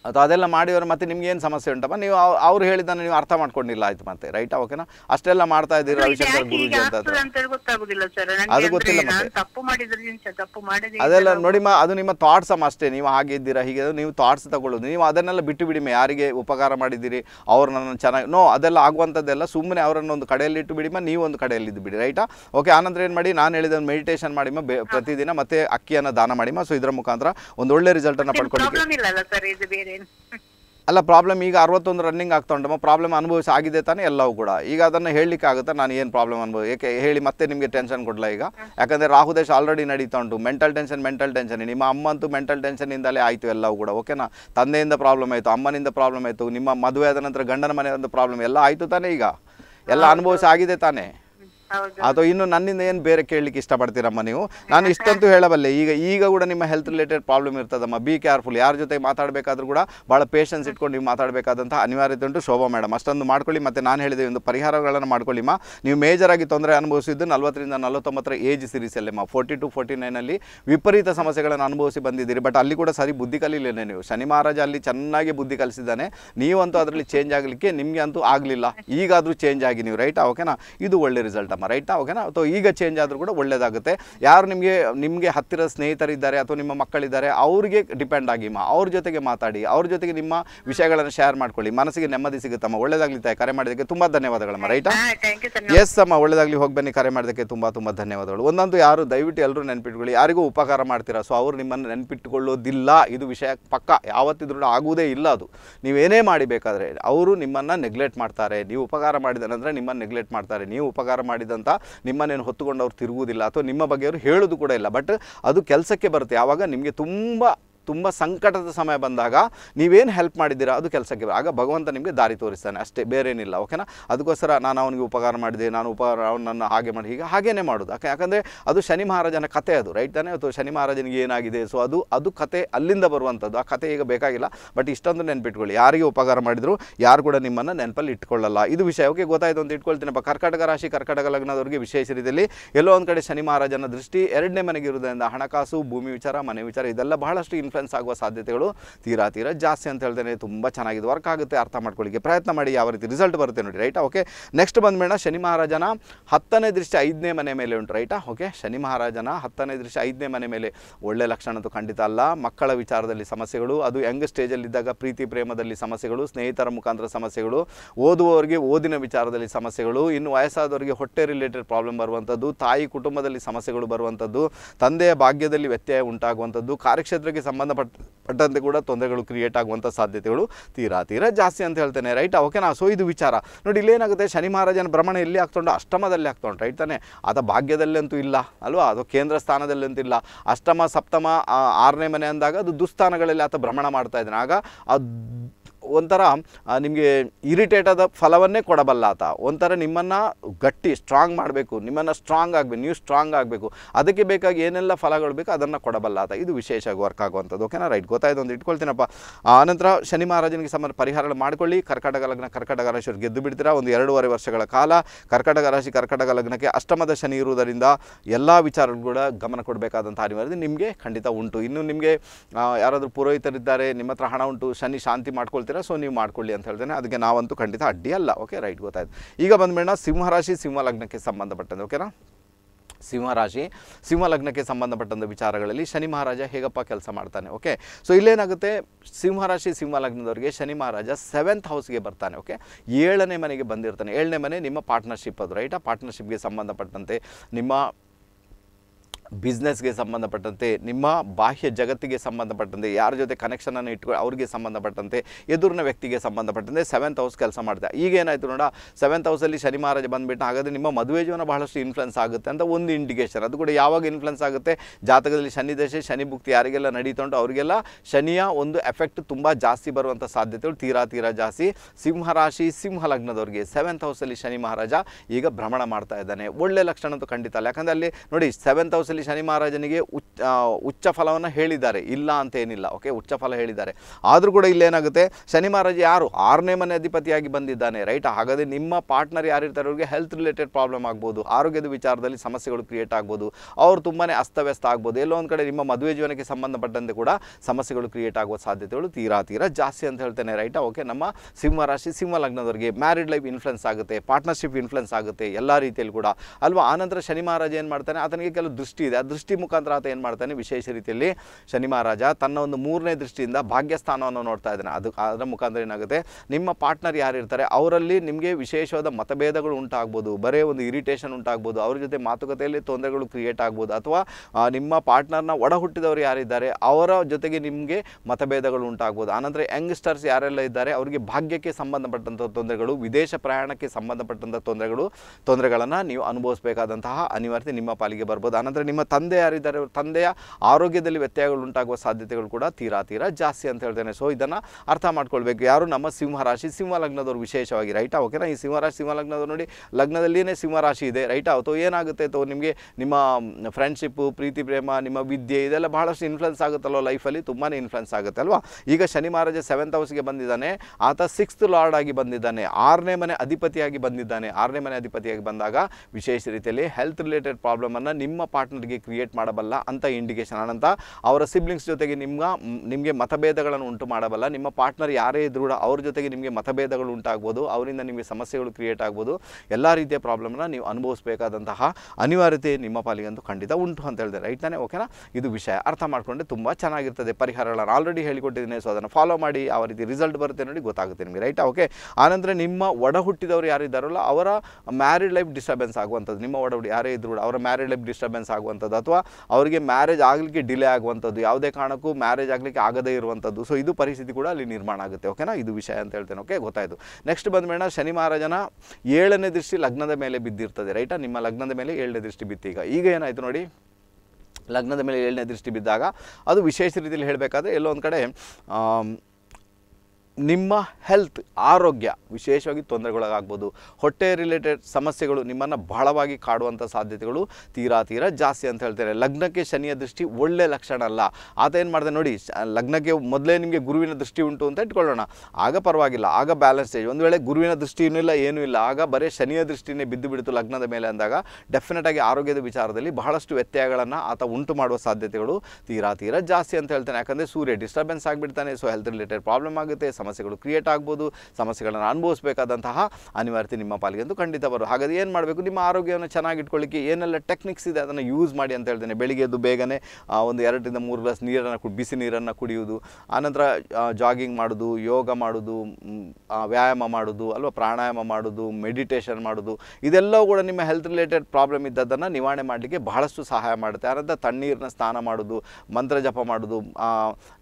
ಅದು ಅದೆಲ್ಲ ಮಾಡಿದ್ರೆ ಮತ್ತೆ ನಿಮ್ಗೆ ಏನು ಸಮಸ್ಯೆ ಉಂಟಮ್ಮ ನೀವು ಅವ್ರು ಹೇಳಿದ ನೀವು ಅರ್ಥ ಮಾಡ್ಕೊಂಡಿಲ್ಲ ಆಯ್ತು ಮತ್ತೆ ರೈಟ್ ಓಕೆನಾ ಅಷ್ಟೆಲ್ಲ ಮಾಡ್ತಾ ಇದ್ದೀರಿ ರವಿಶಂಕರ್ ಗುರುಜಿ ಅಂತ ಅದು ಗೊತ್ತಿಲ್ಲ ತಪ್ಪು ಅದೆಲ್ಲ ನೋಡಿ ಅದು ನಿಮ್ಮ ಥಾಟ್ಸ್ ಅಮ್ಮ ಅಷ್ಟೇ ನೀವು ಹಾಗೆ ಇದ್ದೀರಾ ಹೀಗೆ ನೀವು ಥಾಟ್ಸ್ ತಗೊಳ್ಳೋದು ನೀವು ಅದನ್ನೆಲ್ಲ ಬಿಟ್ಟು ಬಿಡಿಮೆ ಯಾರಿಗೆ ಉಪಕಾರ ಮಾಡಿದ್ದೀರಿ ಅವ್ರು ನನ್ನ ಚೆನ್ನಾಗಿ ನೋ ಅದೆಲ್ಲ ಆಗುವಂಥದ್ದೆಲ್ಲ ಸುಮ್ಮನೆ ಅವರನ್ನು ಒಂದು ಕಡೆಯಲ್ಲಿ ಇಟ್ಟು ಬಿಡಿಮ ನೀವು ಒಂದು ಕಡೆಯಲ್ಲಿ ಇದ್ದು ಬಿಡಿ ರೈಟಾ ಓಕೆ ಆನಂತರ ಏನು ಮಾಡಿ ನಾನು ಹೇಳಿದ ಮೆಡಿಟೇಷನ್ ಮಾಡಿ ಪ್ರತಿದಿನ ಮತ್ತೆ ಅಕ್ಕಿಯನ್ನು ದಾನ ಮಾಡಿಮಾ ಸೊ ಇದರ ಮುಖಾಂತರ ಒಂದು ಒಳ್ಳೆ ಅನ್ನ ಪಡ್ಕೊಳ್ಳಿ ಅಲ್ಲ ಪ್ರಾಬ್ಲಮ್ ಈಗ ಅರವತ್ತೊಂದು ರನ್ನಿಂಗ್ ಆಗ್ತಾ ಉಂಟಮ್ಮ ಪ್ರಾಬ್ಲಮ್ ಅನುಭವಿಸಿ ಆಗಿದೆ ತಾನೆ ಎಲ್ಲವೂ ಕೂಡ ಈಗ ಅದನ್ನು ಹೇಳಲಿಕ್ಕೆ ಆಗುತ್ತಾ ನಾನು ಏನು ಪ್ರಾಬ್ಲಮ್ ಅನುಭವ ಏಕೆ ಹೇಳಿ ಮತ್ತೆ ನಿಮಗೆ ಟೆನ್ಷನ್ ಕೊಡಲ್ಲ ಈಗ ರಾಹು ರಾಹುದೇಶ್ ಆಲ್ರೆಡಿ ನಡೀತಾ ಉಂಟು ಮೆಂಟಲ್ ಟೆನ್ಷನ್ ಮೆಂಟಲ್ ಟೆನ್ಷನ್ ನಿಮ್ಮ ಅಮ್ಮ ಅಂತೂ ಮೆಂಟಲ್ ಇಂದಲೇ ಆಯ್ತು ಎಲ್ಲವೂ ಕೂಡ ಓಕೆನಾ ತಂದೆಯಿಂದ ಪ್ರಾಬ್ಲಮ್ ಆಯ್ತು ಅಮ್ಮನಿಂದ ಪ್ರಾಬ್ಲಮ್ ಆಯ್ತು ನಿಮ್ಮ ಮದುವೆ ಆದ ನಂತರ ಗಂಡನ ಒಂದು ಪ್ರಾಬ್ಲಮ್ ಎಲ್ಲ ಆಯ್ತು ತಾನೇ ಈಗ ಎಲ್ಲ ಅನುಭವಿಸಿ ಆಗಿದೆ ತಾನೆ ಅಥವಾ ಇನ್ನು ನನ್ನಿಂದ ಏನು ಬೇರೆ ಕೇಳಲಿಕ್ಕೆ ಇಷ್ಟಪಡ್ತೀರಮ್ಮ ನೀವು ನಾನು ಇಷ್ಟಂತೂ ಹೇಳಬಲ್ಲೆ ಈಗ ಈಗ ಕೂಡ ನಿಮ್ಮ ಹೆಲ್ತ್ ರಿಲೇಟೆಡ್ ಪ್ರಾಬ್ಲಮ್ ಇರ್ತದಮ್ಮ ಬಿ ಕೇರ್ಫುಲ್ ಯಾರ ಜೊತೆ ಮಾತಾಡಬೇಕಾದ್ರೂ ಕೂಡ ಭಾಳ ಪೇಷನ್ಸ್ ಇಟ್ಕೊಂಡು ನೀವು ಮಾತಾಡಬೇಕಾದಂಥ ಅನಿವಾರ್ಯತೆ ಉಂಟು ಶೋಭಾ ಮೇಡಮ್ ಅಷ್ಟೊಂದು ಮಾಡ್ಕೊಳ್ಳಿ ಮತ್ತು ನಾನು ಹೇಳಿದೆ ಒಂದು ಪರಿಹಾರಗಳನ್ನು ಮಾಡ್ಕೊಳ್ಳಿಮ್ಮ ನೀವು ಮೇಜರ್ ಆಗಿ ತೊಂದರೆ ಅನುಭವಿಸಿದ್ದು ನಲ್ವತ್ತರಿಂದ ನಲವತ್ತೊಂಬತ್ತರ ಏಜ್ ಮಾ ಫೋರ್ಟಿ ಟು ಫೋರ್ಟಿ ನೈನಲ್ಲಿ ವಿಪರೀತ ಸಮಸ್ಯೆಗಳನ್ನು ಅನುಭವಿಸಿ ಬಂದಿದ್ದೀರಿ ಬಟ್ ಅಲ್ಲಿ ಕೂಡ ಸರಿ ಬುದ್ಧಿ ಕಲೀಲೇನೆ ನೀವು ಶನಿ ಮಹಾರಾಜ ಅಲ್ಲಿ ಚೆನ್ನಾಗಿ ಬುದ್ಧಿ ಕಲಿಸಿದ್ದಾನೆ ನೀವಂತೂ ಅದರಲ್ಲಿ ಚೇಂಜ್ ಆಗಲಿಕ್ಕೆ ನಿಮಗೆ ಅಂತೂ ಆಗಲಿಲ್ಲ ಈಗಾದರೂ ಚೇಂಜ್ ಆಗಿ ನೀವು ರೈಟ್ ಓಕೆನಾ ಇದು ಒಳ್ಳೆ ರಿಸಲ್ಟ್ ರೈಟ್ ರೈಟ್ ಓಕೆನಾ ಅಥವಾ ಈಗ ಚೇಂಜ್ ಆದರೂ ಕೂಡ ಒಳ್ಳೇದಾಗುತ್ತೆ ಯಾರು ನಿಮಗೆ ನಿಮಗೆ ಹತ್ತಿರ ಸ್ನೇಹಿತರಿದ್ದಾರೆ ಅಥವಾ ನಿಮ್ಮ ಮಕ್ಕಳಿದ್ದಾರೆ ಅವ್ರಿಗೆ ಡಿಪೆಂಡ್ ಆಗಿಮ್ಮ ಅವ್ರ ಜೊತೆಗೆ ಮಾತಾಡಿ ಅವ್ರ ಜೊತೆಗೆ ನಿಮ್ಮ ವಿಷಯಗಳನ್ನು ಶೇರ್ ಮಾಡ್ಕೊಳ್ಳಿ ಮನಸ್ಸಿಗೆ ನೆಮ್ಮದಿ ಸಿಗುತ್ತಮ್ಮ ಒಳ್ಳೇದಾಗ್ಲಿ ತಾಯಿ ಕರೆ ಮಾಡಿದಕ್ಕೆ ತುಂಬ ಧನ್ಯವಾದಗಳಮ್ಮ ರೈಟಾ ಎಸ್ ಅಮ್ಮ ಒಳ್ಳೇದಾಗ್ಲಿ ಹೋಗಿ ಬನ್ನಿ ಕರೆ ಮಾಡೋದಕ್ಕೆ ತುಂಬ ತುಂಬ ಧನ್ಯವಾದಗಳು ಒಂದೊಂದು ಯಾರು ದಯವಿಟ್ಟು ಎಲ್ಲರೂ ನೆನಪಿಟ್ಕೊಳ್ಳಿ ಯಾರಿಗೂ ಉಪಕಾರ ಮಾಡ್ತೀರಾ ಸೊ ಅವರು ನಿಮ್ಮನ್ನು ನೆನಪಿಟ್ಟುಕೊಳ್ಳೋದಿಲ್ಲ ಇದು ವಿಷಯ ಪಕ್ಕ ಯಾವತ್ತಿದ್ರೂ ಆಗುವುದೇ ಇಲ್ಲ ಅದು ನೀವೇನೇ ಮಾಡಿ ಅವರು ನಿಮ್ಮನ್ನು ನೆಗ್ಲೆಕ್ಟ್ ಮಾಡ್ತಾರೆ ನೀವು ಉಪಕಾರ ಮಾಡಿದ ನಂತರ ನಿಮ್ಮನ್ನು ನೆಗ್ಲೆಕ್ಟ್ ಮಾಡ್ತಾರೆ ನೀವು ಉಪಕಾರ ಮಾಡಿದ ಅಂತ ನಿಮ್ಮನ್ನೇನು ಹೊತ್ತುಕೊಂಡು ಅವ್ರು ತಿರುಗುವುದಿಲ್ಲ ಅಥವಾ ನಿಮ್ಮ ಬಗ್ಗೆ ಅವರು ಹೇಳೋದು ಕೂಡ ಇಲ್ಲ ಬಟ್ ಅದು ಕೆಲಸಕ್ಕೆ ಬರುತ್ತೆ ಆವಾಗ ನಿಮಗೆ ತುಂಬ ತುಂಬ ಸಂಕಟದ ಸಮಯ ಬಂದಾಗ ನೀವೇನು ಹೆಲ್ಪ್ ಮಾಡಿದ್ದೀರಾ ಅದು ಕೆಲಸಕ್ಕೆ ಆಗ ಭಗವಂತ ನಿಮಗೆ ದಾರಿ ತೋರಿಸ್ತಾನೆ ಅಷ್ಟೇ ಬೇರೇನಿಲ್ಲ ಓಕೆನಾ ಅದಕ್ಕೋಸ್ಕರ ನಾನು ಅವನಿಗೆ ಉಪಕಾರ ಮಾಡಿದೆ ನಾನು ಉಪಕಾರ ಅವನನ್ನು ಹಾಗೆ ಮಾಡಿ ಹೀಗೆ ಹಾಗೇನೇ ಮಾಡೋದು ಯಾಕೆ ಯಾಕಂದರೆ ಅದು ಶನಿ ಮಹಾರಾಜನ ಕತೆ ಅದು ರೈಟ್ ತಾನೆ ಅಥವಾ ಶನಿ ಮಹಾರಾಜನಿಗೆ ಏನಾಗಿದೆ ಸೊ ಅದು ಅದು ಕತೆ ಅಲ್ಲಿಂದ ಬರುವಂಥದ್ದು ಆ ಕತೆ ಈಗ ಬೇಕಾಗಿಲ್ಲ ಬಟ್ ಇಷ್ಟೊಂದು ನೆನಪಿಟ್ಕೊಳ್ಳಿ ಯಾರಿಗೆ ಉಪಕಾರ ಮಾಡಿದ್ರು ಯಾರು ಕೂಡ ನಿಮ್ಮನ್ನು ನೆನಪಲ್ಲಿ ಇಟ್ಕೊಳ್ಳಲ್ಲ ಇದು ವಿಷಯ ಓಕೆ ಗೊತ್ತಾಯಿತು ಅಂತ ಇಟ್ಕೊಳ್ತೀನಪ್ಪ ಕರ್ಕಟಕ ರಾಶಿ ಕರ್ಕಟಕ ಲಗ್ನದವರಿಗೆ ವಿಶೇಷ ರೀತಿಯಲ್ಲಿ ಎಲ್ಲೋ ಒಂದು ಕಡೆ ಶನಿ ಮಹಾರಾಜನ ದೃಷ್ಟಿ ಎರಡನೇ ಮನೆಗೆ ಇರುವುದರಿಂದ ಹಣಕಾಸು ಭೂಮಿ ವಿಚಾರ ಮನೆ ವಿಚಾರ ಇದೆಲ್ಲ ಬಹಳಷ್ಟು ಇನ್ಫ್ಲೂ ಆಗುವ ಸಾಧ್ಯತೆಗಳು ತೀರಾ ತೀರಾ ಜಾಸ್ತಿ ಅಂತ ಹೇಳ್ತೇನೆ ತುಂಬ ಚೆನ್ನಾಗಿದೆ ವರ್ಕ್ ಆಗುತ್ತೆ ಅರ್ಥ ಮಾಡ್ಕೊಳ್ಳಿಕ್ಕೆ ಪ್ರಯತ್ನ ಮಾಡಿ ಯಾವ ರೀತಿ ರಿಸಲ್ಟ್ ಬರುತ್ತೆ ನೋಡಿ ರೈಟಾ ಓಕೆ ನೆಕ್ಸ್ಟ್ ಬಂದಮೇಣ ಶನಿ ಮಹಾರಾಜನ ಹತ್ತನೇ ದೃಷ್ಟಿ ಐದನೇ ಮನೆ ಮೇಲೆ ಉಂಟು ರೈಟಾ ಓಕೆ ಶನಿ ಮಹಾರಾಜನ ಹತ್ತನೇ ದೃಷ್ಟಿ ಐದನೇ ಮನೆ ಮೇಲೆ ಒಳ್ಳೆ ಲಕ್ಷಣ ಖಂಡಿತ ಅಲ್ಲ ಮಕ್ಕಳ ವಿಚಾರದಲ್ಲಿ ಸಮಸ್ಯೆಗಳು ಅದು ಯಂಗ್ ಸ್ಟೇಜಲ್ಲಿದ್ದಾಗ ಪ್ರೀತಿ ಪ್ರೇಮದಲ್ಲಿ ಸಮಸ್ಯೆಗಳು ಸ್ನೇಹಿತರ ಮುಖಾಂತರ ಸಮಸ್ಯೆಗಳು ಓದುವವರಿಗೆ ಓದಿನ ವಿಚಾರದಲ್ಲಿ ಸಮಸ್ಯೆಗಳು ಇನ್ನು ವಯಸ್ಸಾದವರಿಗೆ ಹೊಟ್ಟೆ ರಿಲೇಟೆಡ್ ಪ್ರಾಬ್ಲಮ್ ಬರುವಂಥದ್ದು ತಾಯಿ ಕುಟುಂಬದಲ್ಲಿ ಸಮಸ್ಯೆಗಳು ಬರುವಂಥದ್ದು ತಂದೆಯ ಭಾಗ್ಯದಲ್ಲಿ ವ್ಯತ್ಯಯ ಉಂಟಾಗುವಂಥದ್ದು ಕಾರ್ಯಕ್ಷೇತ್ರಕ್ಕೆ ಸಂಬಂಧ ಸಂಬಂಧಪಟ್ಟ ಪಟ್ಟಂತೆ ಕೂಡ ತೊಂದರೆಗಳು ಕ್ರಿಯೇಟ್ ಆಗುವಂಥ ಸಾಧ್ಯತೆಗಳು ತೀರಾ ತೀರಾ ಜಾಸ್ತಿ ಅಂತ ಹೇಳ್ತೇನೆ ರೈಟ್ ಓಕೆನಾ ಸೊ ಇದು ವಿಚಾರ ನೋಡಿ ಇಲ್ಲೇನಾಗುತ್ತೆ ಶನಿ ಮಹಾರಾಜನ ಭ್ರಮಣ ಎಲ್ಲಿ ಹಾಕ್ತೊಂಡು ಅಷ್ಟಮದಲ್ಲಿ ಹಾಕ್ತೊಂಡು ರೈಟ್ ತಾನೆ ಆತ ಭಾಗ್ಯದಲ್ಲಂತೂ ಇಲ್ಲ ಅಲ್ವಾ ಅದು ಕೇಂದ್ರ ಸ್ಥಾನದಲ್ಲಂತೂ ಇಲ್ಲ ಅಷ್ಟಮ ಸಪ್ತಮ ಆರನೇ ಮನೆ ಅಂದಾಗ ಅದು ದುಸ್ಥಾನಗಳಲ್ಲಿ ಆತ ಭ್ರಮಣ ಮಾಡ್ತಾ ಇದ್ದಾನೆ ಆಗ ಆ ಒಂಥರ ನಿಮಗೆ ಇರಿಟೇಟ್ ಆದ ಫಲವನ್ನೇ ಕೊಡಬಲ್ಲ ಆತ ಒಂಥರ ನಿಮ್ಮನ್ನು ಗಟ್ಟಿ ಸ್ಟ್ರಾಂಗ್ ಮಾಡಬೇಕು ನಿಮ್ಮನ್ನು ಸ್ಟ್ರಾಂಗ್ ಆಗಬೇಕು ನೀವು ಸ್ಟ್ರಾಂಗ್ ಆಗಬೇಕು ಅದಕ್ಕೆ ಬೇಕಾಗಿ ಏನೆಲ್ಲ ಫಲಗಳು ಬೇಕು ಅದನ್ನು ಕೊಡಬಲ್ಲ ಆತ ಇದು ವಿಶೇಷವಾಗಿ ವರ್ಕ್ ಆಗುವಂಥದ್ದು ಓಕೆನಾ ರೈಟ್ ಗೊತ್ತಾಯ್ತು ಒಂದು ಇಟ್ಕೊಳ್ತೀನಪ್ಪ ಆನಂತರ ಶನಿ ಮಹಾರಾಜನಿಗೆ ಸಂಬಂಧ ಪರಿಹಾರ ಮಾಡಿಕೊಳ್ಳಿ ಕರ್ಕಟಕ ಲಗ್ನ ಕರ್ಕಟಕ ರಾಶಿಯವ್ರು ಗೆದ್ದು ಬಿಡ್ತೀರಾ ಒಂದು ಎರಡೂವರೆ ವರ್ಷಗಳ ಕಾಲ ಕರ್ಕಟಕ ರಾಶಿ ಕರ್ಕಟಕ ಲಗ್ನಕ್ಕೆ ಅಷ್ಟಮದ ಶನಿ ಇರುವುದರಿಂದ ಎಲ್ಲ ವಿಚಾರಗಳು ಕೂಡ ಗಮನ ಕೊಡಬೇಕಾದಂಥ ಅನಿವಾರ್ಯ ನಿಮಗೆ ಖಂಡಿತ ಉಂಟು ಇನ್ನು ನಿಮಗೆ ಯಾರಾದರೂ ಪುರೋಹಿತರಿದ್ದಾರೆ ನಿಮ್ಮ ಹತ್ರ ಹಣ ಉಂಟು ಶನಿ ಶಾಂತಿ ಮಾಡ್ಕೊಳ್ತೀರ ಸೊ ನೀವು ಮಾಡ್ಕೊಳ್ಳಿ ಅಂತ ಹೇಳ್ತೇನೆ ಅದಕ್ಕೆ ನಾವಂತೂ ಖಂಡಿತ ಅಡ್ಡಿ ಅಲ್ಲ ಓಕೆ ರೈಟ್ ಗೊತ್ತಾಯ್ತು ಈಗ ಬಂದ್ಮೇಣ ಸಿಂಹರಾಶಿ ಸಿಂಹ ಲಗ್ನಕ್ಕೆ ಸಂಬಂಧಪಟ್ಟಂತೆ ಓಕೆನಾ ಸಿಂಹರಾಶಿ ಸಿಂಹ ಲಗ್ನಕ್ಕೆ ಸಂಬಂಧಪಟ್ಟಂಥ ವಿಚಾರಗಳಲ್ಲಿ ಶನಿ ಮಹಾರಾಜ ಹೇಗಪ್ಪ ಕೆಲಸ ಮಾಡ್ತಾನೆ ಓಕೆ ಸೊ ಇಲ್ಲೇನಾಗುತ್ತೆ ಸಿಂಹರಾಶಿ ಸಿಂಹ ಲಗ್ನದವರಿಗೆ ಶನಿ ಮಹಾರಾಜ ಸೆವೆಂತ್ ಹೌಸ್ಗೆ ಬರ್ತಾನೆ ಓಕೆ ಏಳನೇ ಮನೆಗೆ ಬಂದಿರ್ತಾನೆ ಏಳನೇ ಮನೆ ನಿಮ್ಮ ಪಾರ್ಟ್ನರ್ಶಿಪ್ ಅದು ರೈಟ್ ಆ ಪಾರ್ಟ್ನರ್ಶಿಪ್ಗೆ ಸಂಬಂಧಪಟ್ಟಂತೆ ನಿಮ್ಮ ಬಿಸ್ನೆಸ್ಗೆ ಸಂಬಂಧಪಟ್ಟಂತೆ ನಿಮ್ಮ ಬಾಹ್ಯ ಜಗತ್ತಿಗೆ ಸಂಬಂಧಪಟ್ಟಂತೆ ಯಾರ ಜೊತೆ ಕನೆಕ್ಷನನ್ನು ಇಟ್ಕೊ ಅವ್ರಿಗೆ ಸಂಬಂಧಪಟ್ಟಂತೆ ಎದುರಿನ ವ್ಯಕ್ತಿಗೆ ಸಂಬಂಧಪಟ್ಟಂತೆ ಸೆವೆಂತ್ ಹೌಸ್ ಕೆಲಸ ಮಾಡ್ತಾರೆ ಈಗ ಏನಾಯಿತು ನೋಡ ಸೆವೆಂತ್ ಹೌಸಲ್ಲಿ ಶನಿ ಮಹಾರಾಜ ಬಂದುಬಿಟ್ಟು ಹಾಗಾದರೆ ನಿಮ್ಮ ಮದುವೆ ಜೀವನ ಬಹಳಷ್ಟು ಇನ್ಫ್ಲುಯೆನ್ಸ್ ಆಗುತ್ತೆ ಅಂತ ಒಂದು ಇಂಡಿಕೇಶನ್ ಅದು ಕೂಡ ಯಾವಾಗ ಇನ್ಫ್ಲುಯೆನ್ಸ್ ಆಗುತ್ತೆ ಜಾತಕದಲ್ಲಿ ಶನಿ ದಶೆ ಶನಿ ಭುಕ್ತಿ ಯಾರಿಗೆಲ್ಲ ನಡೀತುಂಟು ಅವರಿಗೆಲ್ಲ ಶನಿಯ ಒಂದು ಎಫೆಕ್ಟ್ ತುಂಬ ಜಾಸ್ತಿ ಬರುವಂಥ ಸಾಧ್ಯತೆಗಳು ತೀರಾ ತೀರಾ ಜಾಸ್ತಿ ಸಿಂಹರಾಶಿ ಸಿಂಹ ಲಗ್ನದವ್ರಿಗೆ ಸೆವೆಂತ್ ಹೌಸಲ್ಲಿ ಶನಿ ಮಹಾರಾಜ ಈಗ ಭ್ರಮಣ ಮಾಡ್ತಾ ಇದ್ದಾನೆ ಒಳ್ಳೆ ಲಕ್ಷಣ ಅಂತೂ ಖಂಡಿತ ಅಲ್ಲ ಯಾಕಂದರೆ ಅಲ್ಲಿ ನೋಡಿ ಸೆವೆಂತ್ ಹೌಸಲ್ಲಿ ಶನಿ ಮಹಾರಾಜನಿಗೆ ಉಚ್ಚ ಉಚ್ಚ ಫಲವನ್ನು ಹೇಳಿದ್ದಾರೆ ಇಲ್ಲ ಅಂತೇನಿಲ್ಲ ಓಕೆ ಉಚ್ಚ ಫಲ ಹೇಳಿದ್ದಾರೆ ಆದರೂ ಕೂಡ ಇಲ್ಲೇನಾಗುತ್ತೆ ಶನಿ ಮಹಾರಾಜ ಯಾರು ಆರನೇ ಮನೆ ಅಧಿಪತಿಯಾಗಿ ಬಂದಿದ್ದಾನೆ ರೈಟ್ ಹಾಗಾದರೆ ನಿಮ್ಮ ಪಾರ್ಟ್ನರ್ ಯಾರಿರ್ತಾರೆ ಅವ್ರಿಗೆ ಹೆಲ್ತ್ ರಿಲೇಟೆಡ್ ಪ್ರಾಬ್ಲಮ್ ಆಗ್ಬೋದು ಆರೋಗ್ಯದ ವಿಚಾರದಲ್ಲಿ ಸಮಸ್ಯೆಗಳು ಕ್ರಿಯೇಟ್ ಆಗ್ಬೋದು ಅವರು ತುಂಬಾ ಅಸ್ತವ್ಯಸ್ತ ಆಗ್ಬೋದು ಎಲ್ಲೋ ಒಂದು ಕಡೆ ನಿಮ್ಮ ಮದುವೆ ಜೀವನಕ್ಕೆ ಸಂಬಂಧಪಟ್ಟಂತೆ ಕೂಡ ಸಮಸ್ಯೆಗಳು ಕ್ರಿಯೇಟ್ ಆಗುವ ಸಾಧ್ಯತೆಗಳು ತೀರಾ ತೀರಾ ಜಾಸ್ತಿ ಅಂತ ಹೇಳ್ತೇನೆ ರೈಟ್ ಓಕೆ ನಮ್ಮ ಸಿಂಹ ರಾಶಿ ಸಿಂಹ ಲಗ್ನದವರಿಗೆ ಮ್ಯಾರಿಡ್ ಲೈಫ್ ಇನ್ಫ್ಲುಯೆನ್ಸ್ ಆಗುತ್ತೆ ಪಾರ್ಟ್ನರ್ಶಿಪ್ ಇನ್ಫ್ಲುಯೆನ್ಸ್ ಆಗುತ್ತೆ ಎಲ್ಲ ರೀತಿಯಲ್ಲಿ ಕೂಡ ಅಲ್ವಾ ಆನಂತರ ಶನಿ ಮಹಾರಾಜ ಏನು ಮಾಡ್ತಾನೆ ಆತನಿಗೆ ಕೆಲವು ದೃಷ್ಟಿ ಇದೆ ಆ ದೃಷ್ಟಿ ಮುಖಾಂತರ ಆತ ಏನು ಮಾಡ್ತಾನೆ ವಿಶೇಷ ರೀತಿಯಲ್ಲಿ ಶನಿ ಮಹಾರಾಜ ತನ್ನ ಒಂದು ಮೂರನೇ ದೃಷ್ಟಿಯಿಂದ ಭಾಗ್ಯಸ್ಥಾನವನ್ನು ನೋಡ್ತಾ ಇದ್ದಾನೆ ಅದು ಅದರ ಮುಖಾಂತರ ಏನಾಗುತ್ತೆ ನಿಮ್ಮ ಪಾರ್ಟ್ನರ್ ಯಾರು ಇರ್ತಾರೆ ಅವರಲ್ಲಿ ನಿಮಗೆ ವಿಶೇಷವಾದ ಮತಭೇದಗಳು ಉಂಟಾಗ್ಬೋದು ಬರೇ ಒಂದು ಇರಿಟೇಷನ್ ಉಂಟಾಗ್ಬೋದು ಅವ್ರ ಜೊತೆ ಮಾತುಕತೆಯಲ್ಲಿ ತೊಂದರೆಗಳು ಕ್ರಿಯೇಟ್ ಆಗ್ಬೋದು ಅಥವಾ ನಿಮ್ಮ ಪಾರ್ಟ್ನರ್ನ ಒಡ ಹುಟ್ಟಿದವರು ಯಾರಿದ್ದಾರೆ ಅವರ ಜೊತೆಗೆ ನಿಮಗೆ ಮತಭೇದಗಳು ಉಂಟಾಗ್ಬೋದು ಆನಂತರ ಯಂಗ್ಸ್ಟರ್ಸ್ ಯಾರೆಲ್ಲ ಇದ್ದಾರೆ ಅವರಿಗೆ ಭಾಗ್ಯಕ್ಕೆ ಸಂಬಂಧಪಟ್ಟಂತಹ ತೊಂದರೆಗಳು ವಿದೇಶ ಪ್ರಯಾಣಕ್ಕೆ ಸಂಬಂಧಪಟ್ಟಂತಹ ತೊಂದರೆಗಳು ತೊಂದರೆಗಳನ್ನು ನೀವು ಅನುಭವಿಸಬೇಕಾದಂತಹ ಅನಿವಾರ್ಯತೆ ನಿಮ್ಮ ಪಾಲಿಗೆ ಬರ್ಬೋದು ಆನಂತರ ನಿಮ್ಮ ನಿಮ್ಮ ತಂದೆ ಯಾರಿದ್ದಾರೆ ತಂದೆಯ ಆರೋಗ್ಯದಲ್ಲಿ ವ್ಯತ್ಯಯಗಳು ಉಂಟಾಗುವ ಸಾಧ್ಯತೆಗಳು ಕೂಡ ತೀರಾ ತೀರಾ ಜಾಸ್ತಿ ಅಂತ ಹೇಳ್ತೇನೆ ಸೊ ಇದನ್ನು ಅರ್ಥ ಮಾಡ್ಕೊಳ್ಬೇಕು ಯಾರು ನಮ್ಮ ಸಿಂಹರಾಶಿ ಸಿಂಹ ಲಗ್ನದವರು ವಿಶೇಷವಾಗಿ ರೈಟಾ ಓಕೆನಾ ಈ ಸಿಂಹರಾಶಿ ಸಿಂಹ ಲಗ್ನದವ್ರು ನೋಡಿ ಲಗ್ನದಲ್ಲಿಯೇ ಸಿಂಹರಾಶಿ ಇದೆ ರೈಟಾ ಅಥವಾ ಏನಾಗುತ್ತೆ ಅಥವಾ ನಿಮಗೆ ನಿಮ್ಮ ಫ್ರೆಂಡ್ಶಿಪ್ಪು ಪ್ರೀತಿ ಪ್ರೇಮ ನಿಮ್ಮ ವಿದ್ಯೆ ಇದೆಲ್ಲ ಬಹಳಷ್ಟು ಇನ್ಫ್ಲುಯೆನ್ಸ್ ಆಗುತ್ತಲ್ವ ಲೈಫಲ್ಲಿ ತುಂಬಾ ಇನ್ಫ್ಲುಯೆನ್ಸ್ ಆಗುತ್ತೆ ಅಲ್ವಾ ಈಗ ಶನಿ ಮಹಾರಾಜ ಸೆವೆಂತ್ ಹೌಸ್ಗೆ ಬಂದಿದ್ದಾನೆ ಆತ ಸಿಕ್ಸ್ತ್ ಲಾರ್ಡ್ ಆಗಿ ಬಂದಿದ್ದಾನೆ ಆರನೇ ಮನೆ ಅಧಿಪತಿಯಾಗಿ ಬಂದಿದ್ದಾನೆ ಆರನೇ ಮನೆ ಅಧಿಪತಿಯಾಗಿ ಬಂದಾಗ ವಿಶೇಷ ರೀತಿಯಲ್ಲಿ ಹೆಲ್ತ್ ರಿಲೇಟೆಡ್ ಪ್ರಾಬ್ಲಮನ್ನು ನಿಮ್ಮ ಪಾರ್ಟ್ನರ್ ಗೆ ಕ್ರಿಯೇಟ್ ಮಾಡಬಲ್ಲ ಅಂತ ಇಂಡಿಕೇಶನ್ ಅನಂತ ಅವರ ಸಿಬ್ಲಿಂಗ್ಸ್ ಜೊತೆಗೆ ನಿಮ್ಮ ನಿಮಗೆ ಮತಭೇದಗಳನ್ನು ಉಂಟು ಮಾಡಬಲ್ಲ ನಿಮ್ಮ ಪಾರ್ಟ್ನರ್ ಯಾರೇ ಇದ್ರೂ ಅವ್ರ ಜೊತೆಗೆ ನಿಮಗೆ ಮತಭೇದಗಳು ಉಂಟಾಗ್ಬೋದು ಅವರಿಂದ ನಿಮಗೆ ಸಮಸ್ಯೆಗಳು ಕ್ರಿಯೇಟ್ ಆಗ್ಬೋದು ಎಲ್ಲ ರೀತಿಯ ಪ್ರಾಬ್ಲಮ್ನ ನೀವು ಅನುಭವಿಸಬೇಕಾದಂತಹ ಅನಿವಾರ್ಯತೆ ನಿಮ್ಮ ಪಾಲಿಗಂತೂ ಖಂಡಿತ ಉಂಟು ಅಂತ ಹೇಳಿದೆ ರೈಟ್ ತಾನೇ ಓಕೆನಾ ಇದು ವಿಷಯ ಅರ್ಥ ಮಾಡಿಕೊಂಡ್ರೆ ತುಂಬ ಚೆನ್ನಾಗಿರ್ತದೆ ಪರಿಹಾರಗಳನ್ನು ಆಲ್ರೆಡಿ ಹೇಳಿಕೊಟ್ಟಿದ್ದೀನಿ ಸೊ ಅದನ್ನು ಫಾಲೋ ಮಾಡಿ ಆ ರೀತಿ ರಿಸಲ್ಟ್ ಬರುತ್ತೆ ನೋಡಿ ಗೊತ್ತಾಗುತ್ತೆ ನಿಮಗೆ ರೈಟ್ ಓಕೆ ಆನಂತರ ನಿಮ್ಮ ಒಡ ಹುಟ್ಟಿದವರು ಯಾರಿದ್ದಾರಲ್ಲ ಅವರ ಮ್ಯಾರಿಡ್ ಲೈಫ್ ಡಿಸ್ಟರ್ಬೆನ್ಸ್ ಆಗುವಂಥದ್ದು ನಿಮ್ಮ ಒಡ ಯಾರೇ ಇದ್ರು ಅವರ ಮ್ಯಾರಿಡ್ ಲೈಫ್ ಡಿಸ್ಟರ್ಬೆನ್ಸ್ ಆಗುವಂಥ ಇರುವಂಥದ್ದು ಅಥವಾ ಅವರಿಗೆ ಮ್ಯಾರೇಜ್ ಆಗಲಿಕ್ಕೆ ಡಿಲೇ ಆಗುವಂಥದ್ದು ಯಾವುದೇ ಕಾರಣಕ್ಕೂ ಮ್ಯಾರೇಜ್ ಆಗಲಿಕ್ಕೆ ಆಗದೇ ಇರುವಂಥದ್ದು ಸೊ ಇದು ಪರಿಸ್ಥಿತಿ ಕೂಡ ಅಲ್ಲಿ ನಿರ್ಮಾಣ ಆಗುತ್ತೆ ಓಕೆನಾ ಇದು ವಿಷಯ ಅಂತ ಹೇಳ್ತೇನೆ ಓಕೆ ಗೊತ್ತಾಯಿತು ನೆಕ್ಸ್ಟ್ ಬಂದಮೇಣ ಶನಿ ಮಹಾರಾಜನ ಏಳನೇ ದೃಷ್ಟಿ ಲಗ್ನದ ಮೇಲೆ ಬಿದ್ದಿರ್ತದೆ ರೈಟಾ ನಿಮ್ಮ ಲಗ್ನದ ಮೇಲೆ ಏಳನೇ ದೃಷ್ಟಿ ಬಿತ್ತೀಗ ಈಗ ಏನಾಯಿತು ನೋಡಿ ಲಗ್ನದ ಮೇಲೆ ಏಳನೇ ದೃಷ್ಟಿ ಬಿದ್ದಾಗ ಅದು ವಿಶೇಷ ರೀತಿಯಲ್ಲಿ ಹೇಳಬೇಕಾದ್ರೆ ಎಲ್ಲೊಂದು ಕಡೆ ನಿಮ್ಮ ಹೆಲ್ತ್ ಆರೋಗ್ಯ ವಿಶೇಷವಾಗಿ ತೊಂದರೆಗೊಳಗಾಗ್ಬೋದು ಹೊಟ್ಟೆ ರಿಲೇಟೆಡ್ ಸಮಸ್ಯೆಗಳು ನಿಮ್ಮನ್ನು ಬಹಳವಾಗಿ ಕಾಡುವಂಥ ಸಾಧ್ಯತೆಗಳು ತೀರಾ ತೀರಾ ಜಾಸ್ತಿ ಅಂತ ಹೇಳ್ತಾರೆ ಲಗ್ನಕ್ಕೆ ಶನಿಯ ದೃಷ್ಟಿ ಒಳ್ಳೆ ಲಕ್ಷಣ ಅಲ್ಲ ಆತ ಏನು ಮಾಡಿದೆ ನೋಡಿ ಲಗ್ನಕ್ಕೆ ಮೊದಲೇ ನಿಮಗೆ ಗುರುವಿನ ದೃಷ್ಟಿ ಉಂಟು ಅಂತ ಇಟ್ಕೊಳ್ಳೋಣ ಆಗ ಪರವಾಗಿಲ್ಲ ಆಗ ಬ್ಯಾಲೆನ್ಸ್ ಸ್ಟೇಜ್ ಒಂದು ವೇಳೆ ಗುರುವಿನ ದೃಷ್ಟಿಯೂ ಇಲ್ಲ ಏನೂ ಇಲ್ಲ ಆಗ ಬರೀ ಶನಿಯ ದೃಷ್ಟಿನೇ ಬಿದ್ದು ಬಿಡಿತು ಲಗ್ನದ ಮೇಲೆ ಅಂದಾಗ ಡೆಫಿನೆಟಾಗಿ ಆರೋಗ್ಯದ ವಿಚಾರದಲ್ಲಿ ಬಹಳಷ್ಟು ವ್ಯತ್ಯಯಗಳನ್ನು ಆತ ಉಂಟು ಮಾಡುವ ಸಾಧ್ಯತೆಗಳು ತೀರಾ ತೀರಾ ಜಾಸ್ತಿ ಅಂತ ಹೇಳ್ತಾನೆ ಯಾಕಂದರೆ ಸೂರ್ಯ ಡಿಸ್ಟರ್ಬೆನ್ಸ್ ಆಗಿಬಿಡ್ತಾನೆ ಸೊ ಹೆಲ್ತ್ ರಿಲೇಟೆಡ್ ಪ್ರಾಬ್ಲಮ್ ಆಗುತ್ತೆ ಸಮಸ್ಯೆ ಸಮಸ್ಯೆಗಳು ಕ್ರಿಯೇಟ್ ಆಗ್ಬೋದು ಸಮಸ್ಯೆಗಳನ್ನು ಅನುಭವಿಸಬೇಕಾದಂತಹ ಅನಿವಾರ್ಯತೆ ನಿಮ್ಮ ಪಾಲಿಗೆ ಅಂತೂ ಖಂಡಿತ ಬರು ಹಾಗಾದ್ರೆ ಏನು ಮಾಡಬೇಕು ನಿಮ್ಮ ಆರೋಗ್ಯವನ್ನು ಚೆನ್ನಾಗಿಟ್ಕೊಳ್ಳಿಕ್ಕೆ ಏನೆಲ್ಲ ಟೆಕ್ನಿಕ್ಸ್ ಇದೆ ಅದನ್ನು ಯೂಸ್ ಮಾಡಿ ಅಂತ ಹೇಳ್ತೇನೆ ಬೆಳಿಗ್ಗೆ ಎದ್ದು ಬೇಗನೆ ಒಂದು ಎರಡರಿಂದ ಮೂರು ಗ್ಲಾಸ್ ನೀರನ್ನು ಕುಡಿ ಬಿಸಿ ನೀರನ್ನು ಕುಡಿಯುವುದು ಆನಂತರ ಜಾಗಿಂಗ್ ಮಾಡೋದು ಯೋಗ ಮಾಡೋದು ವ್ಯಾಯಾಮ ಮಾಡೋದು ಅಲ್ವಾ ಪ್ರಾಣಾಯಾಮ ಮಾಡೋದು ಮೆಡಿಟೇಷನ್ ಮಾಡೋದು ಇದೆಲ್ಲವೂ ಕೂಡ ನಿಮ್ಮ ಹೆಲ್ತ್ ರಿಲೇಟೆಡ್ ಪ್ರಾಬ್ಲಮ್ ಇದ್ದದನ್ನು ನಿವಾರಣೆ ಮಾಡಲಿಕ್ಕೆ ಬಹಳಷ್ಟು ಸಹಾಯ ಮಾಡುತ್ತೆ ಆನಂತರ ತಣ್ಣೀರನ್ನ ಸ್ನಾನ ಮಾಡೋದು ಮಂತ್ರ ಜಪ ಮಾಡೋದು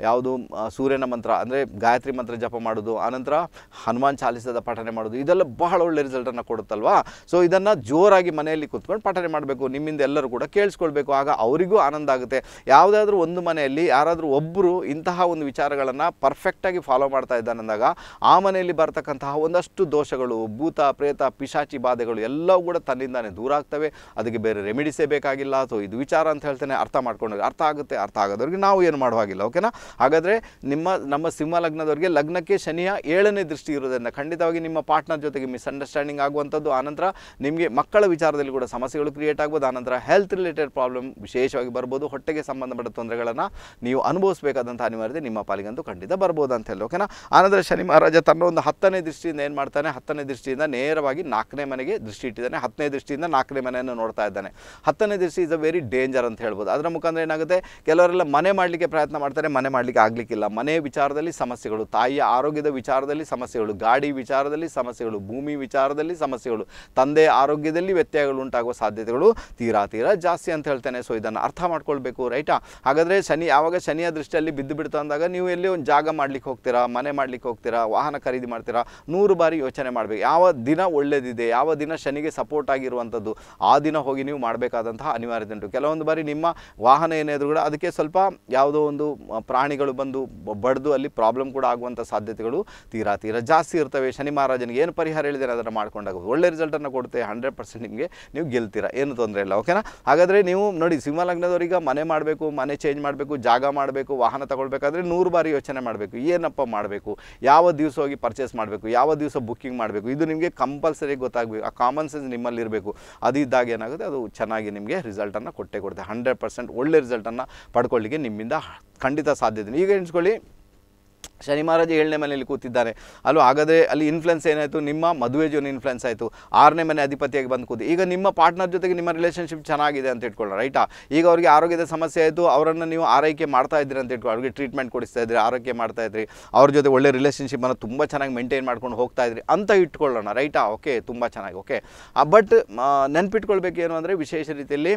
ಯಾವುದು ಸೂರ್ಯನ ಮಂತ್ರ ಅಂದರೆ ಗಾಯತ್ರಿ ಮಂತ್ರ ಜಪ ಮಾಡೋದು ಆನಂತರ ಹನುಮಾನ್ ಚಾಲಿಸದ ಪಠನೆ ಮಾಡೋದು ಇದೆಲ್ಲ ಬಹಳ ಒಳ್ಳೆ ರಿಸಲ್ಟನ್ನು ಕೊಡುತ್ತಲ್ವಾ ಸೊ ಇದನ್ನು ಜೋರಾಗಿ ಮನೆಯಲ್ಲಿ ಕೂತ್ಕೊಂಡು ಪಠನೆ ಮಾಡಬೇಕು ನಿಮ್ಮಿಂದ ಎಲ್ಲರೂ ಕೂಡ ಕೇಳಿಸ್ಕೊಳ್ಬೇಕು ಆಗ ಅವರಿಗೂ ಆನಂದ ಆಗುತ್ತೆ ಯಾವುದಾದ್ರೂ ಒಂದು ಮನೆಯಲ್ಲಿ ಯಾರಾದರೂ ಒಬ್ಬರು ಇಂತಹ ಒಂದು ವಿಚಾರಗಳನ್ನು ಪರ್ಫೆಕ್ಟಾಗಿ ಫಾಲೋ ಮಾಡ್ತಾ ಇದ್ದಾನೆ ಅಂದಾಗ ಆ ಮನೆಯಲ್ಲಿ ಬರ್ತಕ್ಕಂತಹ ಒಂದಷ್ಟು ದೋಷಗಳು ಭೂತ ಪ್ರೇತ ಪಿಶಾಚಿ ಬಾಧೆಗಳು ಎಲ್ಲವೂ ಕೂಡ ತನ್ನಿಂದಾನೇ ದೂರ ಆಗ್ತವೆ ಅದಕ್ಕೆ ಬೇರೆ ರೆಮಿಡಿಸೇ ಬೇಕಾಗಿಲ್ಲ ಅಥವಾ ಇದು ವಿಚಾರ ಅಂತ ಹೇಳ್ತೇನೆ ಅರ್ಥ ಮಾಡ್ಕೊಂಡು ಅರ್ಥ ಆಗುತ್ತೆ ಅರ್ಥ ಆಗೋದವ್ರಿಗೆ ನಾವು ಏನು ಮಾಡುವಾಗಿಲ್ಲ ಓಕೆನಾ ಹಾಗಾದರೆ ನಿಮ್ಮ ನಮ್ಮ ಸಿಂಹ ಲಗ್ನದವರಿಗೆ ಲಗ್ನ ಕಾರಣಕ್ಕೆ ಶನಿಯ ಏಳನೇ ದೃಷ್ಟಿ ಇರುವುದರಿಂದ ಖಂಡಿತವಾಗಿ ನಿಮ್ಮ ಪಾರ್ಟ್ನರ್ ಜೊತೆಗೆ ಮಿಸ್ಅಂಡರ್ಸ್ಟ್ಯಾಂಡಿಂಗ್ ಆಗುವಂಥದ್ದು ಆನಂತರ ನಿಮಗೆ ಮಕ್ಕಳ ವಿಚಾರದಲ್ಲಿ ಕೂಡ ಸಮಸ್ಯೆಗಳು ಕ್ರಿಯೇಟ್ ಆಗ್ಬೋದು ಆನಂತರ ಹೆಲ್ತ್ ರಿಲೇಟೆಡ್ ಪ್ರಾಬ್ಲಮ್ ವಿಶೇಷವಾಗಿ ಬರ್ಬೋದು ಹೊಟ್ಟೆಗೆ ಸಂಬಂಧಪಟ್ಟ ತೊಂದರೆಗಳನ್ನು ನೀವು ಅನುಭವಿಸಬೇಕಾದಂಥ ಅನಿವಾರ್ಯತೆ ನಿಮ್ಮ ಪಾಲಿಗಂತೂ ಖಂಡಿತ ಬರ್ಬೋದು ಅಂತ ಹೇಳಿ ಓಕೆನಾ ಆನಂತರ ಶನಿ ಮಹಾರಾಜ ತನ್ನ ಒಂದು ಹತ್ತನೇ ದೃಷ್ಟಿಯಿಂದ ಏನು ಮಾಡ್ತಾನೆ ಹತ್ತನೇ ದೃಷ್ಟಿಯಿಂದ ನೇರವಾಗಿ ನಾಲ್ಕನೇ ಮನೆಗೆ ದೃಷ್ಟಿ ಇಟ್ಟಿದ್ದಾನೆ ಹತ್ತನೇ ದೃಷ್ಟಿಯಿಂದ ನಾಲ್ಕನೇ ಮನೆಯನ್ನು ನೋಡ್ತಾ ಇದ್ದಾನೆ ಹತ್ತನೇ ದೃಷ್ಟಿ ಇಸ್ ಅ ವೆರಿ ಡೇಂಜರ್ ಅಂತ ಹೇಳ್ಬೋದು ಅದರ ಮುಖಾಂತರ ಏನಾಗುತ್ತೆ ಕೆಲವರೆಲ್ಲ ಮನೆ ಮಾಡಲಿಕ್ಕೆ ಪ್ರಯತ್ನ ಮಾಡ್ತಾರೆ ಮನೆ ಮಾಡಲಿಕ್ಕೆ ಆಗಲಿಕ್ಕಿಲ್ಲ ಮನೆ ವಿಚಾರದಲ್ಲಿ ಸಮಸ್ಯೆಗಳು ತಾಯಿಯ ಆರೋಗ್ಯದ ವಿಚಾರದಲ್ಲಿ ಸಮಸ್ಯೆಗಳು ಗಾಡಿ ವಿಚಾರದಲ್ಲಿ ಸಮಸ್ಯೆಗಳು ಭೂಮಿ ವಿಚಾರದಲ್ಲಿ ಸಮಸ್ಯೆಗಳು ತಂದೆ ಆರೋಗ್ಯದಲ್ಲಿ ವ್ಯತ್ಯಯಗಳು ಉಂಟಾಗುವ ಸಾಧ್ಯತೆಗಳು ತೀರಾ ತೀರಾ ಜಾಸ್ತಿ ಅಂತ ಹೇಳ್ತೇನೆ ಸೊ ಇದನ್ನು ಅರ್ಥ ಮಾಡ್ಕೊಳ್ಬೇಕು ರೈಟಾ ಹಾಗಾದರೆ ಶನಿ ಯಾವಾಗ ಶನಿಯ ದೃಷ್ಟಿಯಲ್ಲಿ ಬಿದ್ದು ಬಿಡ್ತಾ ಅಂದಾಗ ನೀವು ಎಲ್ಲಿ ಒಂದು ಜಾಗ ಮಾಡ್ಲಿಕ್ಕೆ ಹೋಗ್ತೀರಾ ಮನೆ ಮಾಡ್ಲಿಕ್ಕೆ ಹೋಗ್ತೀರಾ ವಾಹನ ಖರೀದಿ ಮಾಡ್ತೀರಾ ನೂರು ಬಾರಿ ಯೋಚನೆ ಮಾಡಬೇಕು ಯಾವ ದಿನ ಒಳ್ಳೆಯದಿದೆ ಯಾವ ದಿನ ಶನಿಗೆ ಸಪೋರ್ಟ್ ಆಗಿರುವಂಥದ್ದು ಆ ದಿನ ಹೋಗಿ ನೀವು ಮಾಡಬೇಕಾದಂತಹ ಅನಿವಾರ್ಯತೆ ಉಂಟು ಕೆಲವೊಂದು ಬಾರಿ ನಿಮ್ಮ ವಾಹನ ಏನಾದರೂ ಕೂಡ ಅದಕ್ಕೆ ಸ್ವಲ್ಪ ಯಾವುದೋ ಒಂದು ಪ್ರಾಣಿಗಳು ಬಂದು ಬಡಿದು ಅಲ್ಲಿ ಪ್ರಾಬ್ಲಮ್ ಕೂಡ ಆಗುವಂಥ ಸಾಧ್ಯತೆಗಳು ತೀರಾ ತೀರಾ ಜಾಸ್ತಿ ಇರ್ತವೆ ಶನಿ ಮಹಾರಾಜನಿಗೆ ಏನು ಪರಿಹಾರ ಹೇಳಿದರೆ ಅದನ್ನು ಮಾಡ್ಕೊಂಡಾಗ ಒಳ್ಳೆ ರಿಸಲ್ಟನ್ನು ಕೊಡುತ್ತೆ ಹಂಡ್ರೆಡ್ ಪರ್ಸೆಂಟ್ ನಿಮಗೆ ನೀವು ಗೆಲ್ತೀರಾ ಏನು ತೊಂದರೆ ಇಲ್ಲ ಓಕೆನಾ ಹಾಗಾದರೆ ನೀವು ನೋಡಿ ಸಿಂಹ ಲಗ್ನದವರಿಗೆ ಮನೆ ಮಾಡಬೇಕು ಮನೆ ಚೇಂಜ್ ಮಾಡಬೇಕು ಜಾಗ ಮಾಡಬೇಕು ವಾಹನ ತಗೊಳ್ಬೇಕಾದ್ರೆ ನೂರು ಬಾರಿ ಯೋಚನೆ ಮಾಡಬೇಕು ಏನಪ್ಪ ಮಾಡಬೇಕು ಯಾವ ದಿವಸ ಹೋಗಿ ಪರ್ಚೇಸ್ ಮಾಡಬೇಕು ಯಾವ ದಿವಸ ಬುಕ್ಕಿಂಗ್ ಮಾಡಬೇಕು ಇದು ನಿಮಗೆ ಕಂಪಲ್ಸರಿ ಗೊತ್ತಾಗಬೇಕು ಆ ಕಾಮನ್ ಸೆನ್ಸ್ ನಿಮ್ಮಲ್ಲಿರಬೇಕು ಅದು ಇದ್ದಾಗ ಏನಾಗುತ್ತೆ ಅದು ಚೆನ್ನಾಗಿ ನಿಮಗೆ ರಿಸಲ್ಟನ್ನು ಕೊಟ್ಟೆ ಕೊಡುತ್ತೆ ಹಂಡ್ರೆಡ್ ಪರ್ಸೆಂಟ್ ಒಳ್ಳೆ ರಿಸಲ್ಟನ್ನು ಪಡ್ಕೊಳ್ಳಿಕ್ಕೆ ನಿಮ್ಮಿಂದ ಖಂಡಿತ ಸಾಧ್ಯತೆ ಈಗ ಎಣಿಸ್ಕೊಳ್ಳಿ ಶನಿ ಮಹಾರಾಜ ಏಳನೇ ಮನೆಯಲ್ಲಿ ಕೂತಿದ್ದಾರೆ ಅಲ್ಲೂ ಹಾಗಾದರೆ ಅಲ್ಲಿ ಇನ್ಫ್ಲುಯೆನ್ಸ್ ಏನಾಯಿತು ನಿಮ್ಮ ಮದುವೆ ಜೀವನ ಇನ್ಫ್ಲುಯೆನ್ಸ್ ಆಯಿತು ಆರನೇ ಮನೆ ಅಧಿಪತಿಯಾಗಿ ಬಂದು ಕೂತಿ ಈಗ ನಿಮ್ಮ ಪಾರ್ಟ್ನರ್ ಜೊತೆಗೆ ನಿಮ್ಮ ರಿಲೇಷನ್ಶಿಪ್ ಚೆನ್ನಾಗಿದೆ ಅಂತ ಇಟ್ಕೊಳ್ಳೋಣ ರೈಟಾ ಈಗ ಅವರಿಗೆ ಆರೋಗ್ಯದ ಸಮಸ್ಯೆ ಆಯಿತು ಅವರನ್ನು ನೀವು ಆರೈಕೆ ಮಾಡ್ತಾ ಇದ್ದೀರಿ ಅಂತ ಇಟ್ಕೊಳ್ಳಿ ಅವ್ರಿಗೆ ಟ್ರೀಟ್ಮೆಂಟ್ ಕೊಡಿಸ್ತಾ ಇದ್ರಿ ಆರೈಕೆ ಮಾಡ್ತಾ ಇದ್ರಿ ಅವ್ರ ಜೊತೆ ಒಳ್ಳೆ ರಿಲೇಷನ್ಶಿಪ್ಪನ್ನು ತುಂಬ ಚೆನ್ನಾಗಿ ಮೇಂಟೈನ್ ಮಾಡ್ಕೊಂಡು ಹೋಗ್ತಾ ಇದ್ರಿ ಅಂತ ಇಟ್ಕೊಳ್ಳೋಣ ರೈಟಾ ಓಕೆ ತುಂಬ ಚೆನ್ನಾಗಿ ಓಕೆ ಬಟ್ ಏನು ಅಂದರೆ ವಿಶೇಷ ರೀತಿಯಲ್ಲಿ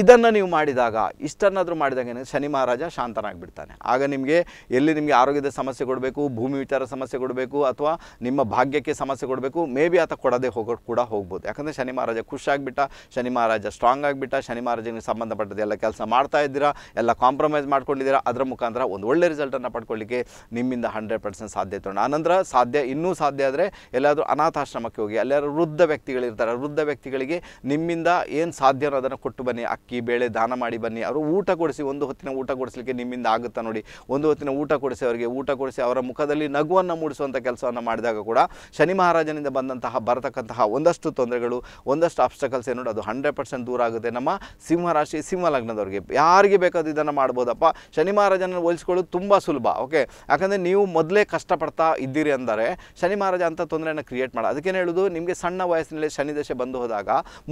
ಇದನ್ನು ನೀವು ಮಾಡಿದಾಗ ಇಷ್ಟನ್ನಾದರೂ ಮಾಡಿದಾಗ ಶನಿ ಮಹಾರಾಜ ಶಾಂತನಾಗಿಬಿಡ್ತಾನೆ ಆಗ ನಿಮಗೆ ಎಲ್ಲಿ ನಿಮಗೆ ಆರೋಗ್ಯದ ಸಮಸ್ಯೆ ಕೊಡಬೇಕು ಭೂಮಿ ವಿಚಾರ ಸಮಸ್ಯೆ ಕೊಡಬೇಕು ಅಥವಾ ನಿಮ್ಮ ಭಾಗ್ಯಕ್ಕೆ ಸಮಸ್ಯೆ ಕೊಡಬೇಕು ಮೇ ಬಿ ಆತ ಕೊಡದೆ ಹೋಗೋ ಕೂಡ ಹೋಗ್ಬೋದು ಯಾಕಂದರೆ ಶನಿ ಮಹಾರಾಜ ಖುಷಿಯಾಗಿಬಿಟ್ಟ ಶನಿ ಮಹಾರಾಜ ಸ್ಟ್ರಾಂಗ್ ಆಗಿಬಿಟ್ಟ ಶನಿ ಮಹಾರಾಜನಿಗೆ ಸಂಬಂಧಪಟ್ಟದ್ದು ಎಲ್ಲ ಕೆಲಸ ಮಾಡ್ತಾ ಇದ್ದೀರಾ ಎಲ್ಲ ಕಾಂಪ್ರಮೈಸ್ ಮಾಡ್ಕೊಂಡಿದ್ದೀರಾ ಅದರ ಮುಖಾಂತರ ಒಂದು ಒಳ್ಳೆ ರಿಸಲ್ಟನ್ನು ಪಡ್ಕೊಳ್ಳಿಕ್ಕೆ ನಿಮ್ಮಿಂದ ಹಂಡ್ರೆಡ್ ಪರ್ಸೆಂಟ್ ಸಾಧ್ಯತೆ ಉಂಟು ಆನಂತರ ಸಾಧ್ಯ ಇನ್ನೂ ಸಾಧ್ಯ ಆದರೆ ಎಲ್ಲಾದರೂ ಅನಾಥಾಶ್ರಮಕ್ಕೆ ಹೋಗಿ ಎಲ್ಲರೂ ವೃದ್ಧ ವ್ಯಕ್ತಿಗಳಿರ್ತಾರೆ ವೃದ್ಧ ವ್ಯಕ್ತಿಗಳಿಗೆ ನಿಮ್ಮಿಂದ ಏನು ಸಾಧ್ಯ ಅನ್ನೋದನ್ನು ಕೊಟ್ಟು ಬನ್ನಿ ಅಕ್ಕಿ ಬೇಳೆ ದಾನ ಮಾಡಿ ಬನ್ನಿ ಅವರು ಊಟ ಕೊಡಿಸಿ ಒಂದು ಹೊತ್ತಿನ ಊಟ ಕೊಡಿಸಲಿಕ್ಕೆ ನಿಮ್ಮಿಂದ ಆಗುತ್ತಾ ನೋಡಿ ಒಂದು ಹೊತ್ತಿನ ಊಟ ಕೊಡಿಸಿ ಅವರಿಗೆ ಊಟ ಕೊಡಿಸಿ ಅವರ ಮುಖದಲ್ಲಿ ನಗುವನ್ನು ಮೂಡಿಸುವಂಥ ಕೆಲಸವನ್ನು ಮಾಡಿದಾಗ ಕೂಡ ಶನಿ ಮಹಾರಾಜನಿಂದ ಬಂದಂತಹ ಬರತಕ್ಕಂತಹ ಒಂದಷ್ಟು ತೊಂದರೆಗಳು ಒಂದಷ್ಟು ಆಬ್ಸ್ಟಕಲ್ಸ್ ಏನು ಅದು ಹಂಡ್ರೆಡ್ ಪರ್ಸೆಂಟ್ ದೂರ ಆಗುತ್ತೆ ನಮ್ಮ ಸಿಂಹರಾಶಿ ಸಿಂಹ ಲಗ್ನದವರಿಗೆ ಯಾರಿಗೆ ಬೇಕಾದ ಇದನ್ನು ಮಾಡ್ಬೋದಪ್ಪ ಶನಿ ಮಹಾರಾಜನ ಹೋಲಿಸ್ಕೊಳ್ಳೋದು ತುಂಬ ಸುಲಭ ಓಕೆ ಯಾಕಂದರೆ ನೀವು ಮೊದಲೇ ಕಷ್ಟಪಡ್ತಾ ಇದ್ದೀರಿ ಅಂದರೆ ಶನಿ ಮಹಾರಾಜ ಅಂತ ತೊಂದರೆಯನ್ನು ಕ್ರಿಯೇಟ್ ಮಾಡ ಅದಕ್ಕೇನು ಹೇಳೋದು ನಿಮಗೆ ಸಣ್ಣ ವಯಸ್ಸಿನಲ್ಲಿ ಶನಿ ದಶೆ ಬಂದು ಹೋದಾಗ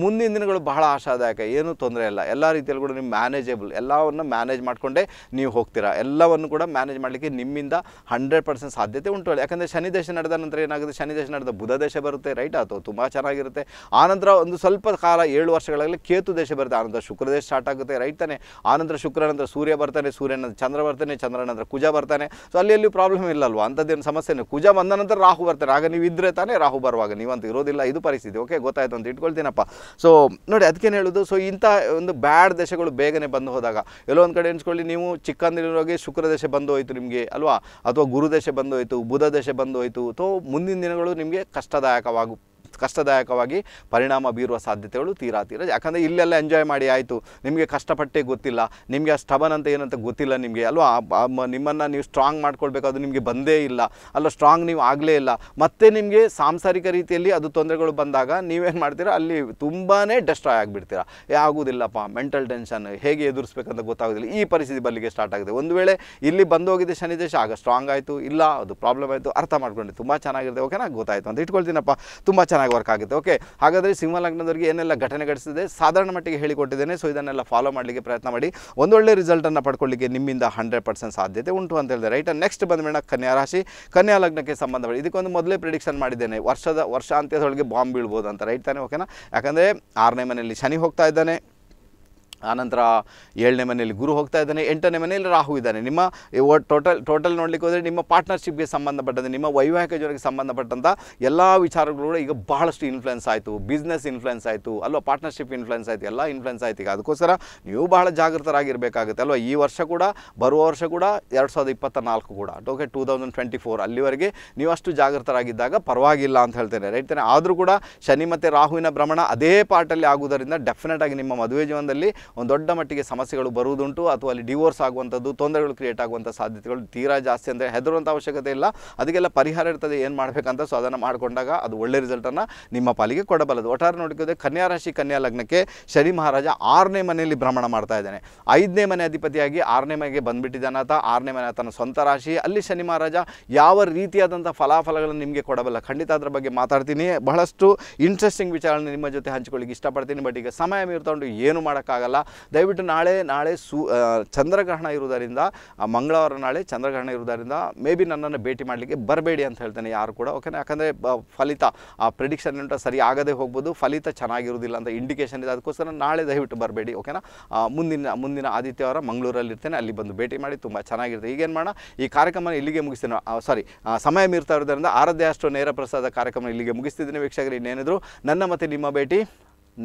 ಮುಂದಿನ ದಿನಗಳು ಬಹಳ ಆಶಾದಾಯಕ ಏನೂ ತೊಂದರೆ ಇಲ್ಲ ಇಲ್ಲ ಎಲ್ಲ ರೀತಿಯಲ್ಲಿ ಕೂಡ ನೀವು ಮ್ಯಾನೇಜೇಬಲ್ ಎಲ್ಲವನ್ನು ಮ್ಯಾನೇಜ್ ಮಾಡಿಕೊಂಡೇ ನೀವು ಹೋಗ್ತೀರಾ ಎಲ್ಲವನ್ನು ಕೂಡ ಮ್ಯಾನೇಜ್ ಮಾಡಲಿಕ್ಕೆ ನಿಮ್ಮಿಂದ ಹಂಡ್ರೆಡ್ ಪರ್ಸೆಂಟ್ ಸಾಧ್ಯತೆ ಉಂಟು ಯಾಕಂದರೆ ಶನಿ ದೇಶ ನಡೆದ ನಂತರ ಏನಾಗುತ್ತೆ ಶನಿ ದೇಶ ನಡೆದ ಬುಧ ದೇಶ ಬರುತ್ತೆ ರೈಟ್ ಆಯಿತು ತುಂಬ ಚೆನ್ನಾಗಿರುತ್ತೆ ಆನಂತರ ಒಂದು ಸ್ವಲ್ಪ ಕಾಲ ಏಳು ವರ್ಷಗಳಲ್ಲಿ ಕೇತು ದೇಶ ಬರುತ್ತೆ ಆನಂತರ ಶುಕ್ರ ದೇಶ ಸ್ಟಾರ್ಟ್ ಆಗುತ್ತೆ ರೈಟ್ ತಾನೆ ಆನಂತರ ಶುಕ್ರ ನಂತರ ಸೂರ್ಯ ಬರ್ತಾನೆ ಸೂರ್ಯನ ಚಂದ್ರ ಬರ್ತಾನೆ ನಂತರ ಕುಜ ಬರ್ತಾನೆ ಸೊ ಅಲ್ಲಿ ಎಲ್ಲಿ ಪ್ರಾಬ್ಲಮ್ ಇಲ್ಲಲ್ವ ಅಂಥದ್ದೇನು ಸಮಸ್ಯೆ ಕುಜ ಬಂದ ನಂತರ ರಾಹು ಬರ್ತಾನೆ ಆಗ ನೀವು ಇದ್ರೆ ತಾನೇ ರಾಹು ಬರುವಾಗ ನೀವಂತ ಇರೋದಿಲ್ಲ ಇದು ಪರಿಸ್ಥಿತಿ ಓಕೆ ಗೊತ್ತಾಯ್ತು ಅಂತ ಇಟ್ಕೊಳ್ತೀನಪ್ಪ ಸೊ ನೋಡಿ ಅದಕ್ಕೇನು ಹೇಳೋದು ಸೊ ಇಂಥ ಕೆಲವೊಂದು ಬ್ಯಾಡ್ ದೇಶಗಳು ಬೇಗನೆ ಬಂದು ಹೋದಾಗ ಎಲ್ಲೋ ಒಂದು ಕಡೆ ಎಣಿಸ್ಕೊಳ್ಳಿ ನೀವು ಚಿಕ್ಕಂದಿರೋಗಿ ಶುಕ್ರ ದಶೆ ಬಂದು ಹೋಯಿತು ನಿಮಗೆ ಅಲ್ವಾ ಅಥವಾ ಗುರು ದೇಶ ಬಂದು ಹೋಯಿತು ಬುಧ ದೇಶ ಬಂದು ಹೋಯಿತು ಅಥವಾ ಮುಂದಿನ ದಿನಗಳು ನಿಮಗೆ ಕಷ್ಟದಾಯಕವಾಗು ಕಷ್ಟದಾಯಕವಾಗಿ ಪರಿಣಾಮ ಬೀರುವ ಸಾಧ್ಯತೆಗಳು ತೀರಾ ತೀರ ಯಾಕಂದರೆ ಇಲ್ಲೆಲ್ಲ ಎಂಜಾಯ್ ಮಾಡಿ ಆಯಿತು ನಿಮಗೆ ಕಷ್ಟಪಟ್ಟೆ ಗೊತ್ತಿಲ್ಲ ನಿಮಗೆ ಆ ಸ್ಟಬನ್ ಅಂತ ಏನಂತ ಗೊತ್ತಿಲ್ಲ ನಿಮಗೆ ಅಲ್ವಾ ನಿಮ್ಮನ್ನು ನೀವು ಸ್ಟ್ರಾಂಗ್ ಮಾಡ್ಕೊಳ್ಬೇಕಾದ್ರೂ ನಿಮಗೆ ಬಂದೇ ಇಲ್ಲ ಅಲ್ಲ ಸ್ಟ್ರಾಂಗ್ ನೀವು ಆಗಲೇ ಇಲ್ಲ ಮತ್ತೆ ನಿಮಗೆ ಸಾಂಸಾರಿಕ ರೀತಿಯಲ್ಲಿ ಅದು ತೊಂದರೆಗಳು ಬಂದಾಗ ನೀವೇನು ಮಾಡ್ತೀರಾ ಅಲ್ಲಿ ತುಂಬಾ ಡೆಸ್ಟ್ರಾಯ್ ಆಗಿಬಿಡ್ತೀರಾ ಆಗೋದಿಲ್ಲಪ್ಪ ಮೆಂಟಲ್ ಟೆನ್ಷನ್ ಹೇಗೆ ಎದುರಿಸ್ಬೇಕಂತ ಗೊತ್ತಾಗೋದಿಲ್ಲ ಈ ಪರಿಸ್ಥಿತಿ ಬಲ್ಲಿಗೆ ಸ್ಟಾರ್ಟ್ ಆಗಿದೆ ಒಂದು ವೇಳೆ ಇಲ್ಲಿ ಹೋಗಿದ್ದ ಶನಿದೇಶ ಆಗ ಸ್ಟ್ರಾಂಗ್ ಆಯಿತು ಇಲ್ಲ ಅದು ಪ್ರಾಬ್ಲಮ್ ಆಯಿತು ಅರ್ಥ ಮಾಡ್ಕೊಂಡು ತುಂಬ ಚೆನ್ನಾಗಿದೆ ಓಕೆನಾ ಗೊತ್ತಾಯಿತು ಅಂತ ಇಟ್ಕೊಳ್ತೀನಪ್ಪ ತುಂಬ ಚೆನ್ನಾಗಿ ಚೆನ್ನಾಗಿ ವರ್ಕ್ ಆಗುತ್ತೆ ಓಕೆ ಹಾಗಾದರೆ ಸಿಂಹ ಲಗ್ನದವರಿಗೆ ಏನೆಲ್ಲ ಘಟನೆ ಘಟಿಸಿದೆ ಸಾಧಾರಣ ಮಟ್ಟಿಗೆ ಹೇಳಿಕೊಟ್ಟಿದ್ದೇನೆ ಸೊ ಇದನ್ನೆಲ್ಲ ಫಾಲೋ ಮಾಡಲಿಕ್ಕೆ ಪ್ರಯತ್ನ ಮಾಡಿ ಒಂದೊಳ್ಳೆ ರಿಸಲ್ಟನ್ನು ಪಡ್ಕೊಳ್ಳಿಕ್ಕೆ ನಿಮ್ಮಿಂದ ಹಂಡ್ರೆಡ್ ಪರ್ಸೆಂಟ್ ಸಾಧ್ಯತೆ ಉಂಟು ಅಂತ ಹೇಳಿದೆ ರೈಟ್ ನೆಕ್ಸ್ಟ್ ಬಂದಮೇಲೆ ಕನ್ಯಾ ರಾಶಿ ಕನ್ಯಾ ಲಗ್ನಕ್ಕೆ ಸಂಬಂಧಪಟ್ಟ ಇದಕ್ಕೊಂದು ಮೊದಲೇ ಪ್ರಿಡಿಕ್ಷನ್ ಮಾಡಿದ್ದೇನೆ ವರ್ಷದ ವರ್ಷಾಂತ್ಯದೊಳಗೆ ಬಾಂಬ್ ಬೀಳ್ಬೋದು ಅಂತ ರೈಟ್ ತಾನೆ ಓಕೆನಾ ಯಾಕಂದರೆ ಆರನೇ ಮನೆಯಲ್ಲಿ ಶನಿ ಹೋಗ್ತಾ ಇದ್ದಾನೆ ಆನಂತರ ಏಳನೇ ಮನೆಯಲ್ಲಿ ಗುರು ಹೋಗ್ತಾ ಇದ್ದಾನೆ ಎಂಟನೇ ಮನೆಯಲ್ಲಿ ರಾಹು ಇದ್ದಾನೆ ನಿಮ್ಮ ಟೋಟಲ್ ಟೋಟಲ್ ನೋಡಲಿಕ್ಕೆ ಹೋದರೆ ನಿಮ್ಮ ಪಾರ್ಟ್ನರ್ಶಿಪ್ಗೆ ಸಂಬಂಧಪಟ್ಟಂತೆ ನಿಮ್ಮ ವೈವಾಹಿಕ ಜೊತೆಗೆ ಸಂಬಂಧಪಟ್ಟಂಥ ಎಲ್ಲ ವಿಚಾರಗಳು ಕೂಡ ಈಗ ಬಹಳಷ್ಟು ಇನ್ಫ್ಲುಯೆನ್ಸ್ ಆಯಿತು ಬಿಸ್ನೆಸ್ ಇನ್ಫ್ಲುಯೆನ್ಸ್ ಆಯಿತು ಅಲ್ವಾ ಪಾರ್ಟ್ನರ್ಶಿಪ್ ಇನ್ಫ್ಲುಯೆನ್ಸ್ ಆಯಿತು ಎಲ್ಲ ಇನ್ಫ್ಲುಯೆನ್ಸ್ ಆಯಿತು ಈಗ ಅದಕ್ಕೋಸ್ಕರ ನೀವು ಬಹಳ ಜಾಗೃತರಾಗಿರಬೇಕಾಗುತ್ತೆ ಅಲ್ವಾ ಈ ವರ್ಷ ಕೂಡ ಬರುವ ವರ್ಷ ಕೂಡ ಎರಡು ಸಾವಿರದ ಇಪ್ಪತ್ತನಾಲ್ಕು ಕೂಡ okay two thousand twenty four ಅಲ್ಲಿವರೆಗೆ ನೀವು ಅಷ್ಟು ಜಾಗೃತರಾಗಿದ್ದಾಗ ಪರವಾಗಿಲ್ಲ ಅಂತ ಹೇಳ್ತೇನೆ ತಾನೆ ಆದರೂ ಕೂಡ ಶನಿ ಮತ್ತು ರಾಹುವಿನ ಭ್ರಮಣ ಅದೇ ಪಾರ್ಟಲ್ಲಿ ಆಗುವುದರಿಂದ ಡೆಫಿನೆಟಾಗಿ ನಿಮ್ಮ ಮದುವೆ ಜೀವನದಲ್ಲಿ ಒಂದು ದೊಡ್ಡ ಮಟ್ಟಿಗೆ ಸಮಸ್ಯೆಗಳು ಬರುವುದುಂಟು ಅಥವಾ ಅಲ್ಲಿ ಡಿವೋರ್ಸ್ ಆಗುವಂಥದ್ದು ತೊಂದರೆಗಳು ಕ್ರಿಯೇಟ್ ಆಗುವಂಥ ಸಾಧ್ಯತೆಗಳು ತೀರಾ ಜಾಸ್ತಿ ಅಂದರೆ ಹೆದರುವಂಥ ಅವಶ್ಯಕತೆ ಇಲ್ಲ ಅದಕ್ಕೆಲ್ಲ ಪರಿಹಾರ ಇರ್ತದೆ ಏನು ಮಾಡಬೇಕಂತ ಸೊ ಅದನ್ನು ಮಾಡಿಕೊಂಡಾಗ ಅದು ಒಳ್ಳೆ ರಿಸಲ್ಟನ್ನು ನಿಮ್ಮ ಪಾಲಿಗೆ ಕೊಡಬಲ್ಲದು ಒಟ್ಟಾರೆ ನೋಡಿಕೋದೆ ಕನ್ಯಾ ರಾಶಿ ಕನ್ಯಾ ಲಗ್ನಕ್ಕೆ ಶನಿ ಮಹಾರಾಜ ಆರನೇ ಮನೆಯಲ್ಲಿ ಭ್ರಮಣ ಮಾಡ್ತಾ ಇದ್ದಾನೆ ಐದನೇ ಮನೆ ಅಧಿಪತಿಯಾಗಿ ಆರನೇ ಮನೆಗೆ ಬಂದುಬಿಟ್ಟಿದ್ದಾನೆ ಆರನೇ ಮನೆ ಆತನ ಸ್ವಂತ ರಾಶಿ ಅಲ್ಲಿ ಶನಿ ಮಹಾರಾಜ ಯಾವ ರೀತಿಯಾದಂಥ ಫಲಾಫಲಗಳನ್ನು ನಿಮಗೆ ಕೊಡಬಲ್ಲ ಖಂಡಿತ ಅದರ ಬಗ್ಗೆ ಮಾತಾಡ್ತೀನಿ ಬಹಳಷ್ಟು ಇಂಟ್ರೆಸ್ಟಿಂಗ್ ವಿಚಾರಗಳನ್ನ ನಿಮ್ಮ ಜೊತೆ ಹಂಚಿಕೊಳ್ಳಿಕ್ಕೆ ಇಷ್ಟಪಡ್ತೀನಿ ಬಟ್ ಈಗ ಸಮಯ ಮೀರ್ಕೊಂಡು ಏನು ಮಾಡೋಕ್ಕಾಗಲ್ಲ ದಯವಿಟ್ಟು ನಾಳೆ ನಾಳೆ ಸು ಚಂದ್ರಗ್ರಹಣ ಇರುವುದರಿಂದ ಮಂಗಳವಾರ ನಾಳೆ ಚಂದ್ರಗ್ರಹಣ ಇರುವುದರಿಂದ ಮೇ ಬಿ ನನ್ನನ್ನು ಭೇಟಿ ಮಾಡಲಿಕ್ಕೆ ಬರಬೇಡಿ ಅಂತ ಹೇಳ್ತೇನೆ ಯಾರು ಕೂಡ ಓಕೆನಾ ಯಾಕಂದರೆ ಫಲಿತ ಆ ಪ್ರಿಡಿಕ್ಷನ್ ಏನಂತ ಸರಿ ಆಗದೇ ಹೋಗ್ಬೋದು ಫಲಿತ ಚೆನ್ನಾಗಿರುವುದಿಲ್ಲ ಅಂತ ಇಂಡಿಕೇಷನ್ ಇದೆ ಅದಕ್ಕೋಸ್ಕರ ನಾಳೆ ದಯವಿಟ್ಟು ಬರಬೇಡಿ ಓಕೆನಾ ಮುಂದಿನ ಮುಂದಿನ ಆದಿತ್ಯವಾರ ಮಂಗಳೂರಲ್ಲಿ ಇರ್ತೇನೆ ಅಲ್ಲಿ ಬಂದು ಭೇಟಿ ಮಾಡಿ ತುಂಬ ಚೆನ್ನಾಗಿರುತ್ತೆ ಈಗೇನು ಮಾಡೋಣ ಈ ಕಾರ್ಯಕ್ರಮ ಇಲ್ಲಿಗೆ ಮುಗಿಸ್ತೇನೆ ಸಾರಿ ಸಮಯ ಮೀರ್ತಾ ಇರೋದರಿಂದ ಆರಾಧ್ಯ ಅಷ್ಟು ನೇರ ಪ್ರಸಾದ ಕಾರ್ಯಕ್ರಮ ಇಲ್ಲಿಗೆ ಮುಗಿಸ್ತಿದ್ದೀನಿ ವೀಕ್ಷಕರು ಇನ್ನೇನಿದ್ರು ನನ್ನ ಮತ್ತು ನಿಮ್ಮ ಭೇಟಿ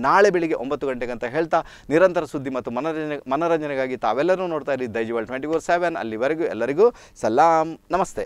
ನಾಳೆ ಬೆಳಿಗ್ಗೆ ಒಂಬತ್ತು ಗಂಟೆಗೆ ಅಂತ ಹೇಳ್ತಾ ನಿರಂತರ ಸುದ್ದಿ ಮತ್ತು ಮನೋರಂಜನೆ ಮನರಂಜನೆಗಾಗಿ ತಾವೆಲ್ಲರೂ ನೋಡ್ತಾ ಇರಿ ದೈಜುವಲ್ ಟ್ವೆಂಟಿ ಫೋರ್ ಸೆವೆನ್ ಅಲ್ಲಿವರೆಗೂ ಎಲ್ಲರಿಗೂ ಸಲಾಂ ನಮಸ್ತೆ